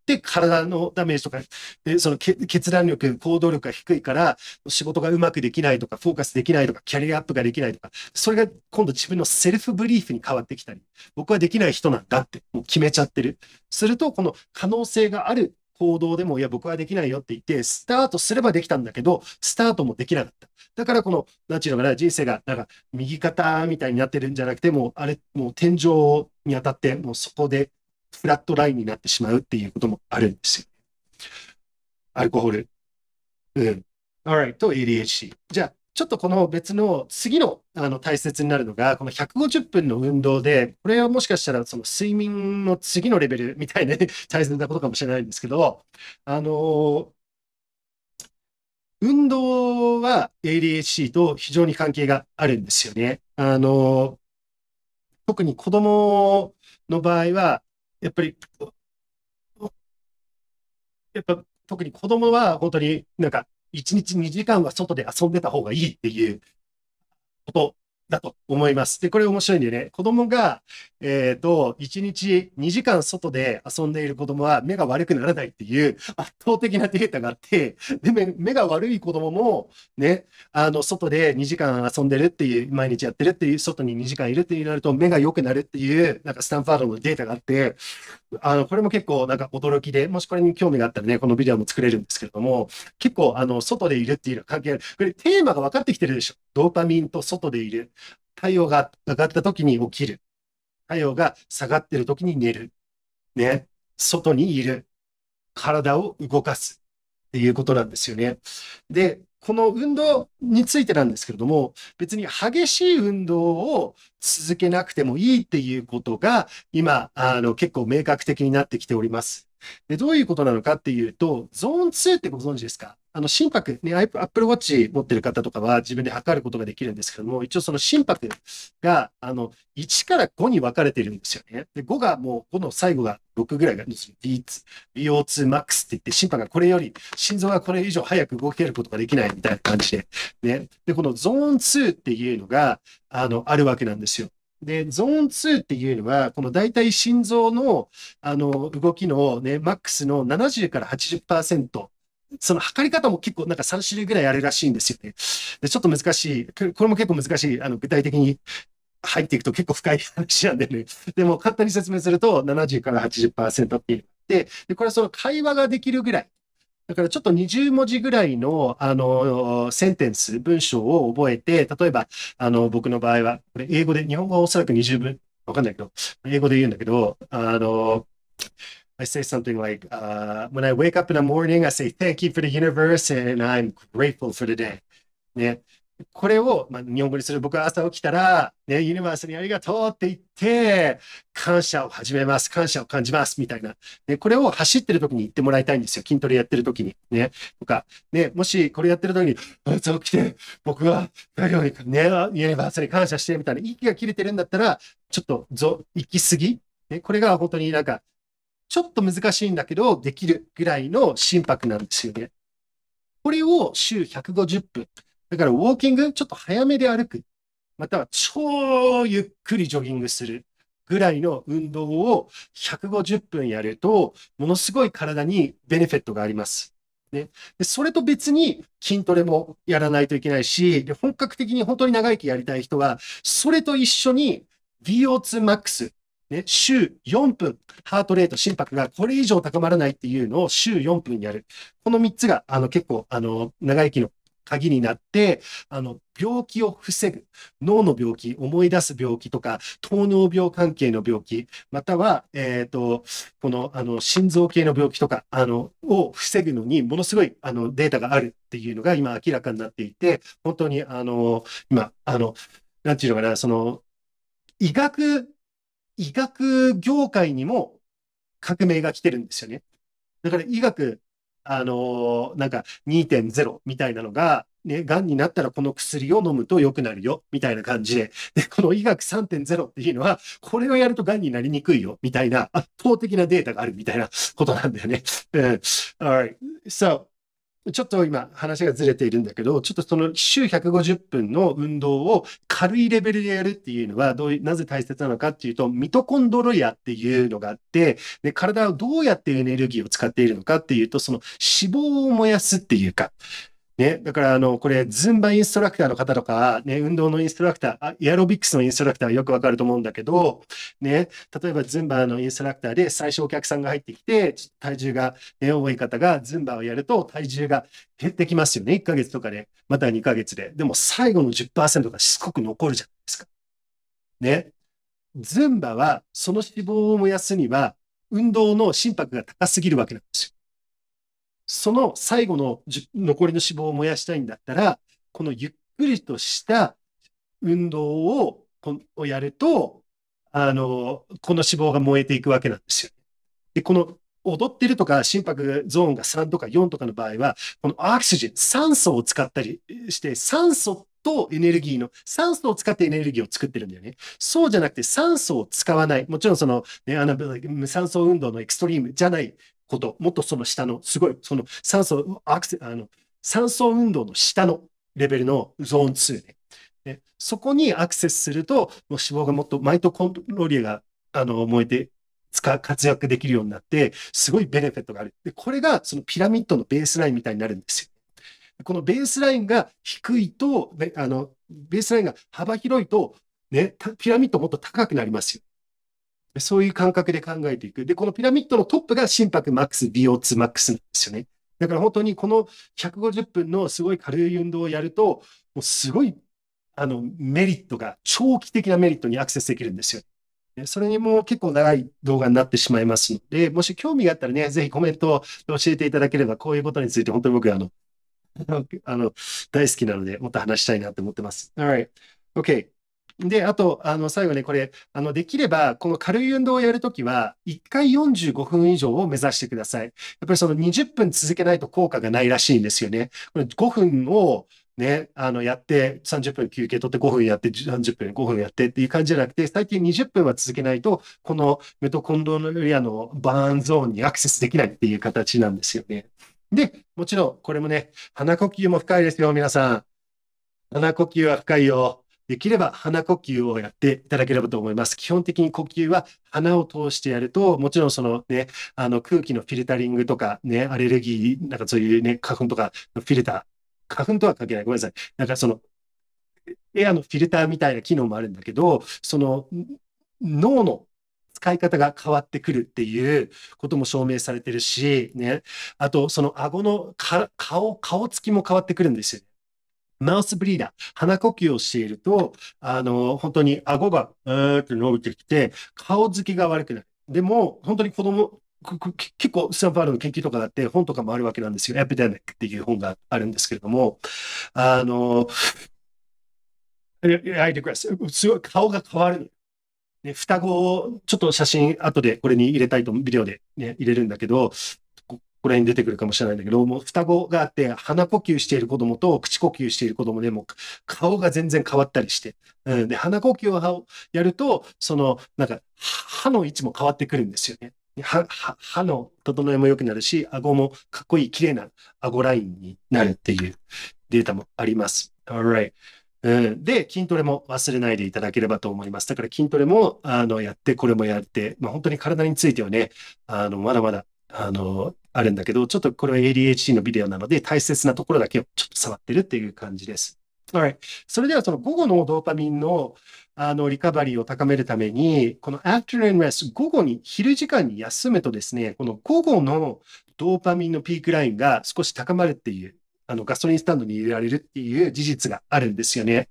S1: で、体のダメージとか、でその決断力、行動力が低いから、仕事がうまくできないとか、フォーカスできないとか、キャリアアップができないとか、それが今度自分のセルフブリーフに変わってきたり、僕はできない人なんだって、もう決めちゃってる。すると、この可能性がある行動でも、いや、僕はできないよって言って、スタートすればできたんだけど、スタートもできなかった。だから、この、なんちゅうのかな、人生が、なんか、右肩みたいになってるんじゃなくて、もう、あれ、もう天井に当たって、もうそこで、フラットラインになってしまうっていうこともあるんですよ。アルコール。うん。alright と ADHD。じゃあ、ちょっとこの別の次のあの大切になるのが、この150分の運動で、これはもしかしたらその睡眠の次のレベルみたいな、ね、大切なことかもしれないんですけど、あのー、運動は ADHD と非常に関係があるんですよね。あのー、特に子供の場合は、やっぱり、やっぱ特に子供は本当になんか1日2時間は外で遊んでた方がいいっていうことだと思います。で、これ面白いんでね、子供が、えっ、ー、と、1日2時間外で遊んでいる子供は目が悪くならないっていう圧倒的なデータがあって、で、目が悪い子供も、ね、あの、外で2時間遊んでるっていう、毎日やってるっていう、外に2時間いるってなると目が良くなるっていう、なんかスタンファードのデータがあって、あの、これも結構なんか驚きで、もしこれに興味があったらね、このビデオも作れるんですけれども、結構あの、外でいるっていうのは関係ある。これテーマが分かってきてるでしょ。ドーパミンと外でいる。太陽が上がった時に起きる。太陽が下がってる時に寝る。ね。外にいる。体を動かす。っていうことなんですよね。で、この運動についてなんですけれども、別に激しい運動を続けなくてもいいっていうことが、今、あの、結構明確的になってきております。で、どういうことなのかっていうと、ゾーン2ってご存知ですかあの、心拍、ね、Apple Watch 持ってる方とかは自分で測ることができるんですけども、一応その心拍が、あの、1から5に分かれてるんですよね。で、5がもう、5の最後が6ぐらいが、B2、BO2MAX って言って、心拍がこれより、心臓がこれ以上早く動けることができないみたいな感じで、ね。で、このゾーン2っていうのが、あの、あるわけなんですよ。で、ゾーン2っていうのは、この大体心臓の、あの、動きのね、マックスの70から80%。その測り方も結構なんか3種類ぐらいあるらしいんですよね。で、ちょっと難しい。これも結構難しい。あの、具体的に入っていくと結構深い話なんでね。でも簡単に説明すると70から80%っていう。で、でこれはその会話ができるぐらい。だからちょっと20文字ぐらいの、あの、センテンス、文章を覚えて、例えば、あの、僕の場合は、これ英語で、日本語はおそらく20分、わかんないけど、英語で言うんだけど、あの、I say something like, uh, when I wake up in the morning, I say thank you for the universe and I'm grateful for the day. ね。これを、まあ、日本語にする僕は朝起きたら、ね、ユニバースにありがとうって言って、感謝を始めます。感謝を感じます。みたいな。ね、これを走ってる時に言ってもらいたいんですよ。筋トレやってる時に。ね。とか、ね、もしこれやってる時に、朝起きて、僕は、ね、ユニバースに感謝して、みたいな。息が切れてるんだったら、ちょっとぞ、行き過ぎ。ね、これが本当になんか、ちょっと難しいんだけど、できるぐらいの心拍なんですよね。これを週150分。だからウォーキング、ちょっと早めで歩く。または超ゆっくりジョギングするぐらいの運動を150分やると、ものすごい体にベネフィットがあります。ね、でそれと別に筋トレもやらないといけないし、で本格的に本当に長生きやりたい人は、それと一緒に VO2MAX、ね、週4分、ハートレート、心拍がこれ以上高まらないっていうのを週4分やる。この3つがあの結構あの長生きの鍵になって、あの、病気を防ぐ、脳の病気、思い出す病気とか、糖尿病関係の病気、または、えっ、ー、と、この、あの、心臓系の病気とか、あの、を防ぐのに、ものすごい、あの、データがあるっていうのが今明らかになっていて、本当に、あの、今、あの、なんていうのかな、その、医学、医学業界にも革命が来てるんですよね。だから医学あの、なんか2.0みたいなのが、ね、癌になったらこの薬を飲むと良くなるよ、みたいな感じで。で、この医学3.0っていうのは、これをやると癌になりにくいよ、みたいな圧倒的なデータがあるみたいなことなんだよね。うん。Alright. So, ちょっと今話がずれているんだけど、ちょっとその週150分の運動を軽いレベルでやるっていうのはどういう、なぜ大切なのかっていうと、ミトコンドロイアっていうのがあって、で、体をどうやってエネルギーを使っているのかっていうと、その脂肪を燃やすっていうか、ね、だからあの、これ、ズンバインストラクターの方とか、ね、運動のインストラクター、エアロビックスのインストラクターはよくわかると思うんだけど、ね、例えばズンバのインストラクターで最初お客さんが入ってきて、体重が、ね、重い方がズンバをやると体重が減ってきますよね。1ヶ月とかで、また2ヶ月で。でも最後の10%がしつこく残るじゃないですか。ね。ズンバは、その脂肪を燃やすには、運動の心拍が高すぎるわけなんですよ。その最後の残りの脂肪を燃やしたいんだったら、このゆっくりとした運動ををやると、あの、この脂肪が燃えていくわけなんですよ。で、この踊ってるとか心拍ゾーンが3とか4とかの場合は、このアクシジン、酸素を使ったりして、酸素とエネルギーの、酸素を使ってエネルギーを作ってるんだよね。そうじゃなくて酸素を使わない。もちろんその、ね、あの、無酸素運動のエクストリームじゃないこと、もっとその下の、すごい、その酸素、アクセあの酸素運動の下のレベルのゾーン2ね。ねそこにアクセスすると、もう脂肪がもっとマイトコントロリアがあの燃えて使う、活躍できるようになって、すごいベネフェットがある。で、これがそのピラミッドのベースラインみたいになるんですよ。このベースラインが低いと、あのベースラインが幅広いと、ね、ピラミッドもっと高くなりますよ。そういう感覚で考えていく。で、このピラミッドのトップが心拍マックス、美 o 2マックスなんですよね。だから本当にこの150分のすごい軽い運動をやると、もうすごいあのメリットが、長期的なメリットにアクセスできるんですよ。それにも結構長い動画になってしまいますので、もし興味があったらね、ぜひコメントを教えていただければ、こういうことについて本当に僕あの、あの、大好きなので、もっと話したいなと思ってます。Alright. Okay. で、あと、あの、最後ね、これ、あの、できれば、この軽い運動をやるときは、1回45分以上を目指してください。やっぱりその20分続けないと効果がないらしいんですよね。これ5分を、ね、あの、やって、30分休憩取って5分やって、30分、5分やってっていう感じじゃなくて、最近20分は続けないと、このメトコンドリアのバーンゾーンにアクセスできないっていう形なんですよね。で、もちろん、これもね、鼻呼吸も深いですよ、皆さん。鼻呼吸は深いよ。できれば鼻呼吸をやっていただければと思います。基本的に呼吸は鼻を通してやると、もちろんそのね、あの空気のフィルタリングとかね、アレルギー、なんかそういうね、花粉とかのフィルター、花粉とは関係ない。ごめんなさい。なんかその、エアのフィルターみたいな機能もあるんだけど、その脳の使い方が変わってくるっていうことも証明されてるし、ね。あと、その顎の顔、顔つきも変わってくるんですよ。マウスブリーダー、鼻呼吸をしていると、あの、本当に顎が、うーって伸びてきて、顔つきが悪くなる。でも、本当に子供、結構、スタンファードの研究とかだって本とかもあるわけなんですよ。エピデミックっていう本があるんですけれども、あの、I digress. すごい顔が変わる。ね、双子を、ちょっと写真後でこれに入れたいと、ビデオで、ね、入れるんだけど、これに出てくるかもしれないんだけど、もう双子があって、鼻呼吸している子供と口呼吸している子供でも顔が全然変わったりして、うん、で、鼻呼吸をやると、その、なんか、歯の位置も変わってくるんですよね。歯歯の整えも良くなるし、顎もかっこいい、綺麗な顎ラインになるっていうデータもあります。Alright. うん、で、筋トレも忘れないでいただければと思います。だから筋トレも、あの、やって、これもやって、まあ、本当に体についてはね、あの、まだまだ、あの、あるんだけど、ちょっとこれは ADHD のビデオなので、大切なところだけをちょっと触ってるっていう感じです。はい。それではその午後のドーパミンのあのリカバリーを高めるために、この afternoon rest、午後に昼時間に休むとですね、この午後のドーパミンのピークラインが少し高まるっていう、あのガソリンスタンドに入れられるっていう事実があるんですよね。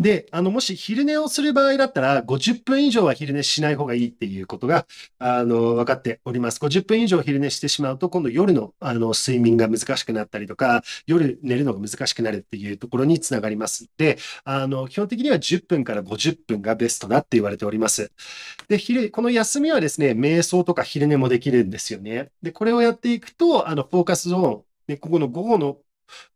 S1: で、あの、もし昼寝をする場合だったら、50分以上は昼寝しない方がいいっていうことが、あの、分かっております。50分以上昼寝してしまうと、今度夜の、あの、睡眠が難しくなったりとか、夜寝るのが難しくなるっていうところにつながりますで、あの、基本的には10分から50分がベストだって言われております。で、昼、この休みはですね、瞑想とか昼寝もできるんですよね。で、これをやっていくと、あの、フォーカスゾーン、で、ここの午後の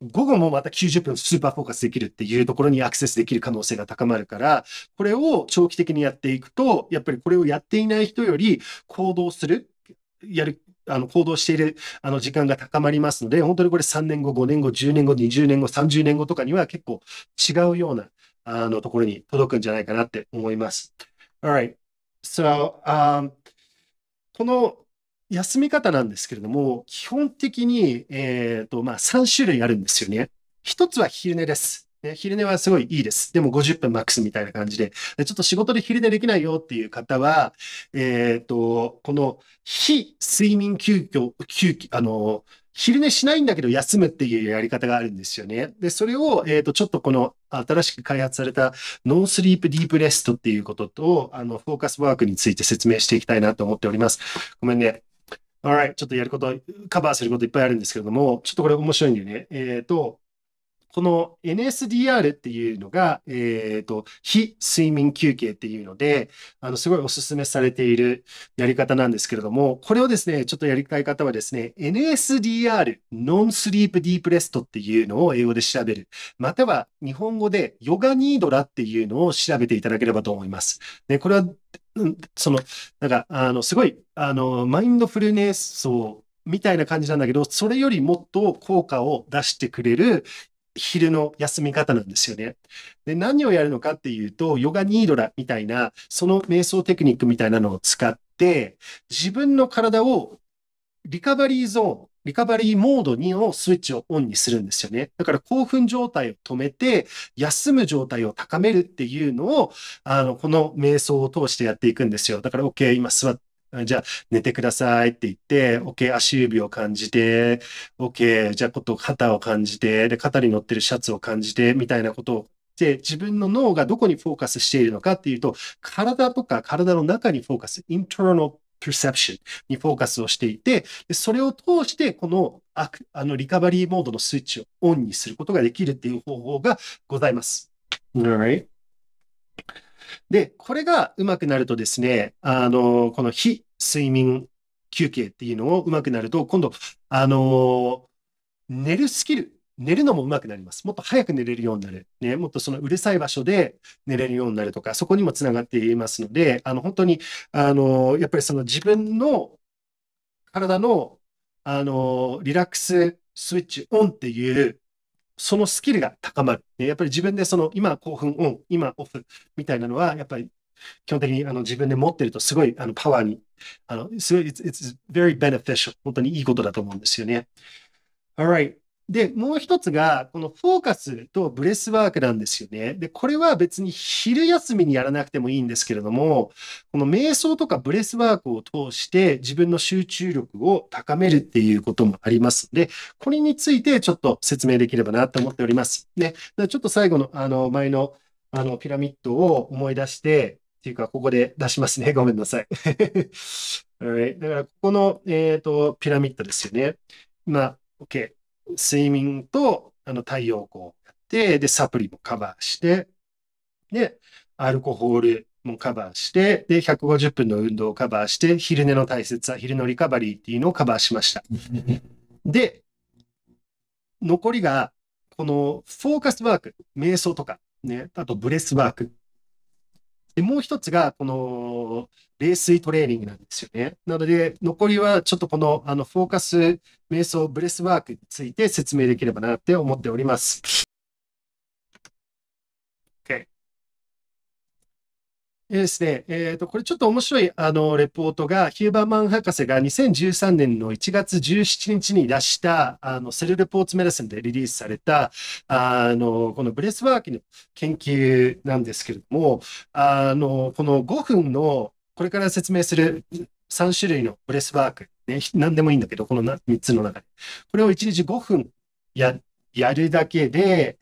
S1: 午後もまた90分スーパーフォーカスできるっていうところにアクセスできる可能性が高まるから、これを長期的にやっていくと、やっぱりこれをやっていない人より行動する、やる、あの、行動している、あの、時間が高まりますので、本当にこれ3年後、5年後、10年後、20年後、30年後とかには結構違うような、あの、ところに届くんじゃないかなって思います。Alright. So,、um, この休み方なんですけれども、基本的に、えっ、ー、と、まあ、3種類あるんですよね。一つは昼寝です。ね、昼寝はすごいいいです。でも50分マックスみたいな感じで、でちょっと仕事で昼寝できないよっていう方は、えっ、ー、と、この非睡眠休憩、休憩、あの、昼寝しないんだけど休むっていうやり方があるんですよね。で、それを、えっ、ー、と、ちょっとこの新しく開発されたノースリープディープレストっていうことと、あの、フォーカスワークについて説明していきたいなと思っております。ごめんね。Alright, ちょっとやること、カバーすることいっぱいあるんですけれども、ちょっとこれ面白いんでね、えっ、ー、と、この NSDR っていうのが、えっ、ー、と、非睡眠休憩っていうので、あの、すごいお勧めされているやり方なんですけれども、これをですね、ちょっとやりたい方はですね、NSDR、ノンスリープディープレストっていうのを英語で調べる。または、日本語でヨガニードラっていうのを調べていただければと思います。ね、これは その、なんか、あの、すごい、あの、マインドフルネスを、みたいな感じなんだけど、それよりもっと効果を出してくれる昼の休み方なんですよね。で、何をやるのかっていうと、ヨガニードラみたいな、その瞑想テクニックみたいなのを使って、自分の体をリカバリーゾーン、リカバリーモード2をスイッチをオンにするんですよね。だから興奮状態を止めて、休む状態を高めるっていうのを、あの、この瞑想を通してやっていくんですよ。だから、OK、今座って、じゃあ、寝てくださいって言って、OK、足指を感じて、OK、じゃあ、こと肩を感じて、で、肩に乗ってるシャツを感じて、みたいなことをで、自分の脳がどこにフォーカスしているのかっていうと、体とか体の中にフォーカス、イントロ perception にフォーカスをしていて、それを通してこのあのリカバリーモードのスイッチをオンにすることができるっていう方法がございます。で、これがうまくなるとですね、あの、この非睡眠休憩っていうのをうまくなると、今度、あの、寝るスキル寝るのもうまくなります。もっと早く寝れるようになる。ね、もっとそのうるさい場所で寝れるようになるとか、そこにもつながっていますので、あの、本当に、あの、やっぱりその自分の体の、あの、リラックススイッチオンっていうそのスキルが高まる。やっぱり自分でその今興奮オン、今オフみたいなのは、やっぱり基本的にあの自分で持ってるとすごいあのパワーに、あの、すごい、it's, it's very beneficial. 本当にいいことだと思うんですよね。Alright. で、もう一つが、このフォーカスとブレスワークなんですよね。で、これは別に昼休みにやらなくてもいいんですけれども、この瞑想とかブレスワークを通して自分の集中力を高めるっていうこともありますので、これについてちょっと説明できればなと思っております。ね。ちょっと最後の、あの、前の、あの、ピラミッドを思い出して、っていうか、ここで出しますね。ごめんなさい。はい。だから、ここの、えっ、ー、と、ピラミッドですよね。まあ、OK。睡眠とあの太陽光をやって、で、サプリもカバーして、で、アルコホールもカバーして、で、150分の運動をカバーして、昼寝の大切さ、昼のリカバリーっていうのをカバーしました。で、残りが、このフォーカスワーク、瞑想とか、ね、あとブレスワークで、もう一つが、この、冷水トレーニングなんですよね。なので、残りはちょっとこの、あの、フォーカス、瞑想、ブレスワークについて説明でき
S2: ればなって思っております。
S1: えですね、えっ、ー、と、これちょっと面白い、あの、レポートが、ヒューバーマン博士が2013年の1月17日に出した、あの、セルレポーツメダスンでリリースされた、あの、このブレスワーキの研究なんですけれども、あの、この5分の、これから説明する3種類のブレスワーク、ね、何でもいいんだけど、この3つの中で。これを1日5分や、やるだけで、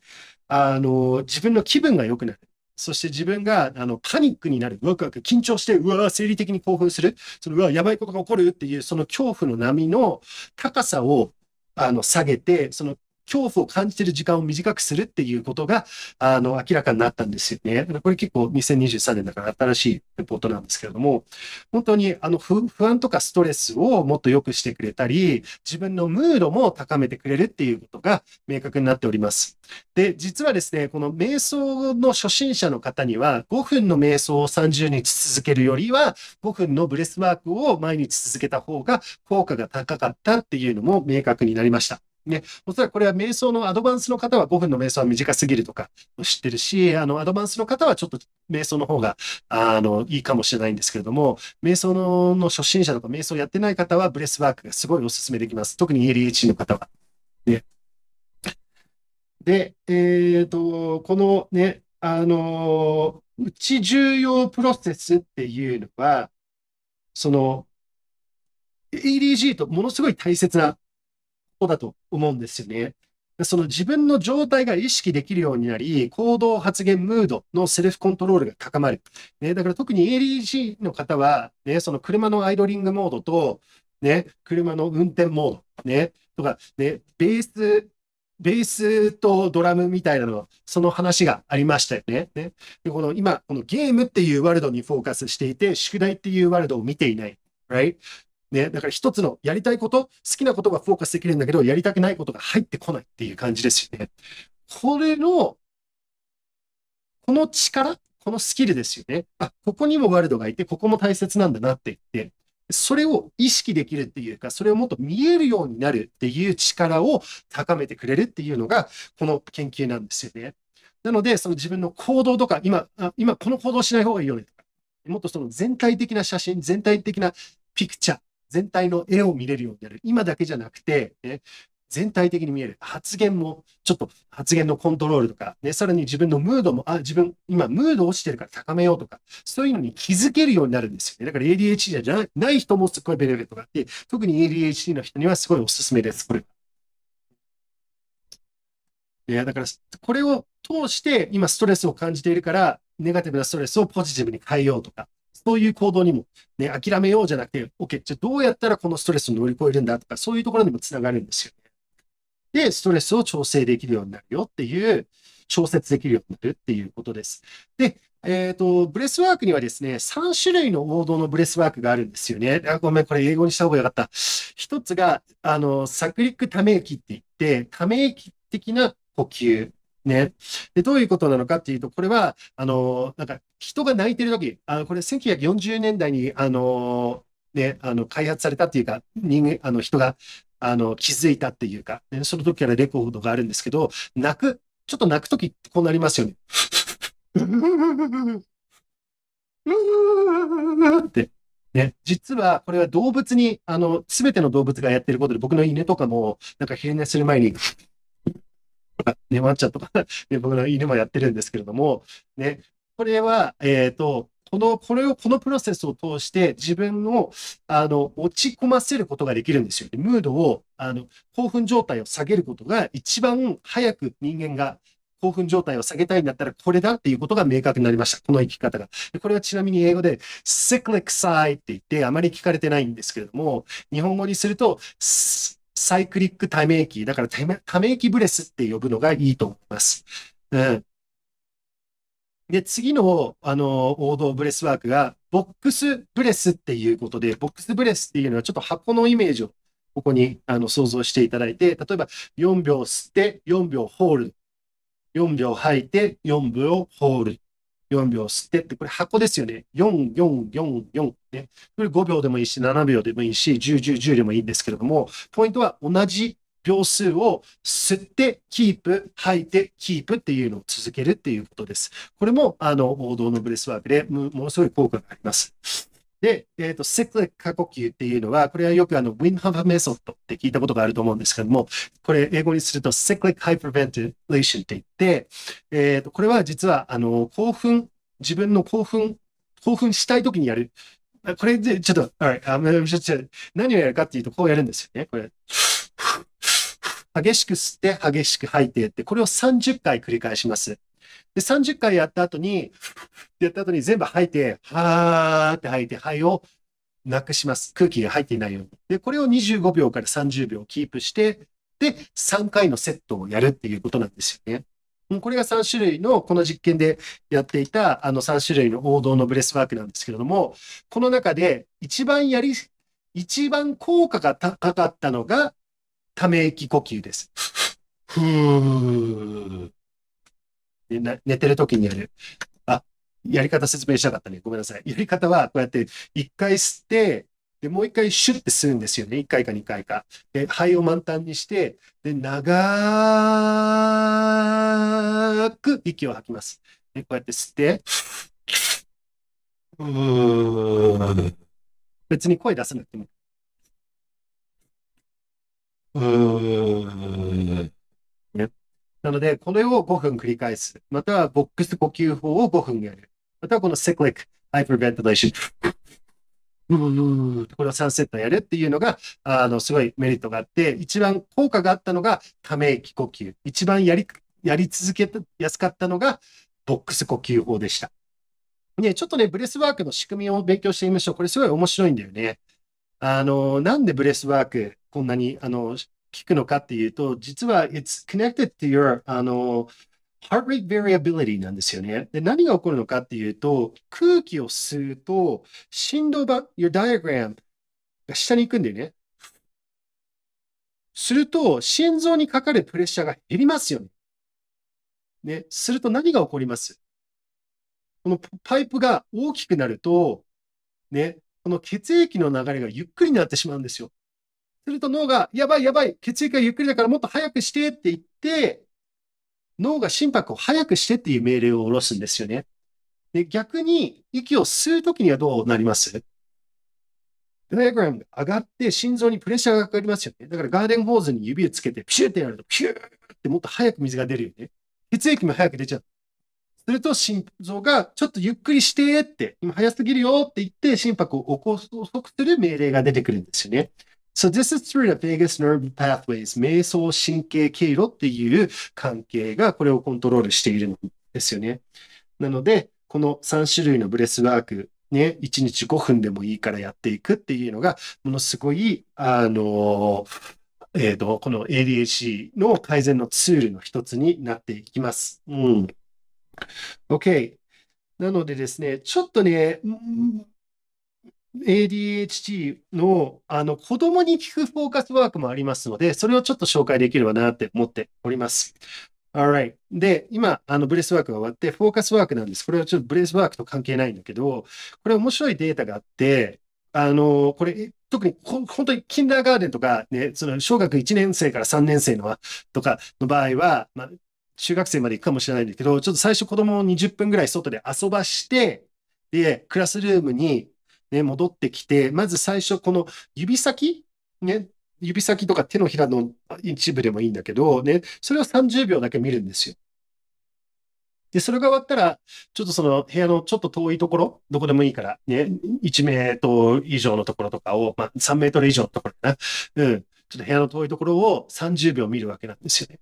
S1: あの、自分の気分が良くなる。そして自分があのパニックになる、ワクワク、緊張して、うわぁ、生理的に興奮する、そのうわぁ、やばいことが起こるっていう、その恐怖の波の高さをあの下げて、その恐怖を感じてる時間を短くするっていうことが、あの、明らかになったんですよね。これ結構2023年だから新しいレポートなんですけれども、本当にあの不安とかストレスをもっと良くしてくれたり、自分のムードも高めてくれるっていうことが明確になっております。で、実はですね、この瞑想の初心者の方には、5分の瞑想を30日続けるよりは、5分のブレスワークを毎日続けた方が効果が高かったっていうのも明確になりました。ね、おそらくこれは瞑想のアドバンスの方は5分の瞑想は短すぎるとか知ってるし、あの、アドバンスの方はちょっと瞑想の方が、あの、いいかもしれないんですけれども、瞑想の初心者とか瞑想やってない方はブレスワークがすごいお勧めできます。特に LH の方は。ね。で、えっ、ー、と、このね、あの、うち重要プロセスっていうのは、その、a d g とものすごい大切なことだと思うんですよね。その自分の状態が意識できるようになり、行動、発言、ムードのセルフコントロールが高まる。ね、だから特に ADG の方は、ね、その車のアイドリングモードと、ね、車の運転モード、ね、とか、ね、ベース、ベースとドラムみたいなの、その話がありましたよね。ねでこの今、このゲームっていうワールドにフォーカスしていて、宿題っていうワールドを見ていない。Right? ね、だから一つのやりたいこと、好きなことがフォーカスできるんだけど、やりたくないことが入ってこないっていう感じですしね。これの、この力、このスキルですよね。あ、ここにもワールドがいて、ここも大切なんだなって言って、それを意識できるっていうか、それをもっと見えるようになるっていう力を高めてくれるっていうのが、この研究なんですよね。なので、その自分の行動とか、今、あ今この行動しない方がいいよねとか、もっとその全体的な写真、全体的なピクチャー、全体の絵を見れるようになる。今だけじゃなくて、ね、全体的に見える。発言も、ちょっと発言のコントロールとか、ね、さらに自分のムードも、あ、自分、今ムード落ちてるから高めようとか、そういうのに気づけるようになるんですよね。だから ADHD じゃない人もすごいベネベィットがあって、特に ADHD の人にはすごいおすすめです、これ。いや、だから、これを通して、今ストレスを感じているから、ネガティブなストレスをポジティブに変えようとか、そういう行動にも、ね、諦めようじゃなくて、OK、じゃどうやったらこのストレスを乗り越えるんだとか、そういうところにもつながるんですよね。で、ストレスを調整できるようになるよっていう、調節できるようになるっていうことです。で、えっ、ー、と、ブレスワークにはですね、3種類の王道のブレスワークがあるんですよね。あごめん、これ英語にした方がよかった。一つが、あの、サクリックため息って言って、ため息的な呼吸。ね。で、どういうことなのかっていうと、これは、あの、なんか、人が泣いてる時、あこれ1940年代に、あの、ね、あの、開発されたっていうか、人間、あの、人が、あの、気づいたっていうか、ね、その時からレコードがあるんですけど、泣く、ちょっと泣く時ってこうなりますよね。
S2: っ
S1: て。ね、実はこれは動物に、あの、すべての動物がやってることで、僕の犬とかも、なんか平年する前にか、ね、ワンちゃんとか ね、僕の犬もやってるんですけれども、ね、これは、えっ、ー、と、この、これを、このプロセスを通して自分を、あの、落ち込ませることができるんですよ。ムードを、あの、興奮状態を下げることが一番早く人間が興奮状態を下げたいんだったらこれだっていうことが明確になりました。この生き方が。これはちなみに英語で cyclic s i d e って言ってあまり聞かれてないんですけれども、日本語にすると、サイクリックため息。だからため息ブレスって呼ぶのがいいと思います。うん。で、次の、あの、王道ブレスワークが、ボックスブレスっていうことで、ボックスブレスっていうのはちょっと箱のイメージをここにあの想像していただいて、例えば4秒吸って、4秒ホール4秒吐いて、4秒ホール4秒吸ってって、これ箱ですよね。4、4、4、4。これ5秒でもいいし、7秒でもいいし、10、10、10でもいいんですけれども、ポイントは同じ秒数を吸って、キープ、吐いて、キープっていうのを続けるっていうことです。これも、あの、王道のブレスワークでも、のすごい効果があります。で、えっ、ー、と、セクレッ過呼吸っていうのは、これはよくあの、ウィンハーフメソッドって聞いたことがあると思うんですけども、これ英語にすると、セクレックハイプーベントレーションって言って、えっ、ー、と、これは実は、あの、興奮、自分の興奮、興奮したい時にやるこれで、ちょっと、はい、あ、何をやるかっていうと、こうやるんですよね。これ。激しく吸って、激しく吐いてって、これを30回繰り返します。で、30回やった後に、やった後に全部吐いて、はーって吐いて、肺をなくします。空気が入っていないように。で、これを25秒から30秒キープして、で、3回のセットをやるっていうことなんですよね。もうこれが3種類の、この実験でやっていた、あの3種類の王道のブレスワークなんですけれども、この中で一番やり、一番効果が高かったのが、ため息呼吸です。ふー。寝てる時にやる。あ、やり方説明したかったね。ごめんなさい。やり方は、こうやって、一回吸って、で、もう一回シュッてするんですよね。一回か二回か。で、肺を満タンにして、で、長く息を吐きます。で、こうやって吸って、別に声出さなくても。ね、なので、これを5分繰り返す。または、ボックス呼吸法を5分やる。または、このセクリックハイプルベントレーション。これを3セットやるっていうのが、あの、すごいメリットがあって、一番効果があったのが、ため息呼吸。一番やり、やり続けやすかったのが、ボックス呼吸法でした。ね、ちょっとね、ブレスワークの仕組みを勉強してみましょう。これすごい面白いんだよね。あの、なんでブレスワーク、こんなに、あの、くのかっていうと、実は、it's connected to your, あの、heart rate variability なんですよね。で、何が起こるのかっていうと、空気を吸うと、振動板、your diagram が下に行くんだよね。すると、心臓にかかるプレッシャーが減りますよね。ね、すると何が起こりますこのパイプが大きくなると、ね、この血液の流れがゆっくりになってしまうんですよ。すると脳が、やばいやばい、血液がゆっくりだからもっと早くしてって言って、脳が心拍を速くしてっていう命令を下ろすんですよね。で、逆に息を吸うときにはどうなりますダイアグラムが上がって心臓にプレッシャーがかかりますよね。だからガーデンホーズに指をつけてピシューってやるとピューってもっと早く水が出るよね。血液も早く出ちゃう。すると心臓がちょっとゆっくりしてって、今早すぎるよって言って心拍を起こす、遅くする命令が出てくるんですよね。So this is through the vagus nerve pathways 瞑想神経経路っていう関係がこれをコントロールしているんですよね。なので、この3種類のブレスワーク、ね、1日5分でもいいからやっていくっていうのが、ものすごい、あの、えっ、ー、と、この ADHD の改善のツールの一つになっていきます。うん。OK。なのでですね、ちょっとね、ADHD のあの子供に聞くフォーカスワークもありますので、それをちょっと紹介できればなって思っております。Alright. で、今、あのブレスワークが終わって、フォーカスワークなんです。これはちょっとブレスワークと関係ないんだけど、これ面白いデータがあって、あの、これ、特に本当にキンダーガーデンとか、ね、その小学1年生から3年生のとかの場合は、まあ、中学生まで行くかもしれないんだけど、ちょっと最初子供を20分ぐらい外で遊ばして、で、クラスルームにね、戻ってきて、まず最初この指先、ね、指先とか手のひらの一部でもいいんだけど、ね、それを30秒だけ見るんですよ。で、それが終わったら、ちょっとその部屋のちょっと遠いところ、どこでもいいから、ね、1メートル以上のところとかを、まあ3メートル以上のところかな。うん。ちょっと部屋の遠いところを30秒見るわけなんですよね。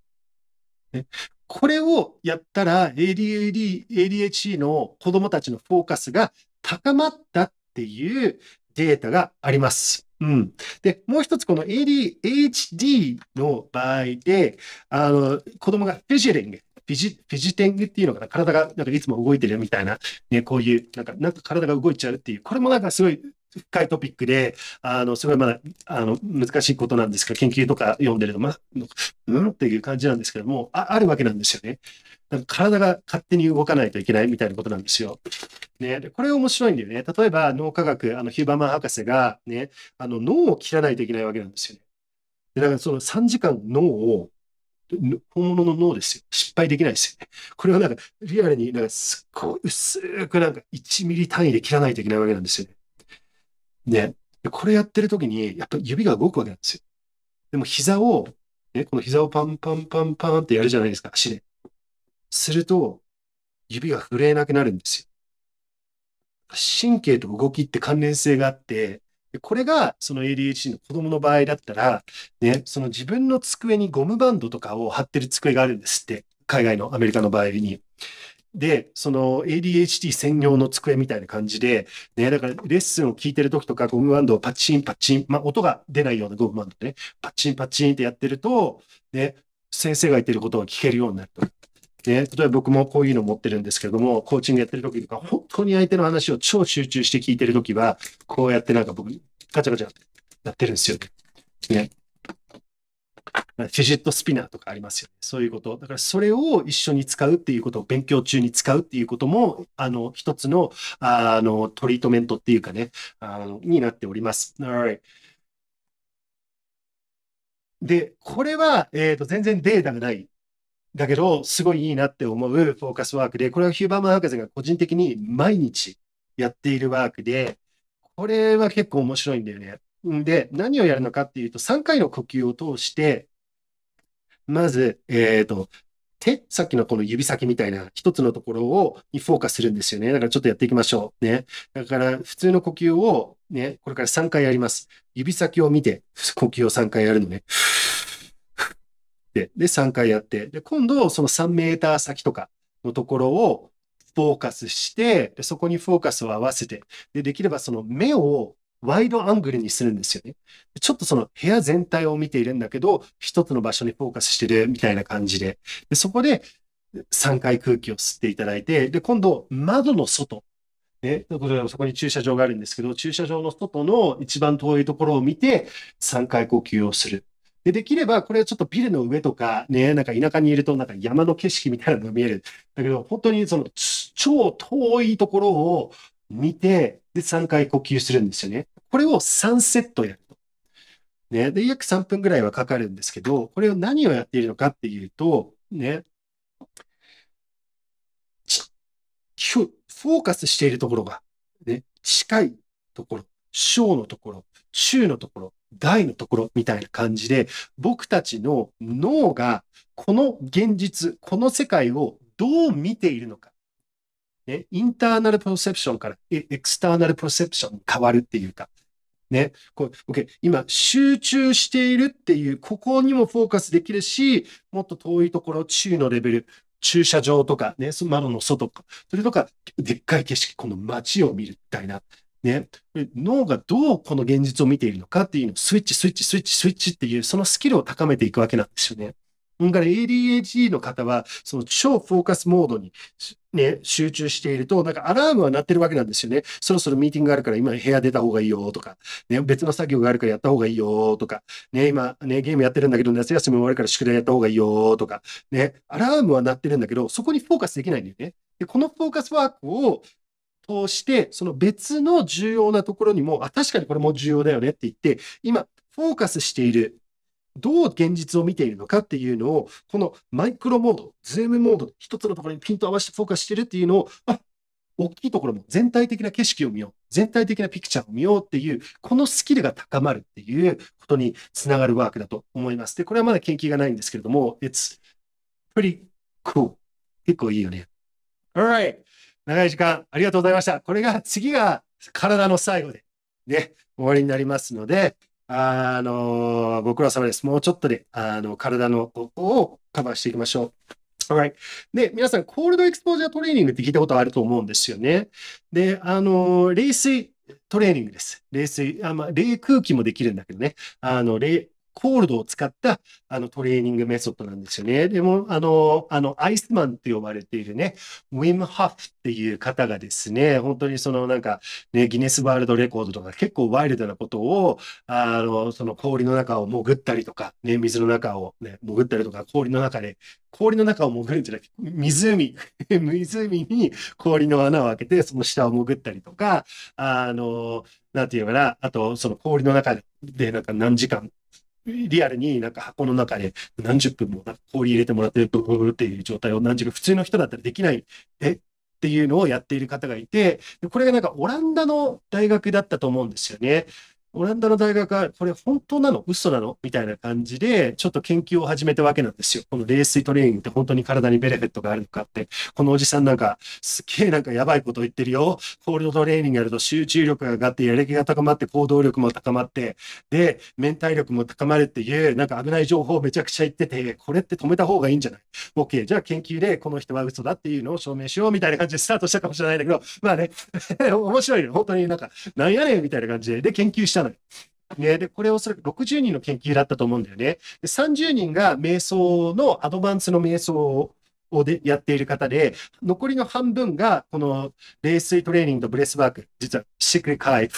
S1: ねこれをやったら ADHD, の子供たちのフォーカスが高まったっっていうデータがあります。うん。で、もう一つ、この ADHD の場合で、あの、子供がフィジリング、フィジ、フィジテングっていうのかな、体がなんかいつも動いてるみたいな、ね、こういう、なんか、なんか体が動いちゃうっていう、これもなんかすごい深いトピックで、あの、すごいまだ、あの、難しいことなんですが、研究とか読んでるの、まあ、うんっていう感じなんですけども、ああるわけなんですよね。なんか体が勝手に動かないといけないみたいなことなんですよ。ね、でこれ面白いんだよね。例えば脳科学、あのヒューバーマン博士が、ね、あの脳を切らないといけないわけなんですよね。でだからその3時間脳を、本物の脳ですよ。失敗できないですよね。これはなんかリアルになんかすっごい薄くなんか1ミリ単位で切らないといけないわけなんですよね。で、これやってる時に、やっぱ指が動くわけなんですよ。でも膝を、ね、この膝をパンパンパンパンってやるじゃないですか、足で。すると、指が震えなくなるんですよ。神経と動きって関連性があって、これがその ADHD の子供の場合だったら、ね、その自分の机にゴムバンドとかを貼ってる机があるんですって。海外のアメリカの場合に。で、その ADHD 専用の机みたいな感じで、ね、だからレッスンを聞いてる時とかゴムバンドをパチンパチン、まあ音が出ないようなゴムバンドでね、パチンパチンってやってると、ね、先生が言ってることが聞けるようになると。ね、例えば僕もこういうの持ってるんですけども、コーチングやってる時とか、本当に相手の話を超集中して聞いてる時は、こうやってなんか僕、ガチャガチャやってるんですよね。ねフィジットスピナーとかありますよね。そういうこと。だからそれを一緒に使うっていうことを勉強中に使うっていうことも、あの、一つの、あの、トリートメントっていうかね、あの、になっております。で、これは、えっ、ー、と、全然データがない。だけど、すごいいいなって思うフォーカスワークで、これはヒューバーマン博士が個人的に毎日やっているワークで、これは結構面白いんだよね。で、何をやるのかっていうと、3回の呼吸を通して、まず、えっ、ー、と、手、さっきのこの指先みたいな一つのところを、にフォーカスするんですよね。だからちょっとやっていきましょう。ね。だから普通の呼吸をね、これから3回やります。指先を見て、呼吸を3回やるのね。で、で、3回やって、で、今度、その3メーター先とかのところをフォーカスして、でそこにフォーカスを合わせて、で、できればその目をワイドアングルにするんですよね。ちょっとその部屋全体を見ているんだけど、一つの場所にフォーカスしてるみたいな感じで。でそこで3回空気を吸っていただいて、で、今度窓の外。ね、そこに駐車場があるんですけど、駐車場の外の一番遠いところを見て、3回呼吸をする。で、できれば、これはちょっとビルの上とか、ね、なんか田舎にいると、なんか山の景色みたいなのが見える。だけど、本当にその、超遠いところを見て、で、3回呼吸するんですよね。これを3セットやると。ね。で、約3分ぐらいはかかるんですけど、これを何をやっているのかっていうと、ね。フォーカスしているところが、ね、近いところ、小のところ、中のところ、大のところみたいな感じで、僕たちの脳がこの現実、この世界をどう見ているのか。ね、インターナルプロセプションからエクスターナルプロセプションに変わるっていうか、ね、こう、OK、今、集中しているっていう、ここにもフォーカスできるし、もっと遠いところ、中のレベル、駐車場とか、ね、その窓の外とか、それとか、でっかい景色、この街を見るみたいな、ね、脳がどうこの現実を見ているのかっていうのをスイッチ、スイッチ、スイッチ、スイッチっていう、そのスキルを高めていくわけなんですよね。だから ADHD の方は、その超フォーカスモードにね、集中していると、なんかアラームは鳴ってるわけなんですよね。そろそろミーティングがあるから今部屋出た方がいいよとか、ね、別の作業があるからやった方がいいよとか、ね、今ね、ゲームやってるんだけど夏休み終わるから宿題やった方がいいよとか、ね、アラームは鳴ってるんだけど、そこにフォーカスできないんだよね。で、このフォーカスワークを通して、その別の重要なところにも、あ、確かにこれも重要だよねって言って、今、フォーカスしているどう現実を見ているのかっていうのを、このマイクロモード、ズームモード、一つのところにピント合わせてフォーカスしてるっていうのを、あ大きいところも全体的な景色を見よう、全体的なピクチャーを見ようっていう、このスキルが高まるっていうことにつながるワークだと思います。で、これはまだ研究がないんですけれども、It's pretty cool. 結構いいよね。Alright! 長い時間ありがとうございました。これが次が体の最後でね、終わりになりますので、あの、ご苦労様です。もうちょっとで、あの、体のここをカバーしていきましょう。はい。で、皆さん、コールドエクスポージャートレーニングって聞いたことあると思うんですよね。で、あの、冷水トレーニングです。冷水、あまあ、冷空気もできるんだけどね。あの、冷、コールドを使ったあのトレーニングメソッドなんですよね。でも、あの、あの、アイスマンと呼ばれているね、ウィム・ハフっていう方がですね、本当にそのなんか、ね、ギネスワールドレコードとか結構ワイルドなことを、あの、その氷の中を潜ったりとか、ね、水の中を、ね、潜ったりとか、氷の中で、氷の中を潜るんじゃなくて、湖、湖に氷の穴を開けて、その下を潜ったりとか、あの、なんて言うかな、あと、その氷の中で、なんか何時間リアルになんか箱の中で何十分も氷入れてもらってブブブっていう状態を何十分普通の人だったらできない、えっていうのをやっている方がいて、これがなんかオランダの大学だったと思うんですよね。オランダの大学は、これ本当なの嘘なのみたいな感じで、ちょっと研究を始めたわけなんですよ。この冷水トレーニングって本当に体にベネフィットがあるのかって。このおじさんなんか、すっげえなんかやばいこと言ってるよ。コールドトレーニングやると集中力が上がって、やる気が高まって、行動力も高まって、で、免疫力も高まるっていう、なんか危ない情報をめちゃくちゃ言ってて、これって止めた方がいいんじゃない ?OK。じゃあ研究でこの人は嘘だっていうのを証明しようみたいな感じでスタートしたかもしれないんだけど、まあね、面白いよ。本当になんか、なんやねんみたいな感じで、で、研究したのよ。ね、で、これおそらく60人の研究だったと思うんだよね。で30人が瞑想の、アドバンスの瞑想をでやっている方で、残りの半分が、この冷水トレーニングとブレスワーク、実はしっくりかい、って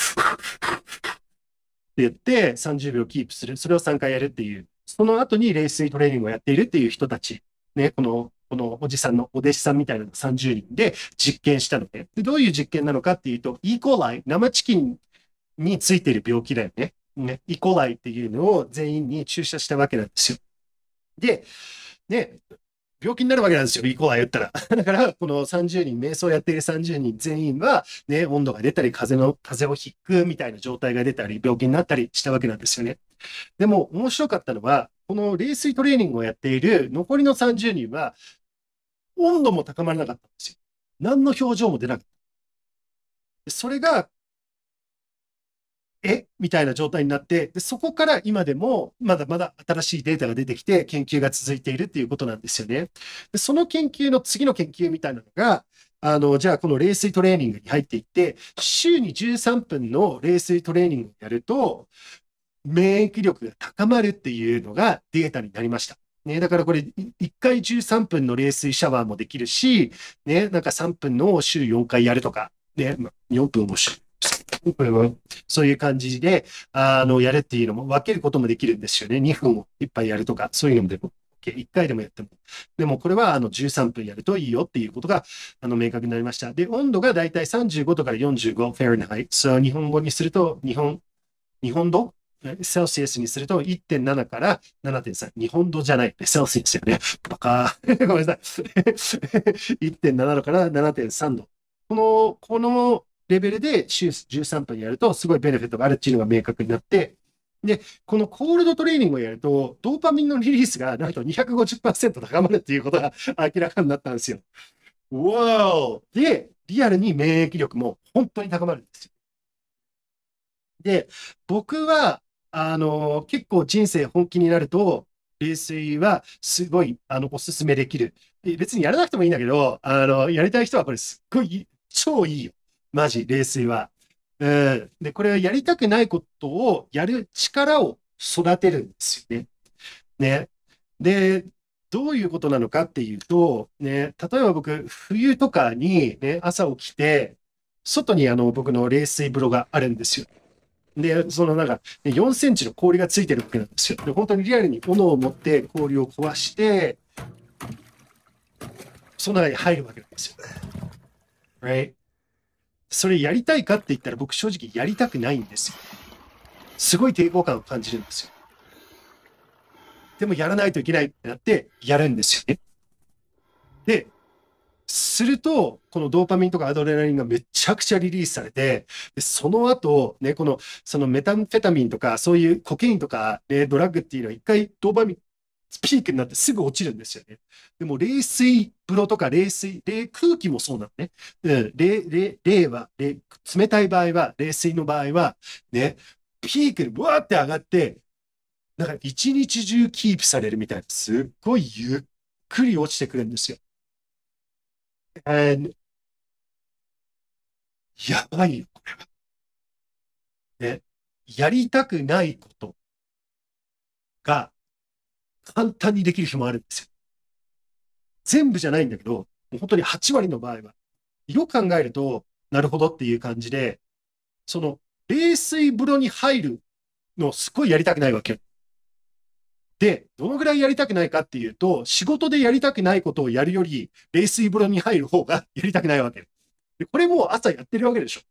S1: 言って30秒キープする。それを3回やるっていう。その後に冷水トレーニングをやっているっていう人たち。ね、この、このおじさんのお弟子さんみたいなの30人で実験したのね。で、どういう実験なのかっていうと、イコーライ、生チキンについている病気だよね。ね、イコライっていうのを全員に注射したわけなんですよ。で、ね、病気になるわけなんですよ、イコライ言ったら。だから、この30人、瞑想やっている30人全員は、ね、温度が出たり、風の、風邪をひくみたいな状態が出たり、病気になったりしたわけなんですよね。でも、面白かったのは、この冷水トレーニングをやっている残りの30人は、温度も高まらなかったんですよ。何の表情も出なかった。それがえみたいな状態になってで、そこから今でもまだまだ新しいデータが出てきて研究が続いているっていうことなんですよね。でその研究の次の研究みたいなのが、あの、じゃあこの冷水トレーニングに入っていって、週に13分の冷水トレーニングをやると、免疫力が高まるっていうのがデータになりました。ね、だからこれ、1回13分の冷水シャワーもできるし、ね、なんか3分の週4回やるとか、ね、4分も週そういう感じで、あの、やれっていうのも、分けることもできるんですよね。2分をいっぱいやるとか、そういうのでも、OK、1回でもやっても。でも、これは、あの、13分やるといいよっていうことが、あの、明確になりました。で、温度がだいたい35度から45フェルナイト。日本語にすると、日本、日本度セルシウスにすると1.7から7.3。日本度じゃない。セルシウスよね。バカごめんなさい。1.7 度から7.3度。この、このレベルで週13分やると、すごいベネフィットがあるっていうのが明確になって、で、このコールドトレーニングをやると、ドーパミンのリリースがなんと250%高まるっていうことが明らかになったんですよ。わおで、リアルに免疫力も本当に高まるんですよ。で、僕は、あの、結構人生本気になると、冷水はすごい、あの、おすすめできる。別にやらなくてもいいんだけど、あの、やりたい人はこれすっごい、超いいよ。マジ、冷水は。うん。で、これはやりたくないことをやる力を育てるんですよね。ね。で、どういうことなのかっていうと、ね、例えば僕、冬とかにね、朝起きて、外にあの、僕の冷水風呂があるんですよ。で、そのなんか、4センチの氷がついてるわけなんですよ。で、本当にリアルに斧を持って氷を壊して、その中に入るわけなんですよ。Right? それやりたいかって言ったら僕正直やりたくないんですよ。すごい抵抗感を感じるんですよ。でもやらないといけないってなってやるんですよね。で、すると、このドーパミンとかアドレナリンがめちゃくちゃリリースされて、でその後、ね、この、そのメタンフェタミンとか、そういうコケインとか、ね、ドラッグっていうのは一回ドーパミンピークになってすぐ落ちるんですよね。でも、冷水風呂とか冷水、冷空気もそうなのね。うん、冷、冷、冷は、冷、冷たい場合は、冷水の場合は、ね、ピークにわーって上がって、なんか一日中キープされるみたいな、すっごいゆっく
S2: り落ちてくるんですよ。And やばいよ、これは。ね、やりたくないことが簡単にできる日もあるんですよ。
S1: 全部じゃないんだけど、もう本当に8割の場合は、よく考えると、なるほどっていう感じで、その、冷水風呂に入るのすごいやりたくないわけ。で、どのぐらいやりたくないかっていうと、仕事でやりたくないことをやるより、冷水風呂に入る方が やりたくないわけ。で、これもう朝やってるわけでしょ。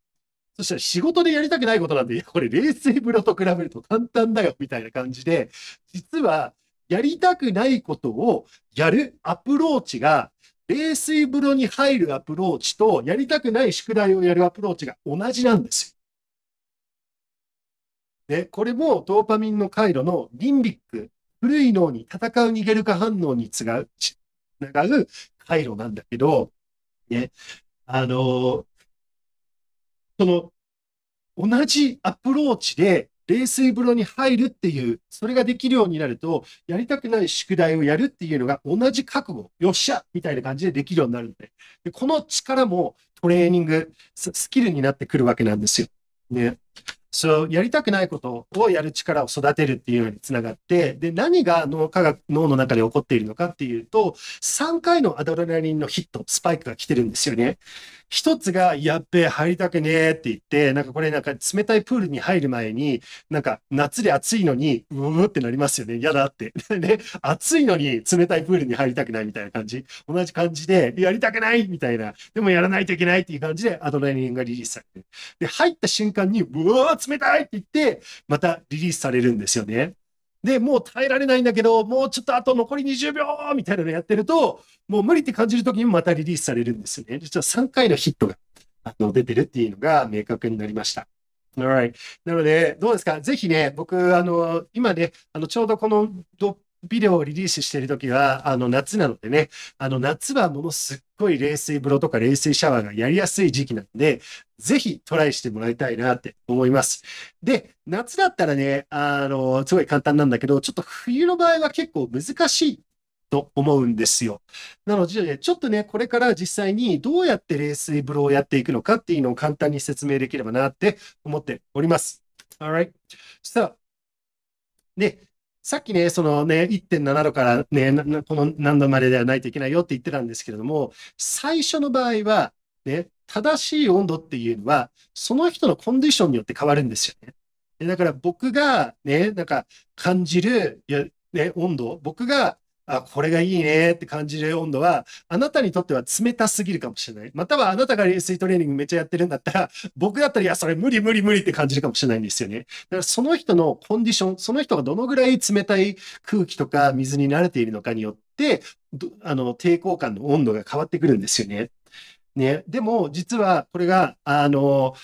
S1: そしたら仕事でやりたくないことなんで、これ冷水風呂と比べると簡単だよ、みたいな感じで、実はやりたくないことをやるアプローチが、冷水風呂に入るアプローチと、やりたくない宿題をやるアプローチが同じなんですよ。で、これもドーパミンの回路のリンビック、古い脳に戦う逃げるか反応につがう、つなが回路なんだけど、ね、あのその、同じアプローチで冷水風呂に入るっていう、それができるようになると、やりたくない宿題をやるっていうのが同じ覚悟、よっしゃみたいな感じでできるようになるんでで、この力もトレーニング、スキルになってくるわけなんですよ。ね。そう、やりたくないことをやる力を育てるっていうのにつながって、で、何が脳科学、脳の中で起こっているのかっていうと、3回のアドレナリンのヒット、スパイクが来てるんですよね。一つが、やっべえ、入りたくねえって言って、なんかこれなんか冷たいプールに入る前に、なんか夏で暑いのに、ううってなりますよね。嫌だって。で、暑いのに冷たいプールに入りたくないみたいな感じ。同じ感じで、やりたくないみたいな。でもやらないといけないっていう感じで、アドレナリンがリリースされて。で、入った瞬間に、うわ冷たいって言って、またリリースされるんですよね。で、もう耐えられないんだけど、もうちょっとあと残り20秒みたいなのやってると、もう無理って感じるときにまたリリースされるんですよね。実は3回のヒットがあの出てるっていうのが明確になりました。Alright. なので、どうですかぜひね、僕、あの、今ね、あの、ちょうどこのドビデオをリリースしてるときは、あの、夏なのでね、あの、夏はものすっごい冷水風呂とか冷水シャワーがやりやすい時期なんで、ぜひトライしてもらいたいなって思います。で、夏だったらね、あの、すごい簡単なんだけど、ちょっと冬の場合は結構難しいと思うんですよ。なので、ちょっとね、これから実際にどうやって冷水風呂をやっていくのかっていうのを簡単に説明できればなって思っております。Alright. So, で、さっきね、そのね、1.7度からね、この何度までではないといけないよって言ってたんですけれども、最初の場合は、ね、正しい温度っていうのは、その人のコンディションによって変わるんですよね。でだから僕がね、なんか感じる、ね、温度、僕があ、これがいいねって感じる温度は、あなたにとっては冷たすぎるかもしれない。またはあなたが冷水トレーニングめっちゃやってるんだったら、僕だったら、いや、それ無理無理無理って感じるかもしれないんですよね。だからその人のコンディション、その人がどのぐらい冷たい空気とか水に慣れているのかによって、あの、抵抗感の温度が変わってくるんですよね。ね。でも、実はこれが、あの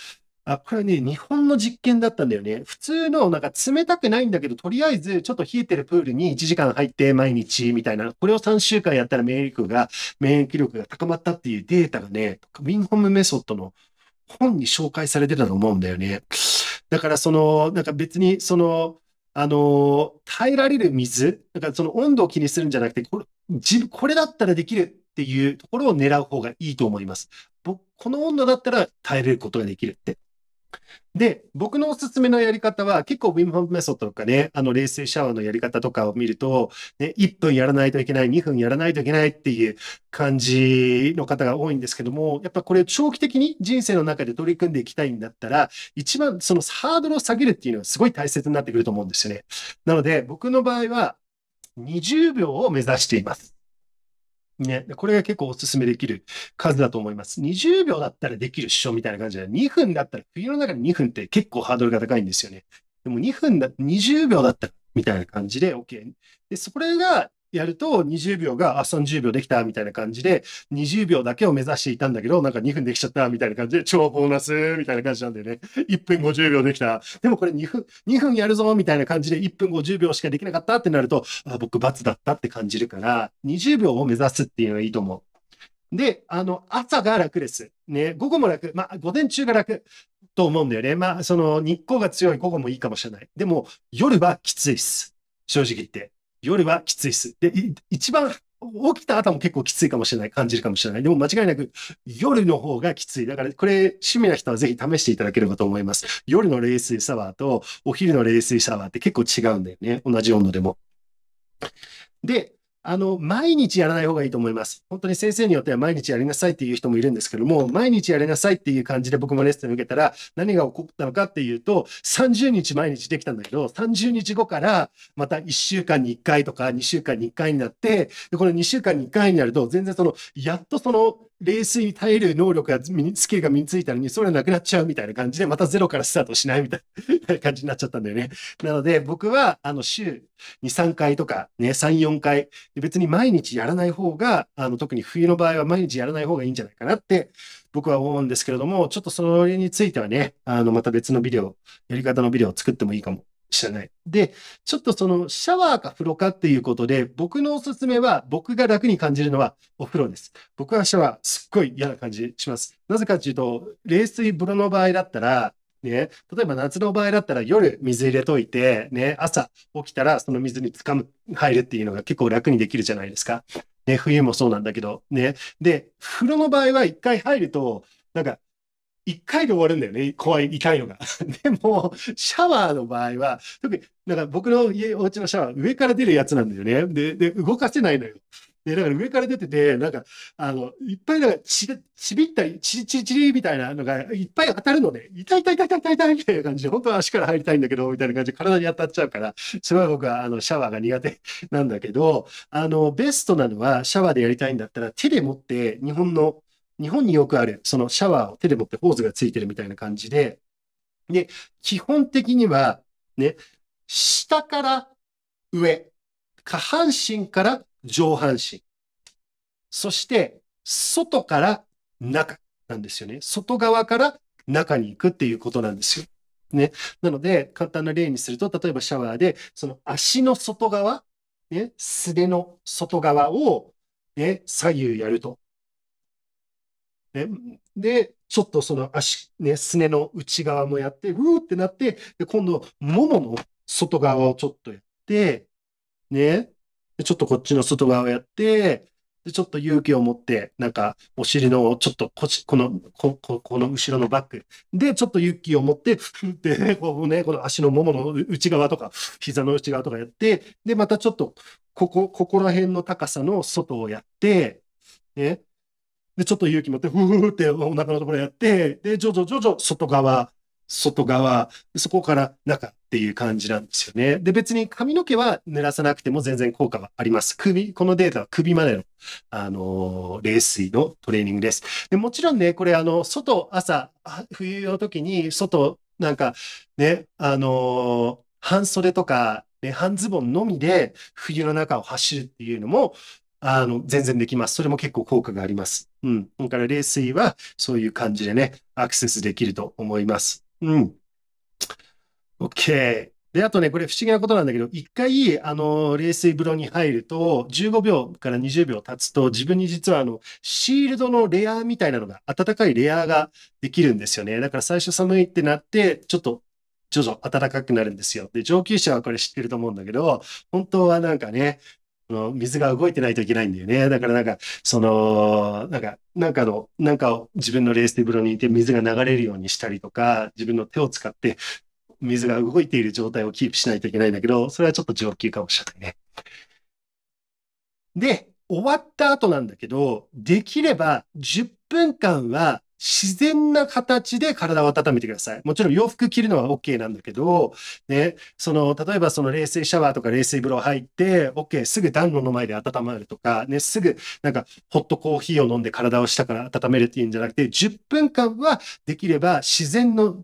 S1: あ、これね、日本の実験だったんだよね。普通の、なんか冷たくないんだけど、とりあえずちょっと冷えてるプールに1時間入って毎日みたいな、これを3週間やったら免疫力が、免疫力が高まったっていうデータがね、ウィンホームメソッドの本に紹介されてたと思うんだよね。だからその、なんか別にその、あの、耐えられる水、だからその温度を気にするんじゃなくて、これ、これだったらできるっていうところを狙う方がいいと思います。この温度だったら耐えれることができるって。で、僕のおすすめのやり方は、結構、ウィンホンメソッドとかね、あの、冷静シャワーのやり方とかを見ると、ね、1分やらないといけない、2分やらないといけないっていう感じの方が多いんですけども、やっぱこれ、長期的に人生の中で取り組んでいきたいんだったら、一番そのハードルを下げるっていうのはすごい大切になってくると思うんですよね。なので、僕の場合は、20秒を目指しています。ね。これが結構お勧めできる数だと思います。20秒だったらできるっしょみたいな感じで、2分だったら、冬の中で2分って結構ハードルが高いんですよね。でも2分だ、20秒だったら、みたいな感じで OK。で、それがやると20秒が、あ、30秒できたみたいな感じで、20秒だけを目指していたんだけど、なんか2分できちゃったみたいな感じで、超ボーナスみたいな感じなんだよね。1分50秒できた。でもこれ2分、2分やるぞみたいな感じで1分50秒しかできなかったってなると、あ、僕罰だったって感じるから、20秒を目指すっていうのはいいと思う。で、あの、朝が楽です。ね、午後も楽。まあ、午前中が楽と思うんだよね。まあ、その日光が強い午後もいいかもしれない。でも、夜はきついっす。正直言って。夜はきついです。で、一番起きた後も結構きついかもしれない、感じるかもしれない。でも間違いなく夜の方がきつい。だからこれ趣味な人はぜひ試していただければと思います。夜の冷水サワーとお昼の冷水サワーって結構違うんだよね。同じ温度でも。で、あの、毎日やらない方がいいと思います。本当に先生によっては毎日やりなさいっていう人もいるんですけども、毎日やりなさいっていう感じで僕もレッスン受けたら、何が起こったのかっていうと、30日毎日できたんだけど、30日後から、また1週間に1回とか2週間に1回になって、でこの2週間に1回になると、全然その、やっとその、冷水に耐える能力が、スキルが身についたのに、それはなくなっちゃうみたいな感じで、またゼロからスタートしないみたいな感じになっちゃったんだよね。なので、僕は、あの、週2、3回とか、ね、3、4回、別に毎日やらない方が、あの、特に冬の場合は毎日やらない方がいいんじゃないかなって、僕は思うんですけれども、ちょっとそれについてはね、あの、また別のビデオ、やり方のビデオを作ってもいいかも知らない。で、ちょっとそのシャワーか風呂かっていうことで、僕のおすすめは、僕が楽に感じるのはお風呂です。僕はシャワーすっごい嫌な感じします。なぜかっていうと、冷水風呂の場合だったら、ね、例えば夏の場合だったら夜水入れといて、ね、朝起きたらその水につかむ、入るっていうのが結構楽にできるじゃないですか。ね、冬もそうなんだけど、ね。で、風呂の場合は一回入ると、なんか一回で終わるんだよね。怖い、痛いのが。でも、シャワーの場合は、特に、なんか僕の家、お家のシャワー、上から出るやつなんだよね。で、で、動かせないのよ。で、だから上から出てて、なんか、あの、いっぱいなんかち、ちびったり、ちちちりみたいなのがいっぱい当たるので、痛い痛い痛い痛い痛い痛いみたいな感じで、本当は足から入りたいんだけど、みたいな感じで体に当たっちゃうから、すごい僕はあのシャワーが苦手 なんだけど、あの、ベストなのはシャワーでやりたいんだったら手で持って日本の日本によくある、そのシャワーを手で持ってポーズがついてるみたいな感じで、で、基本的には、ね、下から上、下半身から上半身、そして外から中なんですよね。外側から中に行くっていうことなんですよ。ね。なので、簡単な例にすると、例えばシャワーで、その足の外側、ね、素手の外側を、ね、左右やると。ね、で、ちょっとその足、ね、すねの内側もやって、うーってなって、で、今度、ももの外側をちょっとやって、ね、でちょっとこっちの外側をやって、で、ちょっと勇気を持って、なんか、お尻の、ちょっとこち、この、こ、こ、この後ろのバック。で、ちょっと勇気を持って、ふって、ね、こうね、この足のももの内側とか、膝の内側とかやって、で、またちょっと、ここ、ここら辺の高さの外をやって、ね、で、ちょっと勇気持って、ふーってお腹のところやって、で、徐々徐々外側、外側、そこから中っていう感じなんですよね。で、別に髪の毛は濡らさなくても全然効果はあります。首、このデータは首までの、あのー、冷水のトレーニングです。で、もちろんね、これあの、外、朝、冬の時に、外、なんか、ね、あのー、半袖とか、ね、半ズボンのみで冬の中を走るっていうのもあの、全然できます。それも結構効果があります。うん。だから、冷水はそういう感じでね、アクセスできると思います。うん。OK。で、あとね、これ不思議なことなんだけど、一回、あの、冷水風呂に入ると、15秒から20秒経つと、自分に実は、あの、シールドのレアみたいなのが、暖かいレアができるんですよね。だから最初寒いってなって、ちょっと、徐々暖かくなるんですよ。で、上級者はこれ知ってると思うんだけど、本当はなんかね、の水が動いてないといけないんだよね。だからなんか、その、なんか、なんかの、なんかを自分のレーステーブルにいて水が流れるようにしたりとか、自分の手を使って水が動いている状態をキープしないといけないんだけど、それはちょっと上級かもしれないね。で、終わった後なんだけど、できれば10分間は自然な形で体を温めてください。もちろん洋服着るのは OK なんだけど、ね、その、例えばその冷水シャワーとか冷水風呂入って、OK、すぐ暖炉の前で温まるとか、ね、すぐなんかホットコーヒーを飲んで体を下から温めるっていうんじゃなくて、10分間はできれば自然の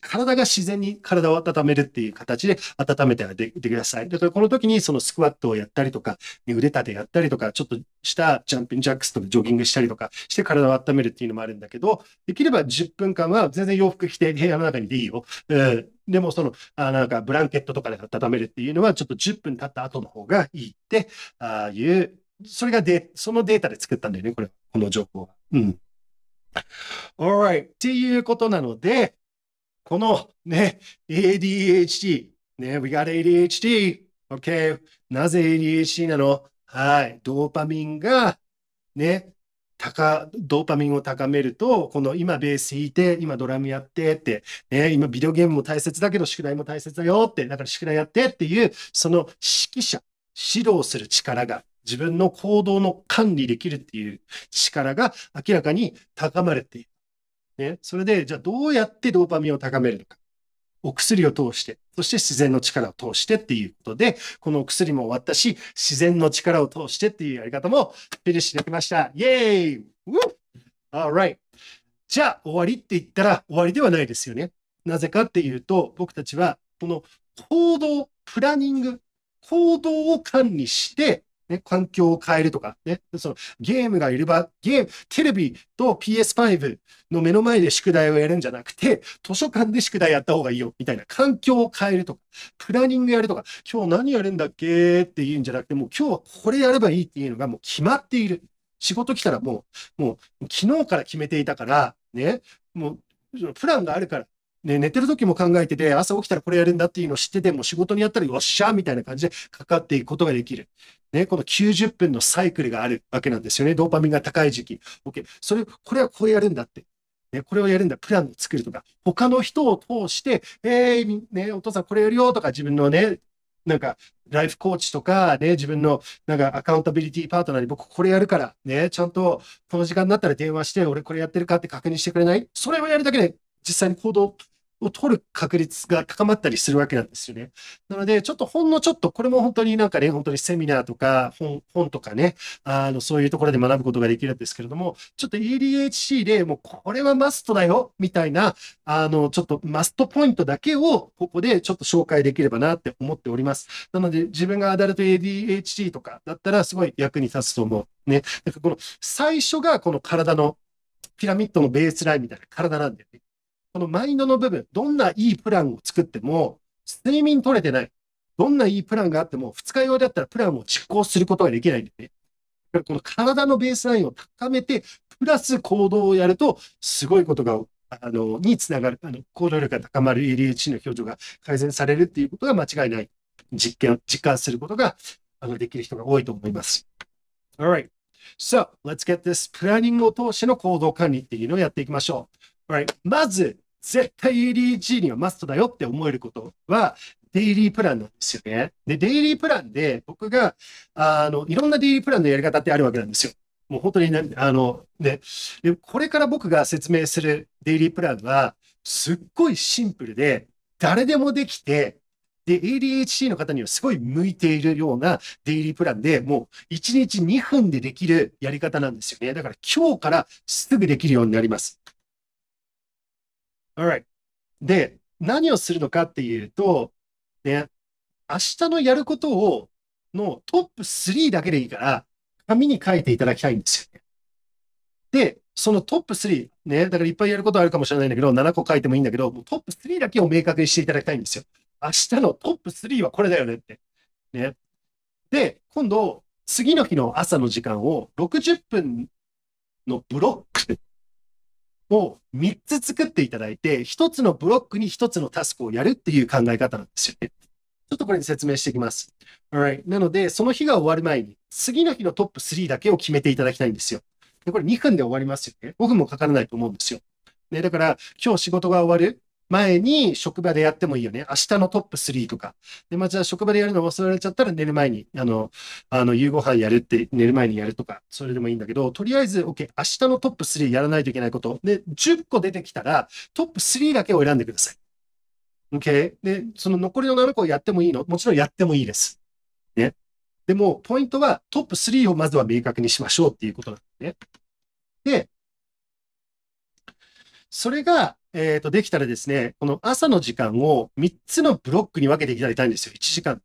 S1: 体が自然に体を温めるっていう形で温めてあげてください。で、この時にそのスクワットをやったりとか、腕立てやったりとか、ちょっとしたジャンピングジャックスとかジョギングしたりとかして体を温めるっていうのもあるんだけど、できれば10分間は全然洋服着て部屋の中にでいいよ。うん、でもその、あなんかブランケットとかで温めるっていうのはちょっと10分経った後の方がいいってああいう、それがで、そのデータで作ったんだよね、これ、この情報。うん。alright. っていうことなので、このね、ADHD。ね、we got ADHD。OK。なぜ ADHD なのはい。ドーパミンが、ね、高、ドーパミンを高めると、この今ベース弾いて、今ドラムやってって、ね、今ビデオゲームも大切だけど宿題も大切だよって、だから宿題やってっていう、その指揮者、指導する力が、自分の行動の管理できるっていう力が明らかに高まるっていう。ね、それで、じゃあどうやってドーパミンを高めるのか。お薬を通して、そして自然の力を通してっていうことで、このお薬も終わったし、自然の力を通してっていうやり方もフィニッシュできました。イェーイ a l r i g じゃあ終わりって言ったら終わりではないですよね。なぜかっていうと、僕たちはこの行動、プランニング、行動を管理してね、環境を変えるとか、ね、そのゲームがいる場、ゲーム、テレビと PS5 の目の前で宿題をやるんじゃなくて、図書館で宿題やった方がいいよ、みたいな。環境を変えるとか、プランニングやるとか、今日何やるんだっけっていうんじゃなくて、もう今日はこれやればいいっていうのがもう決まっている。仕事来たらもう、もう昨日から決めていたから、ね、もうプランがあるから、ね、寝てる時も考えてて、朝起きたらこれやるんだっていうのを知ってても、仕事にやったらよっしゃみたいな感じでかかっていくことができる。ね、この90分のサイクルがあるわけなんですよね。ドーパミンが高い時期。OK。それ、これはこうやるんだって。ね、これをやるんだ、プランを作るとか、他の人を通して、えー、ね、お父さんこれやるよとか、自分のね、なんか、ライフコーチとか、ね、自分の、なんか、アカウンタビリティパートナーに、僕これやるから、ね、ちゃんと、この時間になったら電話して、俺これやってるかって確認してくれないそれをやるだけで、実際に行動を取る確率が高まったりするわけなんですよね。なので、ちょっとほんのちょっと、これも本当になんかね、本当にセミナーとか本、本とかね、あの、そういうところで学ぶことができるんですけれども、ちょっと EDHC でもうこれはマストだよ、みたいな、あの、ちょっとマストポイントだけをここでちょっと紹介できればなって思っております。なので、自分がアダルト ADHD とかだったらすごい役に立つと思う。ね。なんかこの最初がこの体のピラミッドのベースラインみたいな体なんだよね。このマインドの部分、どんないいプランを作っても、睡眠取れてない。どんないいプランがあっても、二日用であったらプランを実行することができないんでね。この体のベースラインを高めて、プラス行動をやると、すごいことが、あの、につながる、あの、行動力が高まる ADHD の表情が改善されるっていうことが間違いない。実験、実感することが、あの、できる人が多いと思います。Alright. So, let's get this planning を通しての行動管理っていうのをやっていきましょう。right? まず、絶対 ADHD にはマストだよって思えることは、デイリープランなんですよね。で、デイリープランで、僕が、あの、いろんなデイリープランのやり方ってあるわけなんですよ。もう本当に、ね、あの、ね、で、これから僕が説明するデイリープランは、すっごいシンプルで、誰でもできて、で、ADHD の方にはすごい向いているようなデイリープランで、もう1日2分でできるやり方なんですよね。だから今日からすぐできるようになります。Alright. で、何をするのかっていうと、ね、明日のやることを、のトップ3だけでいいから、紙に書いていただきたいんですよね。で、そのトップ3、ね、だからいっぱいやることあるかもしれないんだけど、7個書いてもいいんだけど、トップ3だけを明確にしていただきたいんですよ。明日のトップ3はこれだよねって。ね。で、今度、次の日の朝の時間を60分のブロックを3つ作っていただいて、1つのブロックに1つのタスクをやるっていう考え方なんですよね。ちょっとこれに説明していきます。Alright. なので、その日が終わる前に、次の日のトップ3だけを決めていただきたいんですよ。でこれ2分で終わりますよね。5分もかからないと思うんですよ。ね、だから、今日仕事が終わる。前に職場でやってもいいよね。明日のトップ3とか。で、まあ、じゃあ職場でやるの忘れられちゃったら寝る前に、あの、あの、夕ご飯やるって、寝る前にやるとか、それでもいいんだけど、とりあえず、OK、明日のトップ3やらないといけないこと。で、10個出てきたら、トップ3だけを選んでください。OK? で、その残りの7個やってもいいのもちろんやってもいいです。ね。でも、ポイントは、トップ3をまずは明確にしましょうっていうことなんですね。で、それが、えっ、ー、と、できたらですね、この朝の時間を3つのブロックに分けていただきたいんですよ。1時間。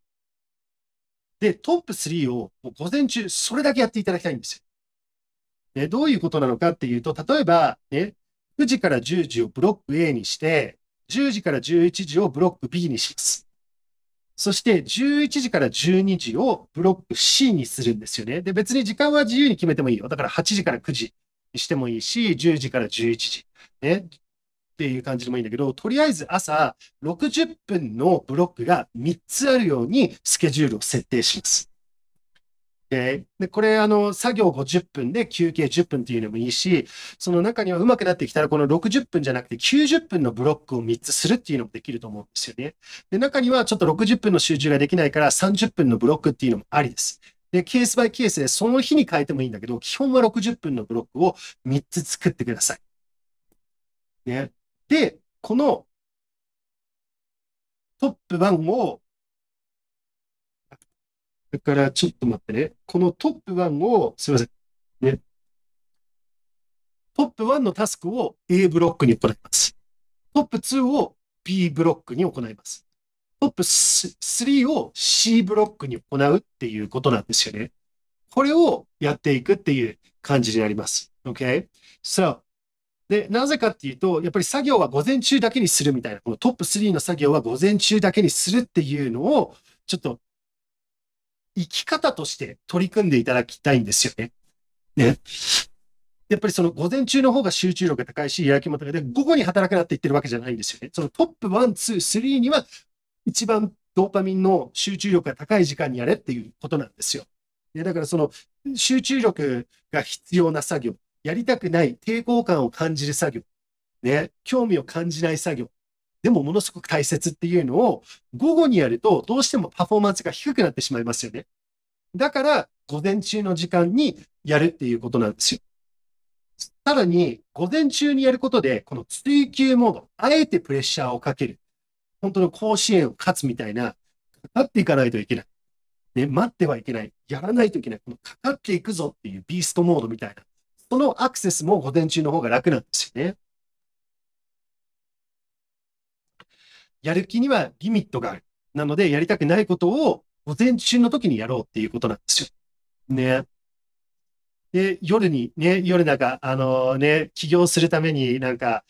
S1: で、トップ3をもう午前中、それだけやっていただきたいんですよ。どういうことなのかっていうと、例えば、ね、9時から10時をブロック A にして、10時から11時をブロック B にします。そして11時から12時をブロック C にするんですよね。で、別に時間は自由に決めてもいいよ。だから8時から9時、してもいいし、10時から11時、ね、っていう感じでもいいんだけど、とりあえず朝60分のブロックが3つあるようにスケジュールを設定します。でこれあの作業50分で休憩10分っていうのもいいしその中にはうまくなってきたらこの60分じゃなくて90分のブロックを3つするっていうのもできると思うんですよねで中にはちょっと60分の集中ができないから30分のブロックっていうのもありですで、ケースバイケースでその日に変えてもいいんだけど、基本
S2: は60分のブロックを3つ作ってください。ね。で、このトップ1を、だからちょっと待ってね。このトップ1を、すいません。
S1: ね。トップ1のタスクを A ブロックに行います。トップ2を B ブロックに行います。トップ3を C ブロックに行うっていうことなんですよね。これをやっていくっていう感じになります。Okay? So, で、なぜかっていうと、やっぱり作業は午前中だけにするみたいな、このトップ3の作業は午前中だけにするっていうのを、ちょっと、生き方として取り組んでいただきたいんですよね。ね。やっぱりその午前中の方が集中力が高いし、やる気も高いで、午後に働くなって言ってるわけじゃないんですよね。そのトップ1、2、3には一番ドーパミンの集中力が高い時間にやれっていうことなんですよ。ね、だからその集中力が必要な作業、やりたくない抵抗感を感じる作業、ね、興味を感じない作業、でもものすごく大切っていうのを午後にやるとどうしてもパフォーマンスが低くなってしまいますよね。だから午前中の時間にやるっていうことなんですよ。さらに午前中にやることでこの追求モード、あえてプレッシャーをかける。本当の甲子園を勝つみたいな、かかっていかないといけない。ね、待ってはいけない。やらないといけない。このかかっていくぞっていうビーストモードみたいな。そのアクセスも午前中の方が楽なんですよね。やる気にはリミットがある。なので、やりたくないことを午前中の時にやろうっていうことなんですよ。ね。で、夜にね、夜なんか、あのー、ね、起業するためになんか、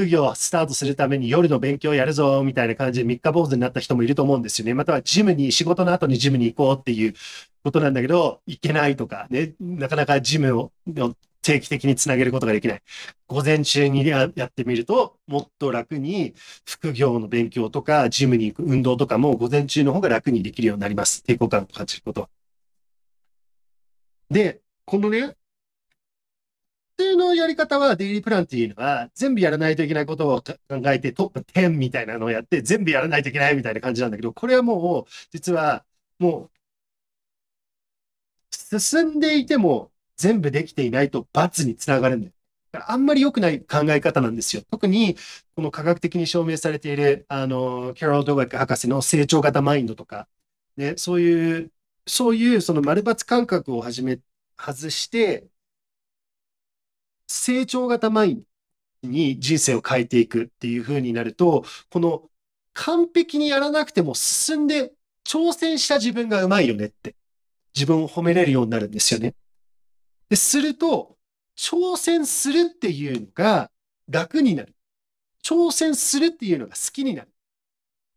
S1: 副業スタートするために夜の勉強やるぞ、みたいな感じで三日坊主になった人もいると思うんですよね。またはジムに、仕事の後にジムに行こうっていうことなんだけど、行けないとか、ね、なかなかジムを定期的につなげることができない。午前中にやってみると、もっと楽に副業の勉強とか、ジムに行く運動とかも午前中の方が楽にできるようになります。抵抗感を感じることは。で、このね、通のやり方は、デイリープランっていうのは、全部やらないといけないことを考えて、トップ10みたいなのをやって、全部やらないといけないみたいな感じなんだけど、これはもう、実は、もう、進んでいても、全部できていないと罰につながるんだよ。あんまり良くない考え方なんですよ。特に、この科学的に証明されている、あの、キャロル・ドウェック博士の成長型マインドとか、ね、そういう、そういう、その丸罰感覚をはじめ、外して、成長型マインに人生を変えていくっていう風になると、この完璧にやらなくても進んで挑戦した自分がうまいよねって自分を褒めれるようになるんですよね。で、すると、挑戦するっていうのが楽になる。挑戦するっていうのが好きになる。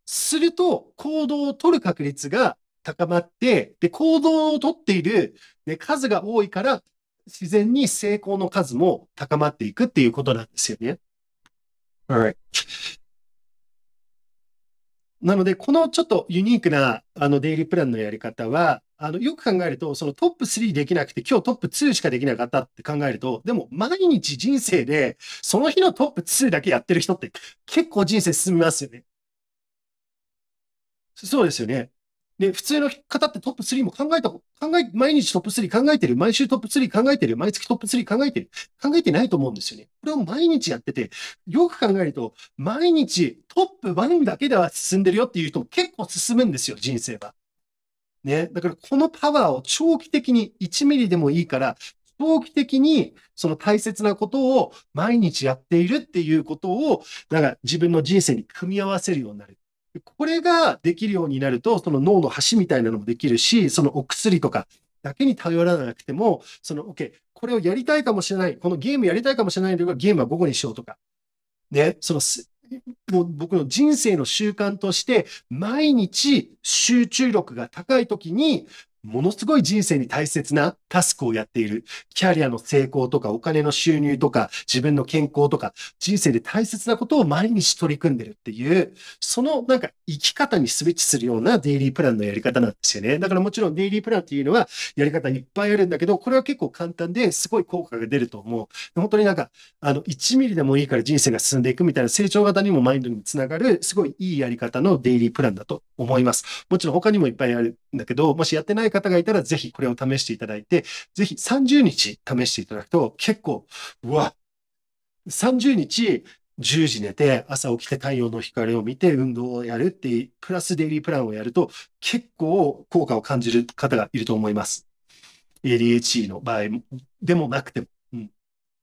S1: すると、行動を取る確率が高まって、で、行動を取っている、ね、数が多いから、自然に成功の数も高まっていくっていうことなんですよね。Alright. なので、このちょっとユニークなあのデイリープランのやり方は、あのよく考えると、そのトップ3できなくて、今日トップ2しかできなかったって考えると、でも毎日人生で、その日のトップ2だけやってる人って結構人生進みますよね。そうですよね。で、普通の方ってトップ3も考えた、考え、毎日トップ3考えてる、毎週トップ3考えてる、毎月トップ3考えてる、考えてないと思うんですよね。これを毎日やってて、よく考えると、毎日トップ1だけでは進んでるよっていう人も結構進むんですよ、人生は。ね。だからこのパワーを長期的に1ミリでもいいから、長期的にその大切なことを毎日やっているっていうことを、なんか自分の人生に組み合わせるようになる。これができるようになると、その脳の橋みたいなのもできるし、そのお薬とかだけに頼らなくても、その、OK、これをやりたいかもしれない、このゲームやりたいかもしれないのがゲームは午後にしようとか、ね、その、もう僕の人生の習慣として、毎日集中力が高い時に、ものすごい人生に大切なタスクをやっている。キャリアの成功とか、お金の収入とか、自分の健康とか、人生で大切なことを毎日取り組んでるっていう、そのなんか生き方にスイッチするようなデイリープランのやり方なんですよね。だからもちろんデイリープランっていうのはやり方いっぱいあるんだけど、これは結構簡単ですごい効果が出ると思う。本当になんか、あの、1ミリでもいいから人生が進んでいくみたいな成長型にもマインドにもつながる、すごいいいやり方のデイリープランだと思います。もちろん他にもいっぱいあるんだけど、もしやってない方がいたら、ぜひこれを試していただいて、ぜひ30日試していただくと、結構、うわ、30日、10時寝て、朝起きて太陽の光を見て運動をやるっていう、プラスデイリープランをやると、結構効果を感じる方がいると思います。ADHD の場合でもなくても。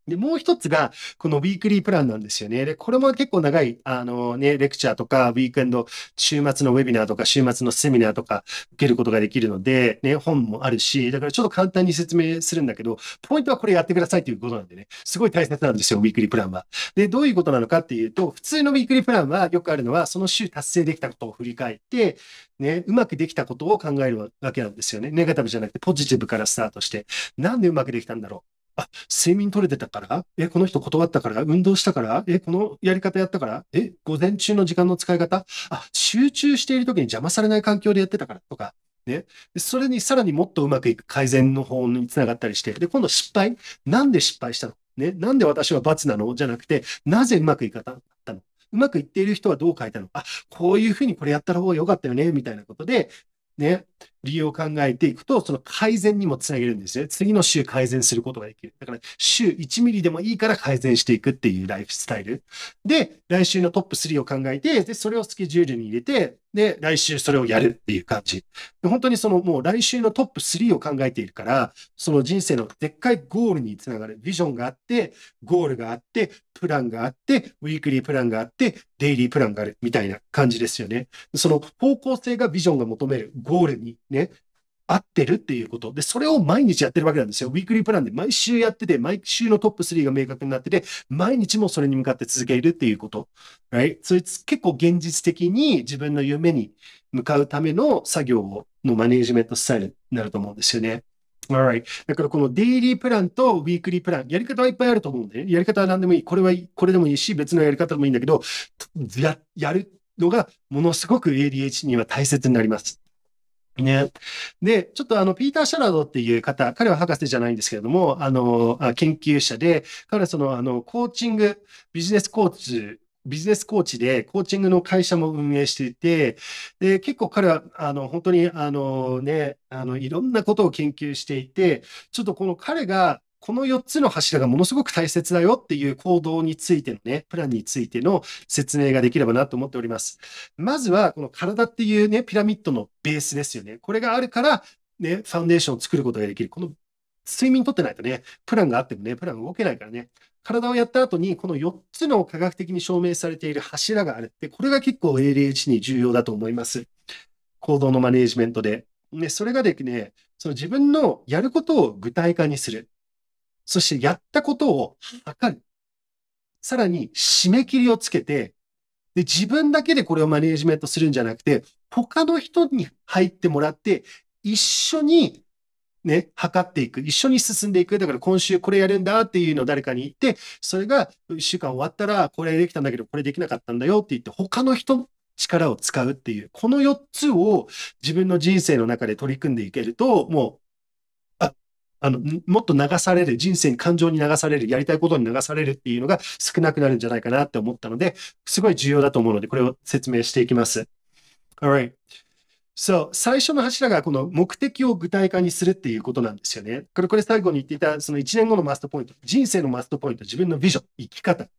S1: で、もう一つが、このウィークリープランなんですよね。で、これも結構長い、あのね、レクチャーとか、ウィークエンド、週末のウェビナーとか、週末のセミナーとか、受けることができるので、ね、本もあるし、だからちょっと簡単に説明するんだけど、ポイントはこれやってくださいということなんでね、すごい大切なんですよ、ウィークリープランは。で、どういうことなのかっていうと、普通のウィークリープランはよくあるのは、その週達成できたことを振り返って、ね、うまくできたことを考えるわけなんですよね。ネガティブじゃなくて、ポジティブからスタートして、なんでうまくできたんだろうあ、睡眠取れてたからえ、この人断ったから運動したからえ、このやり方やったからえ、午前中の時間の使い方あ、集中している時に邪魔されない環境でやってたからとか、ね。それにさらにもっとうまくいく改善の方につながったりして、で、今度失敗。なんで失敗したのね。なんで私は罰なのじゃなくて、なぜうまくいかなかったのうまくいっている人はどう書いたのあ、こういうふうにこれやった方が良かったよねみたいなことで、ね。理由を考えていくと、その改善にもつなげるんですよ。次の週改善することができる。だから、週1ミリでもいいから改善していくっていうライフスタイル。で、来週のトップ3を考えて、で、それをスケジュールに入れて、で、来週それをやるっていう感じ。本当にそのもう来週のトップ3を考えているから、その人生のでっかいゴールにつながる。ビジョンがあって、ゴールがあって、プランがあって、ウィークリープランがあって、デイリープランがあるみたいな感じですよね。その方向性がビジョンが求めるゴールにね、合ってるっていうこと。で、それを毎日やってるわけなんですよ。ウィークリープランで毎週やってて、毎週のトップ3が明確になってて、毎日もそれに向かって続けるっていうこと。はい。そいつ、それ結構現実的に自分の夢に向かうための作業をのマネージメントスタイルになると思うんですよね。Alright. だからこのデイリープランとウィークリープラン、やり方はいっぱいあると思うんで、ね、やり方は何でもいい。これは、これでもいいし、別のやり方でもいいんだけど、や、やるのがものすごく ADH には大切になります。ね。で、ちょっとあの、ピーター・シャラードっていう方、彼は博士じゃないんですけれども、あの、研究者で、彼はその、あの、コーチング、ビジネスコーチ、ビジネスコーチでコーチングの会社も運営していて、で、結構彼は、あの、本当に、あのね、あの、いろんなことを研究していて、ちょっとこの彼がこの4つの柱がものすごく大切だよっていう行動についてのね、プランについての説明ができればなと思っております。まずは、この体っていうね、ピラミッドのベースですよね。これがあるから、ね、ファンデーションを作ることができる。この睡眠とってないとね、プランがあってもね、プラン動けないからね、体をやった後に、この4つの科学的に証明されている柱があるって、これが結構 ADH に重要だと思います。行動のマネージメントで。ね、それができね、その自分のやることを具体化にする。そしてやったことを測る。さらに締め切りをつけて、で、自分だけでこれをマネージメントするんじゃなくて、他の人に入ってもらって、一緒にね、測っていく。一緒に進んでいく。だから今週これやるんだっていうのを誰かに言って、それが一週間終わったら、これできたんだけど、これできなかったんだよって言って、他の人力を使うっていう、この4つを自分の人生の中で取り組んでいけると、もうあの、もっと流される、人生に感情に流される、やりたいことに流されるっていうのが少なくなるんじゃないかなって思ったので、すごい重要だと思うので、これを説明していきます。Alright. So, 最初の柱がこの目的を具体化にするっていうことなんですよね。これ、これ最後に言っていた、その1年後のマストポイント、人生のマストポイント、自分のビジョン、生き方。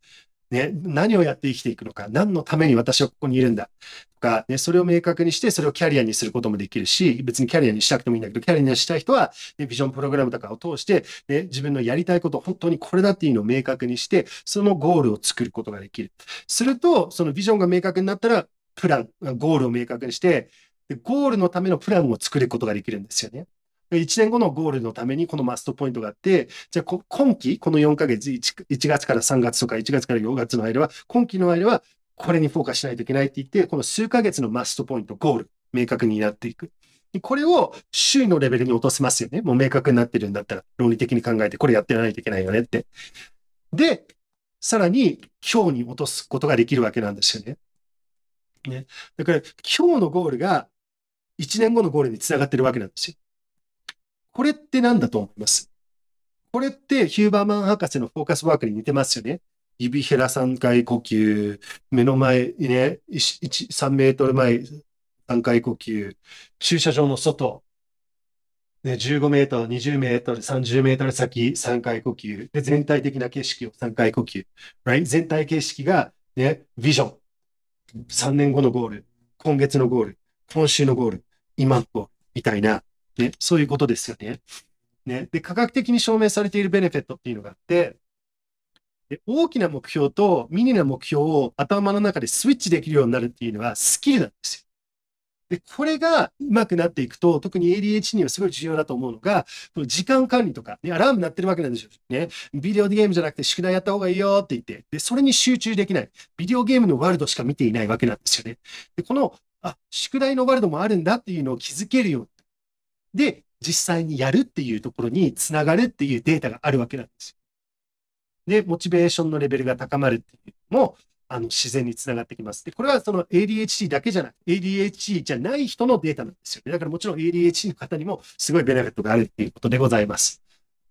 S1: ね、何をやって生きていくのか、何のために私はここにいるんだとか、ね、それを明確にして、それをキャリアにすることもできるし、別にキャリアにしたくてもいいんだけど、キャリアにしたい人は、ね、ビジョンプログラムとかを通して、ね、自分のやりたいこと、本当にこれだっていうのを明確にして、そのゴールを作ることができる。すると、そのビジョンが明確になったら、プラン、ゴールを明確にして、でゴールのためのプランを作ることができるんですよね。1年後のゴールのためにこのマストポイントがあって、じゃあ今期、この4ヶ月1、1月から3月とか1月から4月の間は、今期の間はこれにフォーカスしないといけないって言って、この数ヶ月のマストポイント、ゴール、明確になっていく。これを周囲のレベルに落とせますよね。もう明確になってるんだったら、論理的に考えて、これやってないといけないよねって。で、さらに今日に落とすことができるわけなんですよね。ね。だから、今日のゴールが1年後のゴールにつながってるわけなんですよ。これって何だと思いますこれってヒューバーマン博士のフォーカスワークに似てますよね。指減ら3回呼吸、目の前にね、3メートル前3回呼吸、駐車場の外、ね、15メートル、20メートル、30メートル先3回呼吸、で、全体的な景色を3回呼吸、right? 全体景色がね、ビジョン、3年後のゴール、今月のゴール、今週のゴール、今のゴール、みたいな、ね、そういうことですよね。ね。で、科学的に証明されているベネフィットっていうのがあって、で大きな目標とミニな目標を頭の中でスイッチできるようになるっていうのはスキルなんですよ。で、これが上手くなっていくと、特に ADHD にはすごい重要だと思うのが、この時間管理とか、ね、アラーム鳴ってるわけなんですよ。ね、ビデオゲームじゃなくて宿題やった方がいいよって言って、で、それに集中できない。ビデオゲームのワールドしか見ていないわけなんですよね。で、この、あ、宿題のワールドもあるんだっていうのを気づけるようにで、実際にやるっていうところにつながるっていうデータがあるわけなんですよ。で、モチベーションのレベルが高まるっていうのも、あの、自然につながってきます。で、これはその ADHD だけじゃなく、ADHD じゃない人のデータなんですよだからもちろん ADHD の方にもすごいベネフィットがあるっていうことでございます。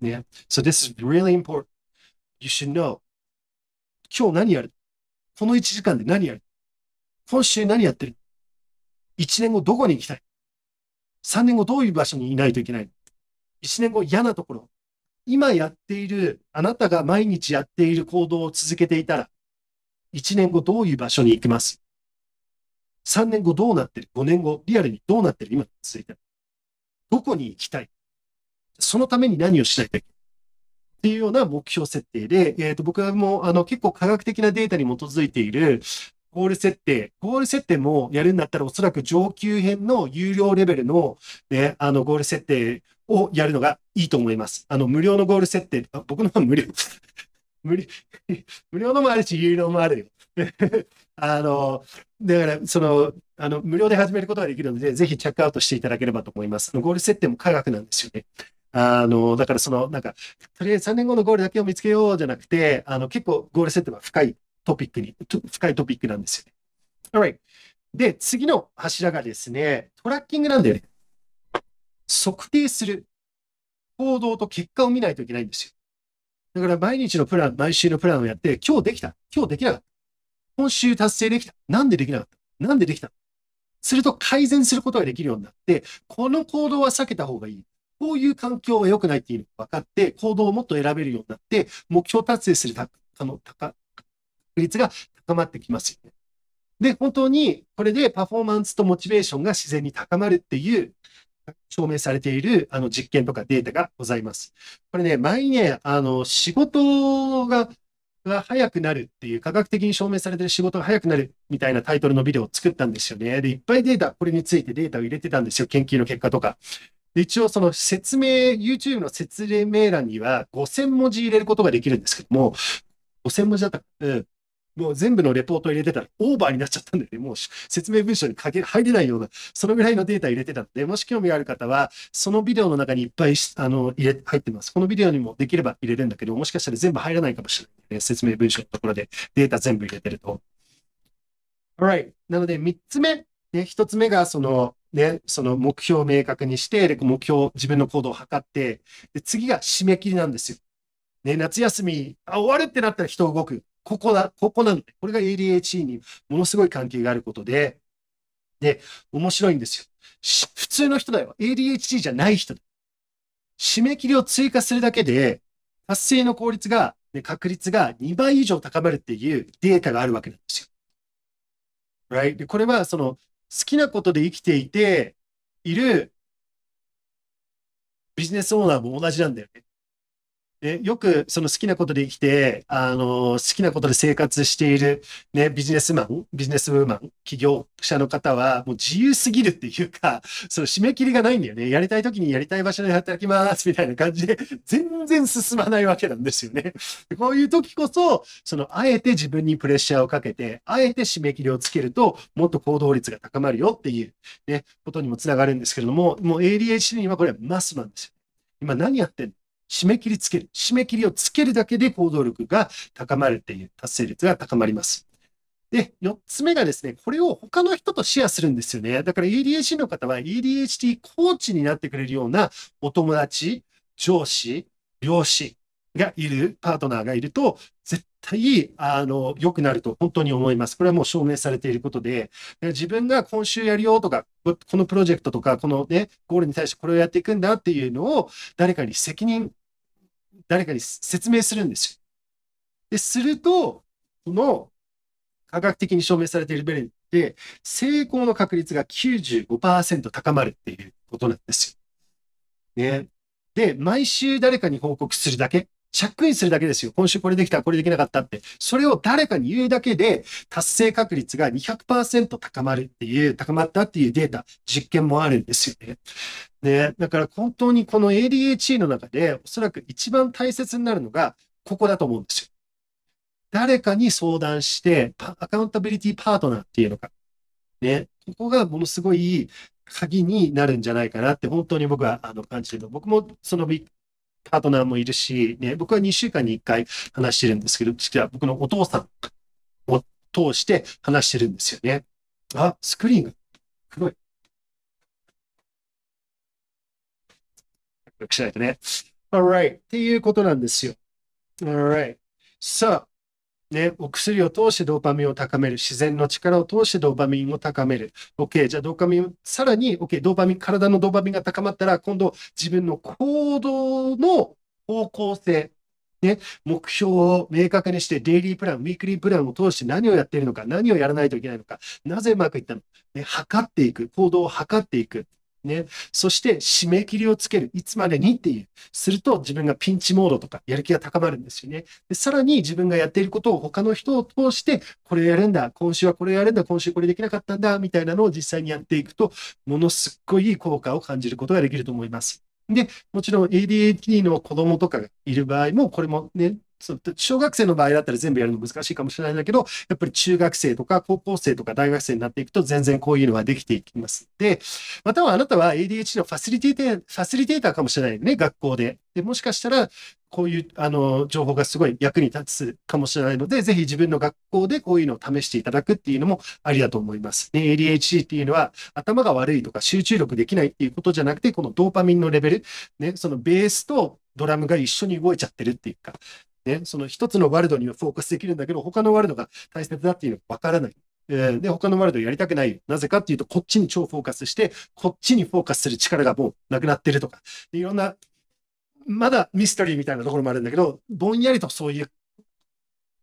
S1: ね。So this is really important. You should know. 今日何やるこの1時間で何やる今週何やってる ?1 年後どこに行きたい3年後どういう場所にいないといけない。1年後嫌なところ。今やっている、あなたが毎日やっている行動を続けていたら、1年後どういう場所に行きます3年後どうなってる ?5 年後、リアルにどうなってる今続いてる。どこに行きたいそのために何をしないといけないっていうような目標設定で、えっ、ー、と僕はもうあの結構科学的なデータに基づいている、ゴール設定。ゴール設定もやるんだったら、おそらく上級編の有料レベルの、ね、あの、ゴール設定をやるのがいいと思います。あの、無料のゴール設定、あ僕のは無料。無料、無料のもあるし、有料もあるよ。あの、だから、その、あの、無料で始めることができるので、ぜひチェックアウトしていただければと思います。ゴール設定も科学なんですよね。あの、だからその、なんか、とりあえず3年後のゴールだけを見つけようじゃなくて、あの、結構ゴール設定は深いトピックに、深いトピックなんですよね。Alright. で、次の柱がですね、トラッキングなんだよね。測定する行動と結果を見ないといけないんですよ。だから毎日のプラン、毎週のプランをやって、今日できた。今日できなかった。今週達成できた。なんでできなかったなんでできたすると改善することができるようになって、この行動は避けた方がいい。こういう環境は良くないっていうのが分かって、行動をもっと選べるようになって、目標達成するたあの高率が高まってきますよね。で、本当にこれでパフォーマンスとモチベーションが自然に高まるっていう、証明されているあの実験とかデータがございます。これね、毎年、あの、仕事が、が早くなるっていう、科学的に証明されてる仕事が早くなるみたいなタイトルのビデオを作ったんですよね。で、いっぱいデータ、これについてデータを入れてたんですよ。研究の結果とか。で、一応その説明、YouTube の説明欄には5000文字入れることができるんですけども、5000文字だった、うん、もう全部のレポートを入れてたらオーバーになっちゃったんで、ね。もう説明文書にかけ入れないような、そのぐらいのデータ入れてたので、もし興味がある方は、そのビデオの中にいっぱいあの入れ入ってます。このビデオにもできれば入れるんだけど、もしかしたら全部入らないかもしれない、ね。説明文書のところでデータ全部入れてると。Alright. なので、3つ目。ね、1つ目が、その、ね、その目標を明確にして、で目標、自分の行動を測って、で次が締め切りなんですよ。ね、夏休みあ、終わるってなったら人動く。ここだ、ここなので、これが ADHD にものすごい関係があることで、で、面白いんですよ。普通の人だよ。ADHD じゃない人だ。締め切りを追加するだけで、達成の効率が、ね、確率が2倍以上高まるっていうデータがあるわけなんですよ。
S2: Right? で、これはその、好きなことで生きていて、いるビジネスオーナーも同じなんだよね。ね、よく
S1: その好きなことで生きて、あの好きなことで生活している、ね、ビジネスマン、ビジネスウーマン、起業者の方は、もう自由すぎるっていうか、その締め切りがないんだよね。やりたい時にやりたい場所で働きますみたいな感じで、全然進まないわけなんですよね。こういう時こそ、その、あえて自分にプレッシャーをかけて、あえて締め切りをつけると、もっと行動率が高まるよっていう、ね、ことにもつながるんですけれども、もう ADHD にはこれはマスなんですよ。今何やってんの締め切りつける。締め切りをつけるだけで行動力が高まるっていう達成率が高まります。で、4つ目がですね、これを他の人とシェアするんですよね。だから EDHD の方は EDHD コーチになってくれるようなお友達、上司、両親がいる、パートナーがいると、絶対、あの、良くなると本当に思います。これはもう証明されていることで、自分が今週やるよとか、このプロジェクトとか、このね、ゴールに対してこれをやっていくんだっていうのを、誰かに責任誰かに説明するんですよ。で、すると、この科学的に証明されているベレンって成功の確率が95%高まるっていうことなんですよ。ね。で、毎週誰かに報告するだけチェックインするだけですよ。今週これできた、これできなかったって。それを誰かに言うだけで、達成確率が200%高まるっていう、高まったっていうデータ、実験もあるんですよね。ね。だから本当にこの ADHD の中で、おそらく一番大切になるのが、ここだと思うんですよ。誰かに相談して、アカウンタビリティパートナーっていうのか。ね。ここがものすごい鍵になるんじゃないかなって本当に僕はあの感じてる僕もそのパートナーもいるし、ね、僕は2週間に1回話してるんですけど、実は僕のお父さんを通して話してるんですよね。あ、スクリーンが黒い。よくしないとね。Alright. っていうことなんですよ。Alright. さあ、ね、お薬を通してドーパミンを高める、自然の力を通してドーパミンを高める。OK、じゃあドーパミン、さらに、OK、ドーパミン、体のドーパミンが高まったら、今度自分の行動の方向性、ね、目標を明確にして、デイリープラン、ウィークリープランを通して何をやっているのか、何をやらないといけないのか、なぜうまくいったの、ね、測っていく、行動を測っていく。ね。そして締め切りをつける。いつまでにっていう。すると自分がピンチモードとかやる気が高まるんですよね。でさらに自分がやっていることを他の人を通して、これやるんだ、今週はこれやるんだ、今週これできなかったんだ、みたいなのを実際にやっていくと、ものすっごいいい効果を感じることができると思います。で、もちろん ADHD の子供とかがいる場合も、これもね、小学生の場合だったら全部やるの難しいかもしれないんだけど、やっぱり中学生とか高校生とか大学生になっていくと全然こういうのはできていきます。で、またはあなたは ADHD のファシリテーター、ファシリテーターかもしれないね、学校で。で、もしかしたら、こういう、あの、情報がすごい役に立つかもしれないので、ぜひ自分の学校でこういうのを試していただくっていうのもありだと思います。ね、ADHD っていうのは頭が悪いとか集中力できないっていうことじゃなくて、このドーパミンのレベル、ね、そのベースとドラムが一緒に動いちゃってるっていうか、ね、その一つのワールドにはフォーカスできるんだけど、他のワールドが大切だっていうのわからない。えー、で、他のワールドやりたくない。なぜかっていうと、こっちに超フォーカスして、こっちにフォーカスする力がもうなくなってるとか、いろんな、まだミステリーみたいなところもあるんだけど、ぼんやりとそういう、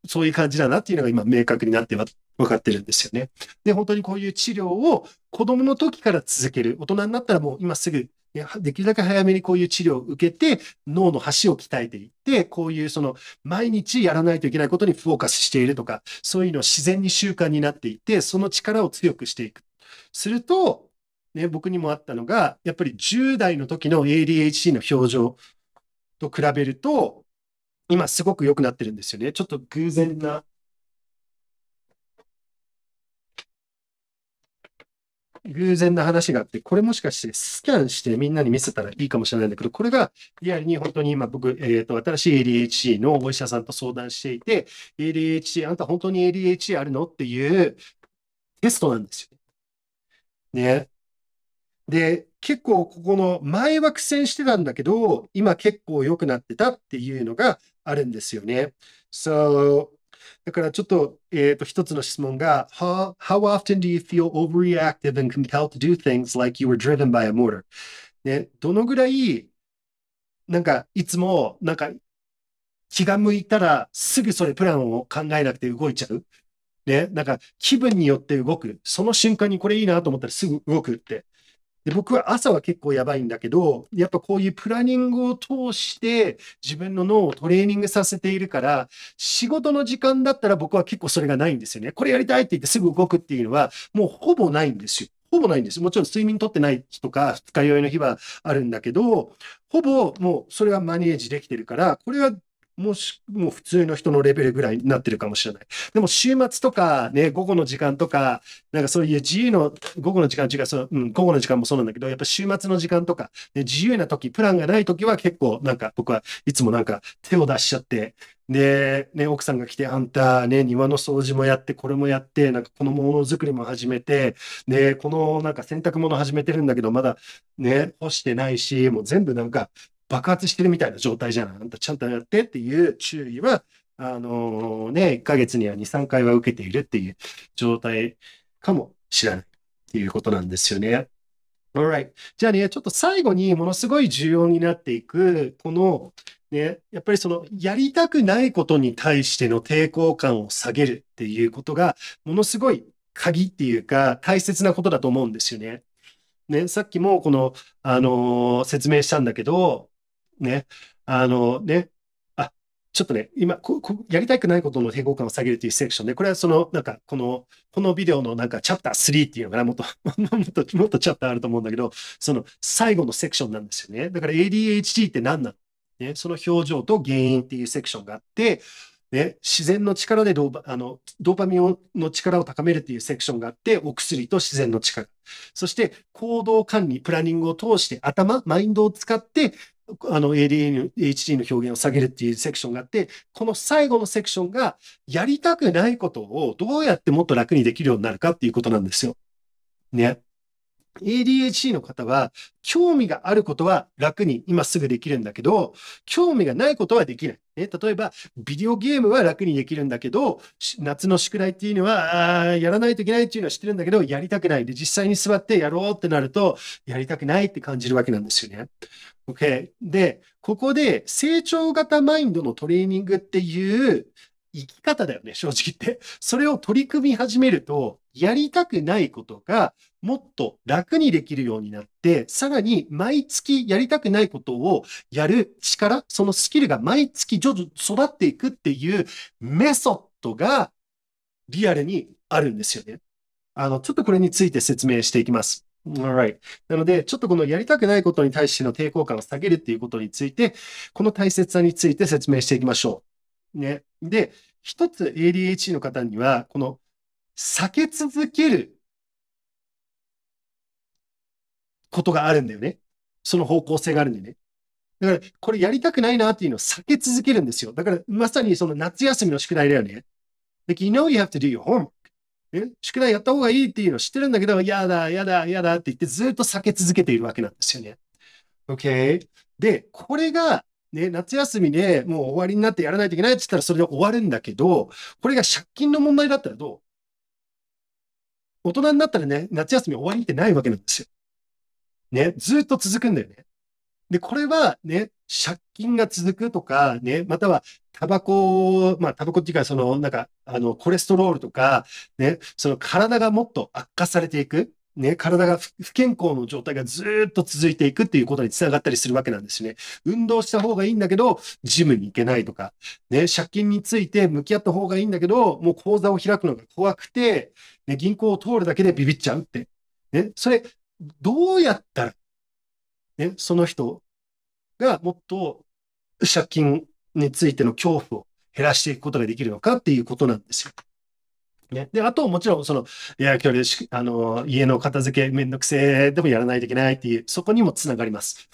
S1: そういう感じだなっていうのが今明確になって分かってるんですよね。で、本当にこういう治療を子供の時から続ける。大人になったらもう今すぐで、きるだけ早めにこういう治療を受けて、脳の橋を鍛えていって、こういうその、毎日やらないといけないことにフォーカスしているとか、そういうのを自然に習慣になっていって、その力を強くしていく。すると、ね、僕にもあったのが、やっぱり10代の時の ADHD の表情と比べると、今すごく良くなってるんですよね。ちょっと偶然な偶然な話があって、これもしかしてスキャンしてみんなに見せたらいいかもしれないんだけど、これがリアルに本当に今僕、えっ、ー、と、新しい ADHD のお医者さんと相談していて、ADHD、あんた本当に ADHD あるのっていうテストなんですよね。ね。で、結構ここの前は苦戦してたんだけど、今結構良くなってたっていうのがあるんですよね。So, だからちょっと、えっ、ー、と、一つの質問が、how, how often do you feel overreactive and compelled to do things like you were driven by a motor? ね、どのぐらい、なんか、いつも、なんか、気が向いたら、すぐそれプランを考えなくて動いちゃうね、なんか気分によって動く。その瞬間にこれいいなと思ったらすぐ動くって。で僕は朝は結構やばいんだけど、やっぱこういうプランニングを通して自分の脳をトレーニングさせているから、仕事の時間だったら僕は結構それがないんですよね。これやりたいって言ってすぐ動くっていうのはもうほぼないんですよ。ほぼないんです。もちろん睡眠とってない日とか、二日酔いの日はあるんだけど、ほぼもうそれはマネージできてるから、これはもし、もう普通の人のレベルぐらいになってるかもしれない。でも週末とかね、午後の時間とか、なんかそういう自由の、午後の時間、違う、そうん、午後の時間もそうなんだけど、やっぱ週末の時間とか、ね、自由な時、プランがない時は結構なんか僕はいつもなんか手を出しちゃって、で、ね、奥さんが来て、あんた、ね、庭の掃除もやって、これもやって、なんかこのものづくりも始めて、で、このなんか洗濯物始めてるんだけど、まだね、干してないし、もう全部なんか、爆発してるみたいな状態じゃない。あんたちゃんとやってっていう注意は、あのー、ね、1ヶ月には2、3回は受けているっていう状態かもしれないっていうことなんですよね。Alright. じゃあね、ちょっと最後にものすごい重要になっていく、この、ね、やっぱりその、やりたくないことに対しての抵抗感を下げるっていうことが、ものすごい鍵っていうか、大切なことだと思うんですよね。ね、さっきもこの、あのー、説明したんだけど、ね、あのね、あ、ちょっとね、今ここ、やりたくないことの抵抗感を下げるというセクションで、これはその、なんか、この、このビデオのなんか、チャプター3っていうのかな、もっと、もっと、もっとチャプターあると思うんだけど、その、最後のセクションなんですよね。だから ADHD って何なのね、その表情と原因っていうセクションがあって、ね、自然の力でドーパあのドーパミンの力を高めるというセクションがあって、お薬と自然の力。そして行動管理、プランニングを通して頭、マインドを使ってあの ADHD の表現を下げるっていうセクションがあって、この最後のセクションが、やりたくないことをどうやってもっと楽にできるようになるかっていうことなんですよ。ね。ADHD の方は、興味があることは楽に今すぐできるんだけど、興味がないことはできない。ね、例えば、ビデオゲームは楽にできるんだけど、夏の宿題っていうのは、やらないといけないっていうのは知ってるんだけど、やりたくない。で、実際に座ってやろうってなると、やりたくないって感じるわけなんですよね。OK。で、ここで成長型マインドのトレーニングっていう、生き方だよね、正直言って。それを取り組み始めると、やりたくないことがもっと楽にできるようになって、さらに毎月やりたくないことをやる力、そのスキルが毎月徐々に育っていくっていうメソッドがリアルにあるんですよね。あの、ちょっとこれについて説明していきます。Alright. なので、ちょっとこのやりたくないことに対しての抵抗感を下げるっていうことについて、この大切さについて説明していきましょう。
S2: ね。で、一つ ADHD の方には、この避け続けることがあるんだよね。
S1: その方向性があるんだよね。だから、これやりたくないなっていうのを避け続けるんですよ。だから、まさにその夏休みの宿題だよね。Like, you know you have to do your homework. 宿題やった方がいいっていうのを知ってるんだけど、やだ、やだ、やだって言ってずっと避け続けているわけなんですよね。OK? で、これがね、夏休みでもう終わりになってやらないといけないって言ったらそれで終わるんだけど、これが借金の問題だったらどう大人になったらね、夏休み終わりってないわけなんですよ。ね、ずっと続くんだよね。で、これはね、借金が続くとか、ね、またはタバコまあタバコっていうか、その、なんか、あの、コレステロールとか、ね、その体がもっと悪化されていく。ね、体が不健康の状態がずっと続いていくっていうことにつながったりするわけなんですね。運動した方がいいんだけど、ジムに行けないとか、ね、借金について向き合った方がいいんだけど、もう口座を開くのが怖くて、ね、銀行を通るだけでビビっちゃうって。ね、それ、どうやったら、ね、その人がもっと借金についての恐怖を減らしていくことができるのかっていうことなんですよ。ね。で、あと、もちろん、その、いや、今日、あの、家の片付けめんどくせえ、でもやらないといけないっていう、そこにもつながります。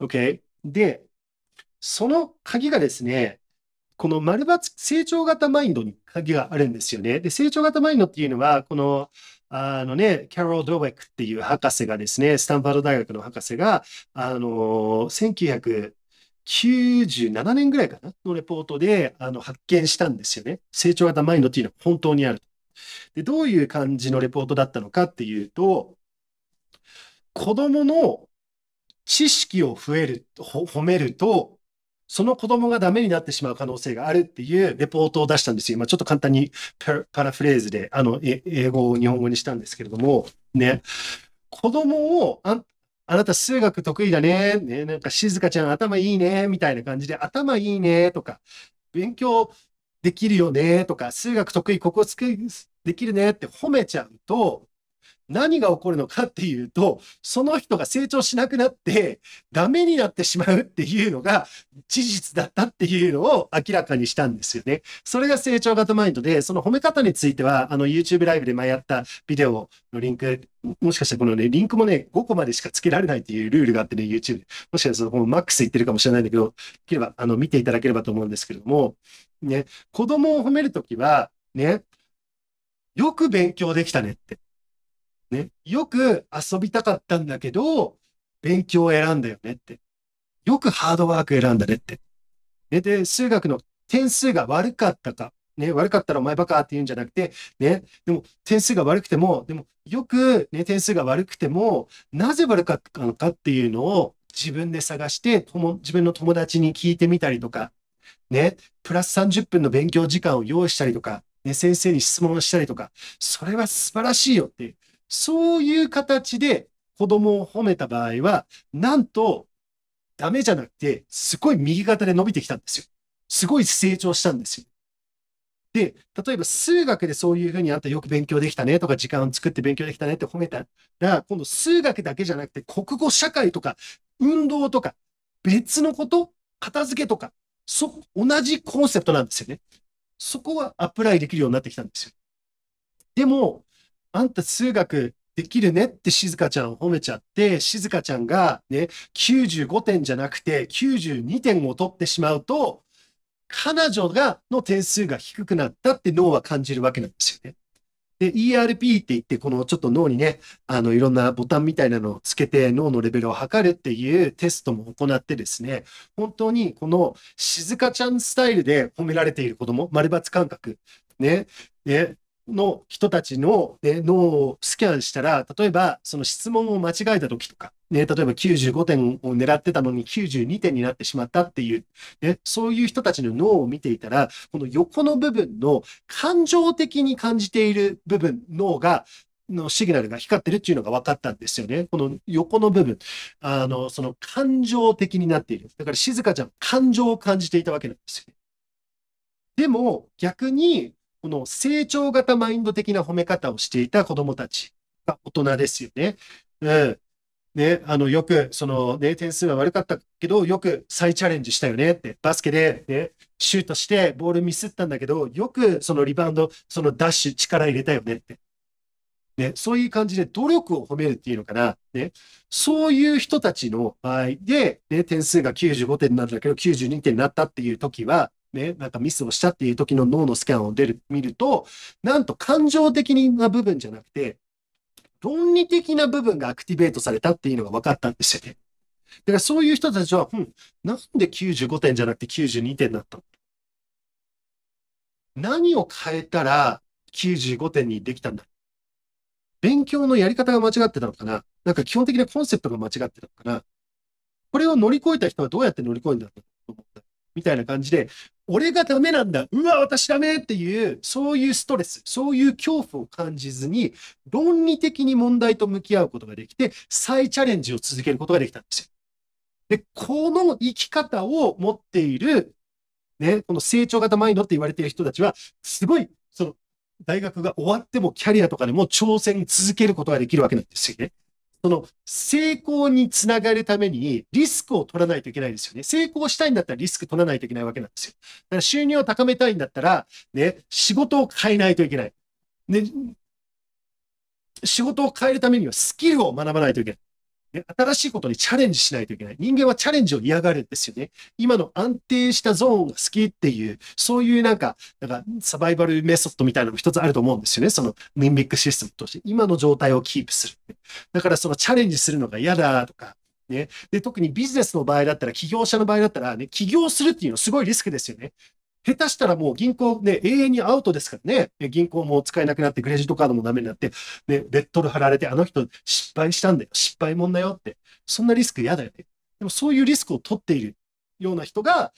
S1: OK? で、その鍵がですね、この丸抜成長型マインドに鍵があるんですよね。で、成長型マインドっていうのは、この、あのね、キャロル・ドウェックっていう博士がですね、スタンファード大学の博士が、あの、1997年ぐらいかなのレポートであの発見したんですよね。成長型マインドっていうのは本当にあるで、どういう感じのレポートだったのかっていうと、子供の知識を増える、褒めると、その子供がダメになってしまう可能性があるっていうレポートを出したんですよ。まあ、ちょっと簡単にパラフレーズで、あの、英語を日本語にしたんですけれども、ね、子供を、ああなた数学得意だね、ね、なんか静かちゃん頭いいね、みたいな感じで、頭いいね、とか、勉強できるよねとか、数学得意、ここできるねって褒めちゃうと、何が起こるのかっていうと、その人が成長しなくなって、ダメになってしまうっていうのが事実だったっていうのを明らかにしたんですよね。それが成長型マインドで、その褒め方については、あの YouTube ライブで前やったビデオのリンク、もしかしたらこのね、リンクもね、5個までしか付けられないっていうルールがあってね、YouTube で。もしかしたらそのマックス言ってるかもしれないんだけど、でれば、あの、見ていただければと思うんですけれども、ね、子供を褒めるときは、ね、よく勉強できたねって。ね。よく遊びたかったんだけど、勉強を選んだよねって。よくハードワーク選んだねって。ね、で、数学の点数が悪かったか。ね、悪かったらお前バカって言うんじゃなくて、ね、でも点数が悪くても、でもよく、ね、点数が悪くても、なぜ悪かったのかっていうのを自分で探して、自分の友達に聞いてみたりとか、ね、プラス30分の勉強時間を用意したりとか、ね、先生に質問したりとか、それは素晴らしいよってそういう形で子供を褒めた場合は、なんと、ダメじゃなくて、すごい右肩で伸びてきたんですよ。すごい成長したんですよ。で、例えば数学でそういうふうにあんたよく勉強できたねとか、時間を作って勉強できたねって褒めたら、今度数学だけじゃなくて、国語、社会とか、運動とか、別のこと、片付けとか、そ、同じコンセプトなんですよね。そこはアプライできるようになってきたんですよ。でも、あんた数学できるねって静香ちゃんを褒めちゃって、静香ちゃんがね、95点じゃなくて92点を取ってしまうと、彼女が、の点数が低くなったって脳は感じるわけなんですよね。で、ERP って言って、このちょっと脳にね、あの、いろんなボタンみたいなのをつけて脳のレベルを測るっていうテストも行ってですね、本当にこの静香ちゃんスタイルで褒められている子供、丸抜感覚、ね、ね、の人たちの、脳をスキャンしたら、例えばその質問を間違えた時とか、ね、例えば95点を狙ってたのに92点になってしまったっていう、ね、そういう人たちの脳を見ていたら、この横の部分の感情的に感じている部分、脳がのシグナルが光ってるっていうのが分かったんですよね。この横の部分。あの、その感情的になっている。だから静香ちゃん、感情を感じていたわけなんですよでも、逆に、この成長型マインド的な褒め方をしていた子供たちが大人ですよね。うん。ね、あの、よく、その、ね、点数は悪かったけど、よく再チャレンジしたよねって、バスケで、ね、シュートしてボールミスったんだけど、よくそのリバウンド、そのダッシュ力入れたよねって。ね、そういう感じで努力を褒めるっていうのかな。ね、そういう人たちの場合で、ね、点数が95点になるんだけど92点になったっていう時は、ね、なんかミスをしたっていう時の脳のスキャンを出る、見ると、なんと感情的な部分じゃなくて、論理的な部分がアクティベートされたっていうのが分かったんですよね。だからそういう人たちは、うん、なんで95点じゃなくて92点だったの何を変えたら95点にできたんだ勉強のやり方が間違ってたのかななんか基本的なコンセプトが間違ってたのかなこれを乗り越えた人はどうやって乗り越えたんだと思った。みたいな感じで、俺がダメなんだ、うわ、私ダメっていう、そういうストレス、そういう恐怖を感じずに、論理的に問題と向き合うことができて、再チャレンジを続けることができたんですよ。で、この生き方を持っている、ね、この成長型マインドって言われている人たちは、すごい、その、大学が終わってもキャリアとかでも挑戦続けることができるわけなんですよね。その成功につながるためにリスクを取らないといけないですよね。成功したいんだったらリスク取らないといけないわけなんですよ。だから収入を高めたいんだったら、ね、仕事を変えないといけない。ね、仕事を変えるためにはスキルを学ばないといけない。新しいことにチャレンジしないといけない。人間はチャレンジを嫌がるんですよね。今の安定したゾーンが好きっていう、そういうなんか、なんかサバイバルメソッドみたいなのも一つあると思うんですよね。そのミンビックシステムとして。今の状態をキープする。だからそのチャレンジするのが嫌だとか、ね。で、特にビジネスの場合だったら、起業者の場合だったら、ね、起業するっていうのはすごいリスクですよね。下手したらもう銀行ね、永遠にアウトですからね。銀行も使えなくなって、クレジットカードもダメになって、ね、レッドル貼られて、あの人失敗したんだよ。失敗もんだよって。そんなリスク嫌だよね。でもそういうリスクを取っているような人が、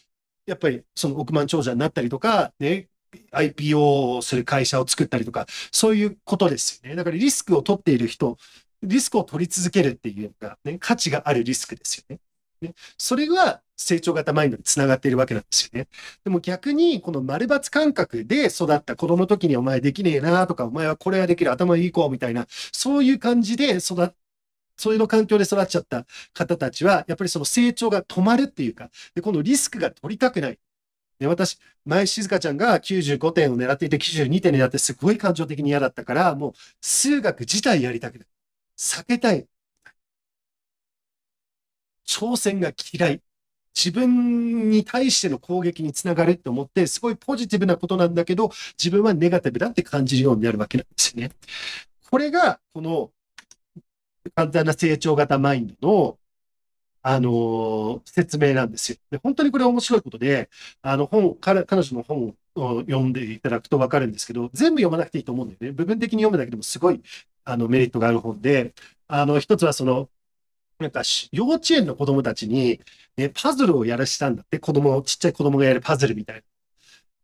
S1: やっぱりその億万長者になったりとか、ね、IPO をする会社を作ったりとか、そういうことですよね。だからリスクを取っている人、リスクを取り続けるっていうのが、ね、価値があるリスクですよね。ね。それが成長型マインドにつながっているわけなんですよね。でも逆に、この丸抜感覚で育った子供の時にお前できねえなとか、お前はこれはできる、頭いい子みたいな、そういう感じで育っそういうの環境で育っちゃった方たちは、やっぱりその成長が止まるっていうか、で、このリスクが取りたくない。で、私、前静香ちゃんが95点を狙っていて92点狙ってすごい感情的に嫌だったから、もう数学自体やりたくない。避けたい。挑戦が嫌い。自分に対しての攻撃につながれって思って、すごいポジティブなことなんだけど、自分はネガティブだって感じるようになるわけなんですよね。これが、この簡単な成長型マインドの、あのー、説明なんですよ。で、本当にこれ面白いことで、あの本、彼女の本を読んでいただくとわかるんですけど、全部読まなくていいと思うんだよね。部分的に読むだけでもすごい、あの、メリットがある本で、あの、一つはその、なんか幼稚園の子供たちに、ね、パズルをやらしたんだって、子供、ちっちゃい子供がやるパズルみたいな。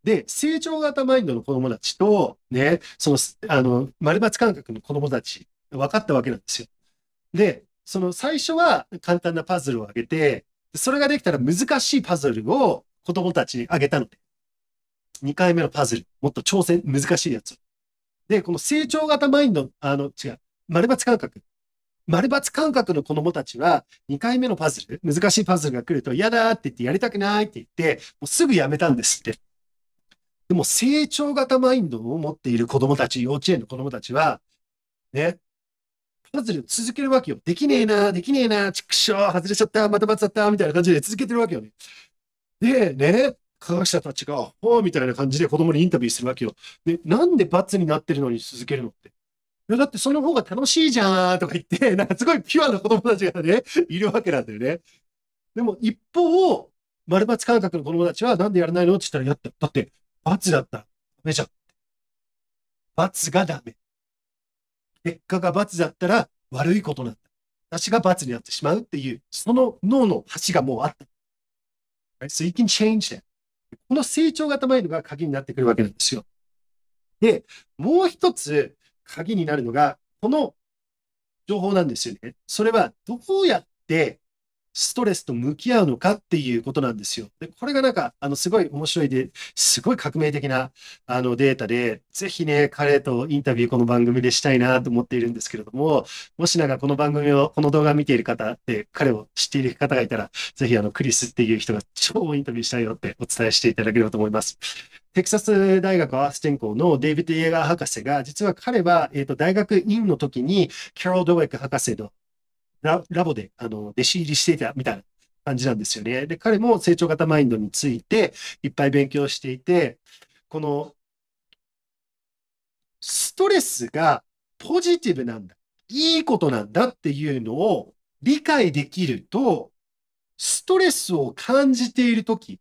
S1: で、成長型マインドの子供たちと、ね、その、あの、丸抜感覚の子供たち、分かったわけなんですよ。で、その最初は簡単なパズルをあげて、それができたら難しいパズルを子供たちにあげたので。2回目のパズル、もっと挑戦、難しいやつ。で、この成長型マインド、あの、違う、丸抜感覚丸抜感覚の子供たちは、2回目のパズル、難しいパズルが来ると、嫌だって言って、やりたくないって言って、もうすぐやめたんですって。でも、成長型マインドを持っている子供たち、幼稚園の子供たちは、ね、パズル続けるわけよ。できねえな、できねえな、畜生、外れちゃった、また罰だった、みたいな感じで続けてるわけよね。で、ね、科学者たちが、ほう、みたいな感じで子供にインタビューするわけよ。で、なんで罰になってるのに続けるのって。や、だってその方が楽しいじゃんとか言って、なんかすごいピュアな子供たちがね、いるわけなんだよね。でも一方、丸抜感覚の子供たちはなんでやらないのって言ったら、やった。だって、罰だったらダメじゃん。罰がダメ。結果が罰だったら悪いことなんだ。私が罰になってしまうっていう、その脳の橋がもうあった。Right? So you can change that. この成長型マインドが鍵になってくるわけなんですよ。で、もう一つ、鍵になるのが、この情報なんですよね。それはどうやってストレスと向き合うのかっていうことなんですよ。で、これがなんか、あの、すごい面白いで、すごい革命的な、あの、データで、ぜひね、彼とインタビューこの番組でしたいなと思っているんですけれども、もしなんかこの番組を、この動画を見ている方で、彼を知っている方がいたら、ぜひあの、クリスっていう人が超インタビューしたいよってお伝えしていただければと思います。テキサス大学アース天候のデイビッド・イエガー博士が、実は彼は、えっ、ー、と、大学院の時に、キャロル・ドウェック博士のラボで、あの、弟子入りしていたみたいな感じなんですよね。で、彼も成長型マインドについていっぱい勉強していて、この、ストレスがポジティブなんだ。いいことなんだっていうのを理解できると、ストレスを感じているとき、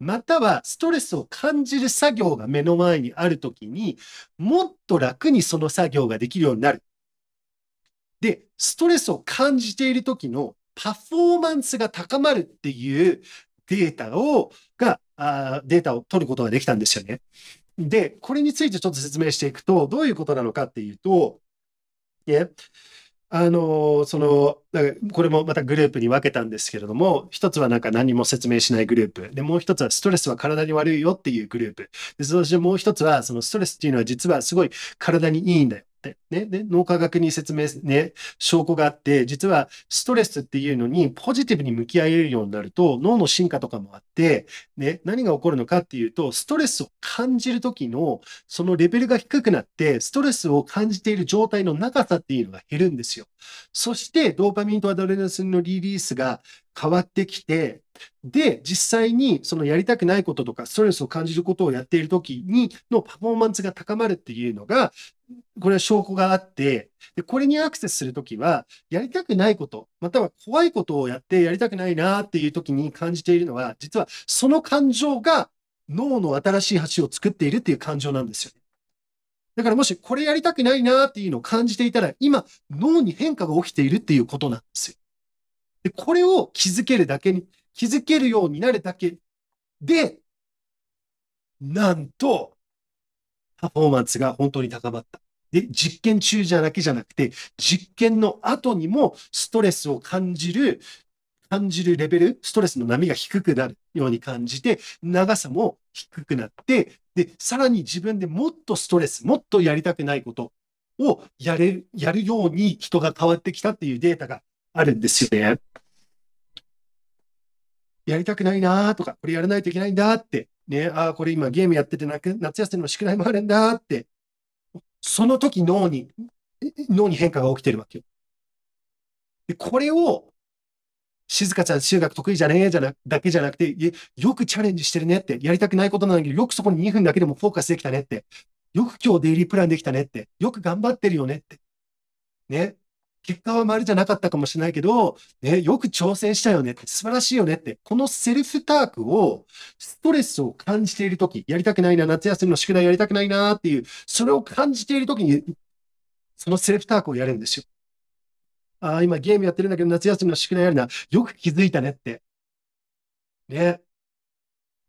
S1: またはストレスを感じる作業が目の前にあるときにもっと楽にその作業ができるようになる。で、ストレスを感じている時のパフォーマンスが高まるっていうデータを、が、データを取ることができたんですよね。で、これについてちょっと説明していくと、どういうことなのかっていうと、ね、あのその、これもまたグループに分けたんですけれども、一つはなんか何も説明しないグループ。で、もう一つはストレスは体に悪いよっていうグループ。で、そしてもう一つは、そのストレスっていうのは実はすごい体にいいんだよ。。ね、脳科学に説明、ね、証拠があって、実はストレスっていうのにポジティブに向き合えるようになると、脳の進化とかもあって、ね、何が起こるのかっていうと、ストレスを感じる時の、そのレベルが低くなって、ストレスを感じている状態の長さっていうのが減るんですよ。そして、ドーパミンとアドレナスンのリリースが変わってきて、で、実際にそのやりたくないこととか、ストレスを感じることをやっている時にのパフォーマンスが高まるっていうのが、これは証拠があって、でこれにアクセスするときは、やりたくないこと、または怖いことをやってやりたくないなっていうときに感じているのは、実はその感情が脳の新しい橋を作っているっていう感情なんですよね。だからもしこれやりたくないなっていうのを感じていたら、今脳に変化が起きているっていうことなんですよ。で、これを気づけるだけに、気づけるようになるだけで、なんと、パフォーマンスが本当に高まった。で、実験中じゃだけじゃなくて、実験の後にもストレスを感じる、感じるレベル、ストレスの波が低くなるように感じて、長さも低くなって、で、さらに自分でもっとストレス、もっとやりたくないことをやれる、やるように人が変わってきたっていうデータがあるんですよね。やりたくないなとか、これやらないといけないんだってね、ああ、これ今ゲームやっててなく、夏休みの宿題もあるんだって、その時脳に、脳に変化が起きてるわけよ。で、これを、静香ちゃん、中学得意じゃねえじゃな、だけじゃなくて、よくチャレンジしてるねって、やりたくないことなんだけど、よくそこに2分だけでもフォーカスできたねって、よく今日デイリープランできたねって、よく頑張ってるよねって。ね。結果は丸じゃなかったかもしれないけど、ね、よく挑戦したよねって、素晴らしいよねって、このセルフタークを、ストレスを感じているとき、やりたくないな、夏休みの宿題やりたくないなっていう、それを感じているときに、そのセルフタークをやるんですよ。ああ、今ゲームやってるんだけど、夏休みの宿題やるな、よく気づいたねって。
S2: ね。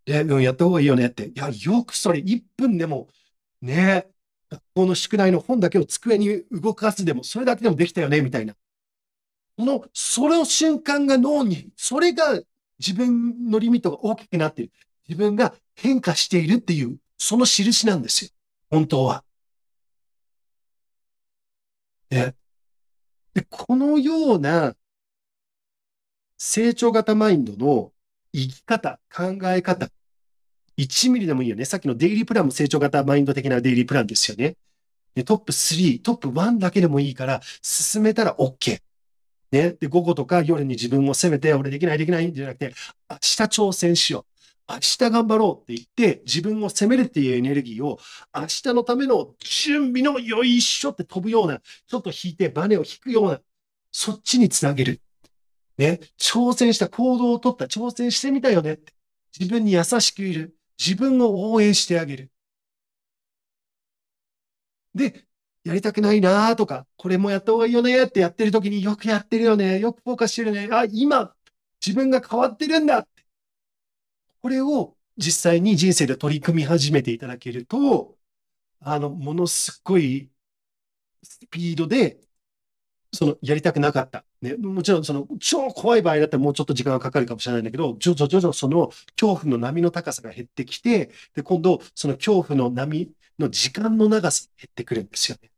S2: で、うん、やった方がいいよねって。いや、よ
S1: くそれ、1分でも、ね、学校の宿題の本だけを机に動かすでも、それだけでもできたよね、みたいな。その、その瞬間が脳に、それが自分のリミットが大きくなっている。自分が変化しているって
S2: いう、その印なんですよ。本当は。で、でこのような成
S1: 長型マインドの生き方、考え方、1ミリでもいいよね。さっきのデイリープランも成長型マインド的なデイリープランですよね。トップ3、トップ1だけでもいいから、進めたら OK。ね。で、午後とか夜に自分を責めて、俺できないできないんじゃなくて、明日挑戦しよう。明日頑張ろうって言って、自分を責めるっていうエネルギーを、明日のための準備のよいしょって飛ぶような、ちょっと引いてバネを引くような、そっちにつなげる。ね。挑戦し
S2: た行動を取った、挑戦してみたよねって。自分に優しくいる。自分を応援してあげる。で、やりたくないなーと
S1: か、これもやった方がいいよねってやってる時によくやってるよね、よくフォーカスしてるね、あ、今、自分が変わってるんだって。これを実際に人生で取り組み始めていただけると、あの、ものすごいスピードでその、やりたくなかった。ね、もちろん、その、超怖い場合だったらもうちょっと時間がかかるかもしれないんだけど、徐々、徐々その恐怖の波の高さが減ってきて、で、今度、その恐怖の波の時間の長さ減ってくるんですよね。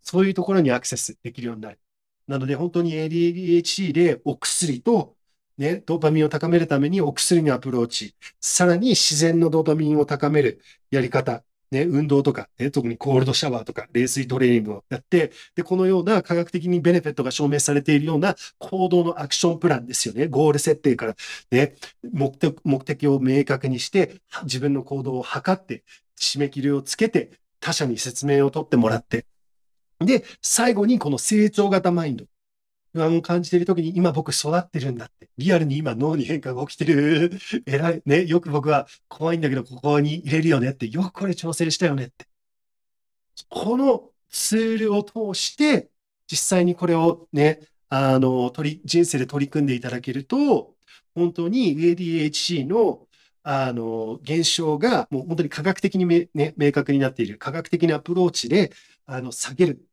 S1: そういうところにアクセスできるようになる。なので、本当に ADHD でお薬と、ね、ドーパミンを高めるためにお薬のアプローチ、さらに自然のドーパミンを高めるやり方ね、運動とか、ね、特にコールドシャワーとか、冷水トレーニングをやって、で、このような科学的にベネフェットが証明されているような行動のアクションプランですよね。ゴール設定から、ね、目的目的を明確にして、自分の行動を測って、締め切りをつけて、他者に説明を取ってもらって、で、最後にこの成長型マインド。不安を感じている時に今僕育ってるんだって。リアルに今脳に変化が起きてる。え らい。ね。よく僕は怖いんだけどここに入れるよねって。よくこれ調整したよねって。このツールを通して、実際にこれをね、あの、取り、人生で取り組んでいただけると、本当に ADHD の、あの、現象が、もう本当に科学的にめ、ね、明確になっている、科学的なアプローチで、あの、下げる、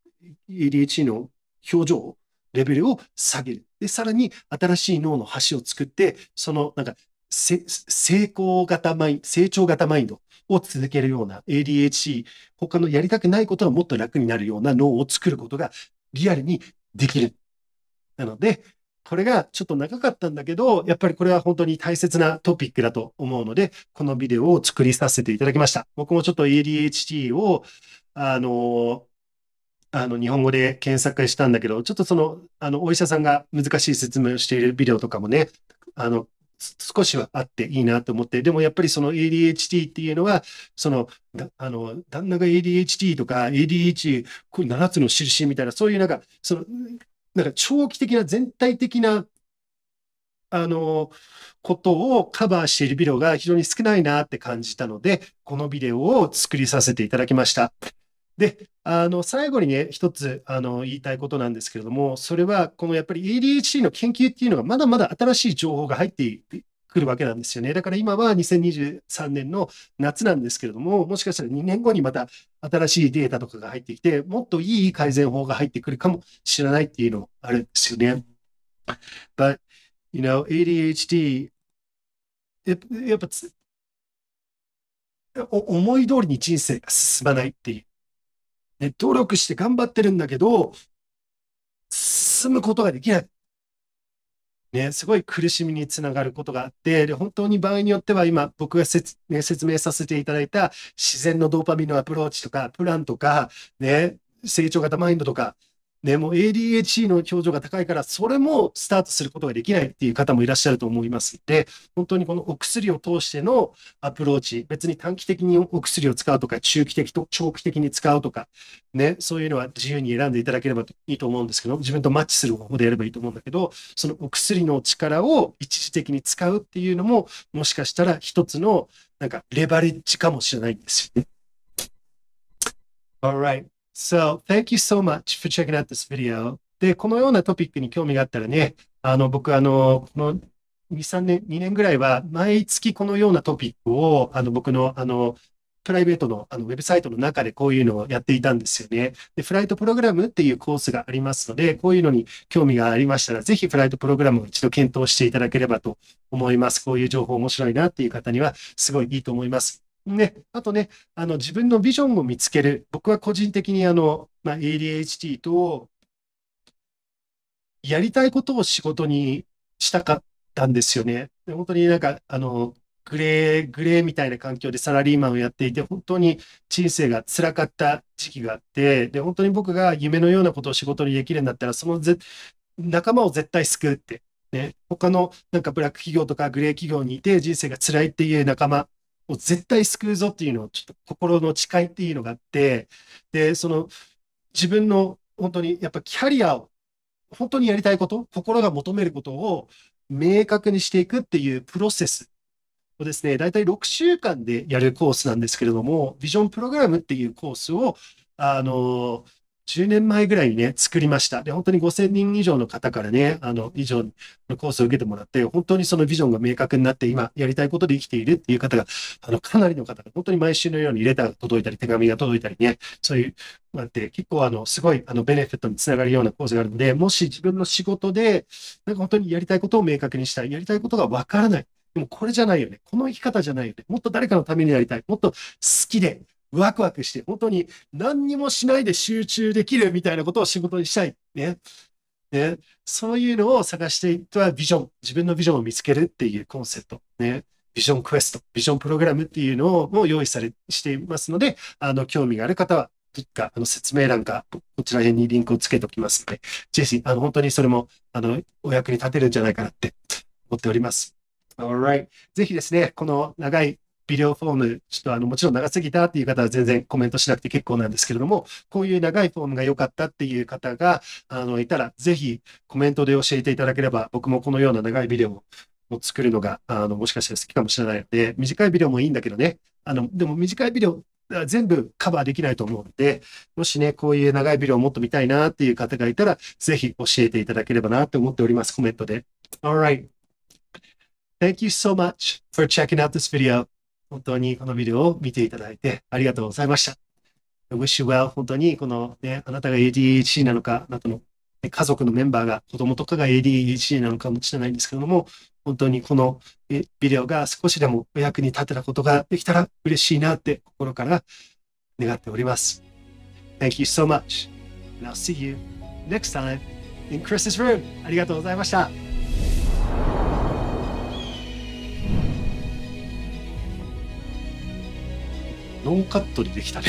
S1: ADHD の表情をレベルを下げる。で、さらに新しい脳の橋を作って、そのなんか成功型マイン、成長型マインドを続けるような ADHD、他のやりたくないことがもっと楽になるような脳を作ることがリアルにできる。なので、これがちょっと長かったんだけど、やっぱりこれは本当に大切なトピックだと思うので、このビデオを作りさせていただきました。僕もちょっと ADHD を、あの、あの、日本語で検索したんだけど、ちょっとその、あの、お医者さんが難しい説明をしているビデオとかもね、あの、少しはあっていいなと思って、でもやっぱりその ADHD っていうのは、その、あの、旦那が ADHD とか ADH、これ7つの印みたいな、そういうなんか、その、なんか長期的な全体的な、あの、ことをカバーしているビデオが非常に少ないなって感じたので、このビデオを作りさせていただきました。で、あの、最後にね、一つ、あの、言いたいことなんですけれども、それは、このやっぱり ADHD の研究っていうのが、まだまだ新しい情報が入ってくるわけなんですよね。だから今は2023年の夏なんですけれども、もしかしたら2年後にまた新しいデータとかが入ってきて、もっといい改善法が入ってくるかもしれないっていうのもあるんですよね。But, you know, ADHD, やっぱ、思い通りに人生が進まないっていう。ね、登録して頑張ってるんだけど、進むことができない。ね、すごい苦しみにつながることがあって、で、本当に場合によっては今、僕がね、説明させていただいた自然のドーパミンのアプローチとか、プランとか、ね、成長型マインドとか、でも ADHD の表情が高いから、それもスタートすることができないっていう方もいらっしゃると思いますので、本当にこのお薬を通してのアプローチ、別に短期的にお薬を使うとか、中期的と長期的に使うとか、ね、そういうのは自由に選んでいただければいいと思うんですけど、自分とマッチする方法でやればいいと思うんだけど、そのお薬の力を一時的に使うっていうのも、もしかしたら一つの、なんかレバレッジかもしれないんですよね。All right. So, thank you so much for checking out this video. で、このようなトピックに興味があったらね、あの、僕、あの、この2、3年、2年ぐらいは、毎月このようなトピックを、あの、僕の、あの、プライベートのあのウェブサイトの中でこういうのをやっていたんですよね。で、フライトプログラムっていうコースがありますので、こういうのに興味がありましたら、ぜひフライトプログラムを一度検討していただければと思います。こういう情報面白いなっていう方には、すごいいいと思います。ね、あとね、あの自分のビジョンを見つける。僕は個人的にあの、まあ、ADHD と、やりたいことを仕事にしたかったんですよね。本当になんか、あの、グレー、グレーみたいな環境でサラリーマンをやっていて、本当に人生が辛かった時期があって、で、本当に僕が夢のようなことを仕事にできるんだったら、そのぜ仲間を絶対救うって、ね、他のなんかブラック企業とかグレー企業にいて人生が辛いっていう仲間を絶対救うぞっていうのを、ちょっと心の誓いっていうのがあって、で、その、自分の本当にやっぱキャリアを、本当にやりたいこと、心が求めることを明確にしていくっていうプロセスをですね、大体6週間でやるコースなんですけれども、ビジョンプログラムっていうコースを、あのー、10年前ぐらいにね、作りました。で、本当に5000人以上の方からね、あの、以上のコースを受けてもらって、本当にそのビジョンが明確になって、今やりたいことで生きているっていう方が、あの、かなりの方が本当に毎週のようにレターが届いたり、手紙が届いたりね、そういう、まって、結構あの、すごい、あの、ベネフィットにつながるようなコースがあるので、もし自分の仕事で、なんか本当にやりたいことを明確にしたい、やりたいことがわからない。でもこれじゃないよね。この生き方じゃないよね。もっと誰かのためにやりたい。もっと好きで、ワクワクして、本当に何にもしないで集中できるみたいなことを仕事にしたい。ね。ね。そういうのを探していったビジョン、自分のビジョンを見つけるっていうコンセプト。ね。ビジョンクエスト、ビジョンプログラムっていうのをも用意されしていますので、あの、興味がある方は、どっか、あの、説明欄か、こちら辺にリンクをつけておきますので、ぜひ、あの、本当にそれも、あの、お役に立てるんじゃないかなって思っております。Alright. ぜひですね、この長いビデオフォーム、ちょっとあの、もちろん長すぎたっていう方は全然コメントしなくて結構なんですけれども、こういう長いフォームが良かったっていう方が、あの、いたら、ぜひコメントで教えていただければ、僕もこのような長いビデオを作るのが、あの、もしかしたら好きかもしれないので、短いビデオもいいんだけどね、あの、でも短いビデオ、全部カバーできないと思うので、もしね、こういう長いビデオをもっと見たいなっていう方がいたら、ぜひ教えていただければなって思っております、コメントで。Alright. Thank you so much for checking out this video. 本当にこのビデオを見ていただいてありがとうございました。I wish you well. 本当にこのね、あなたが ADHD なのか、あなの家族のメンバーが、子供とかが ADHD なのかもしれないんですけれども、本当にこのビデオが少しでもお役に立てたことができたら嬉しいなって心から願っております。Thank you so much. And I'll see you next time in Chris's room. ありがとうございました。ノーカットにできたね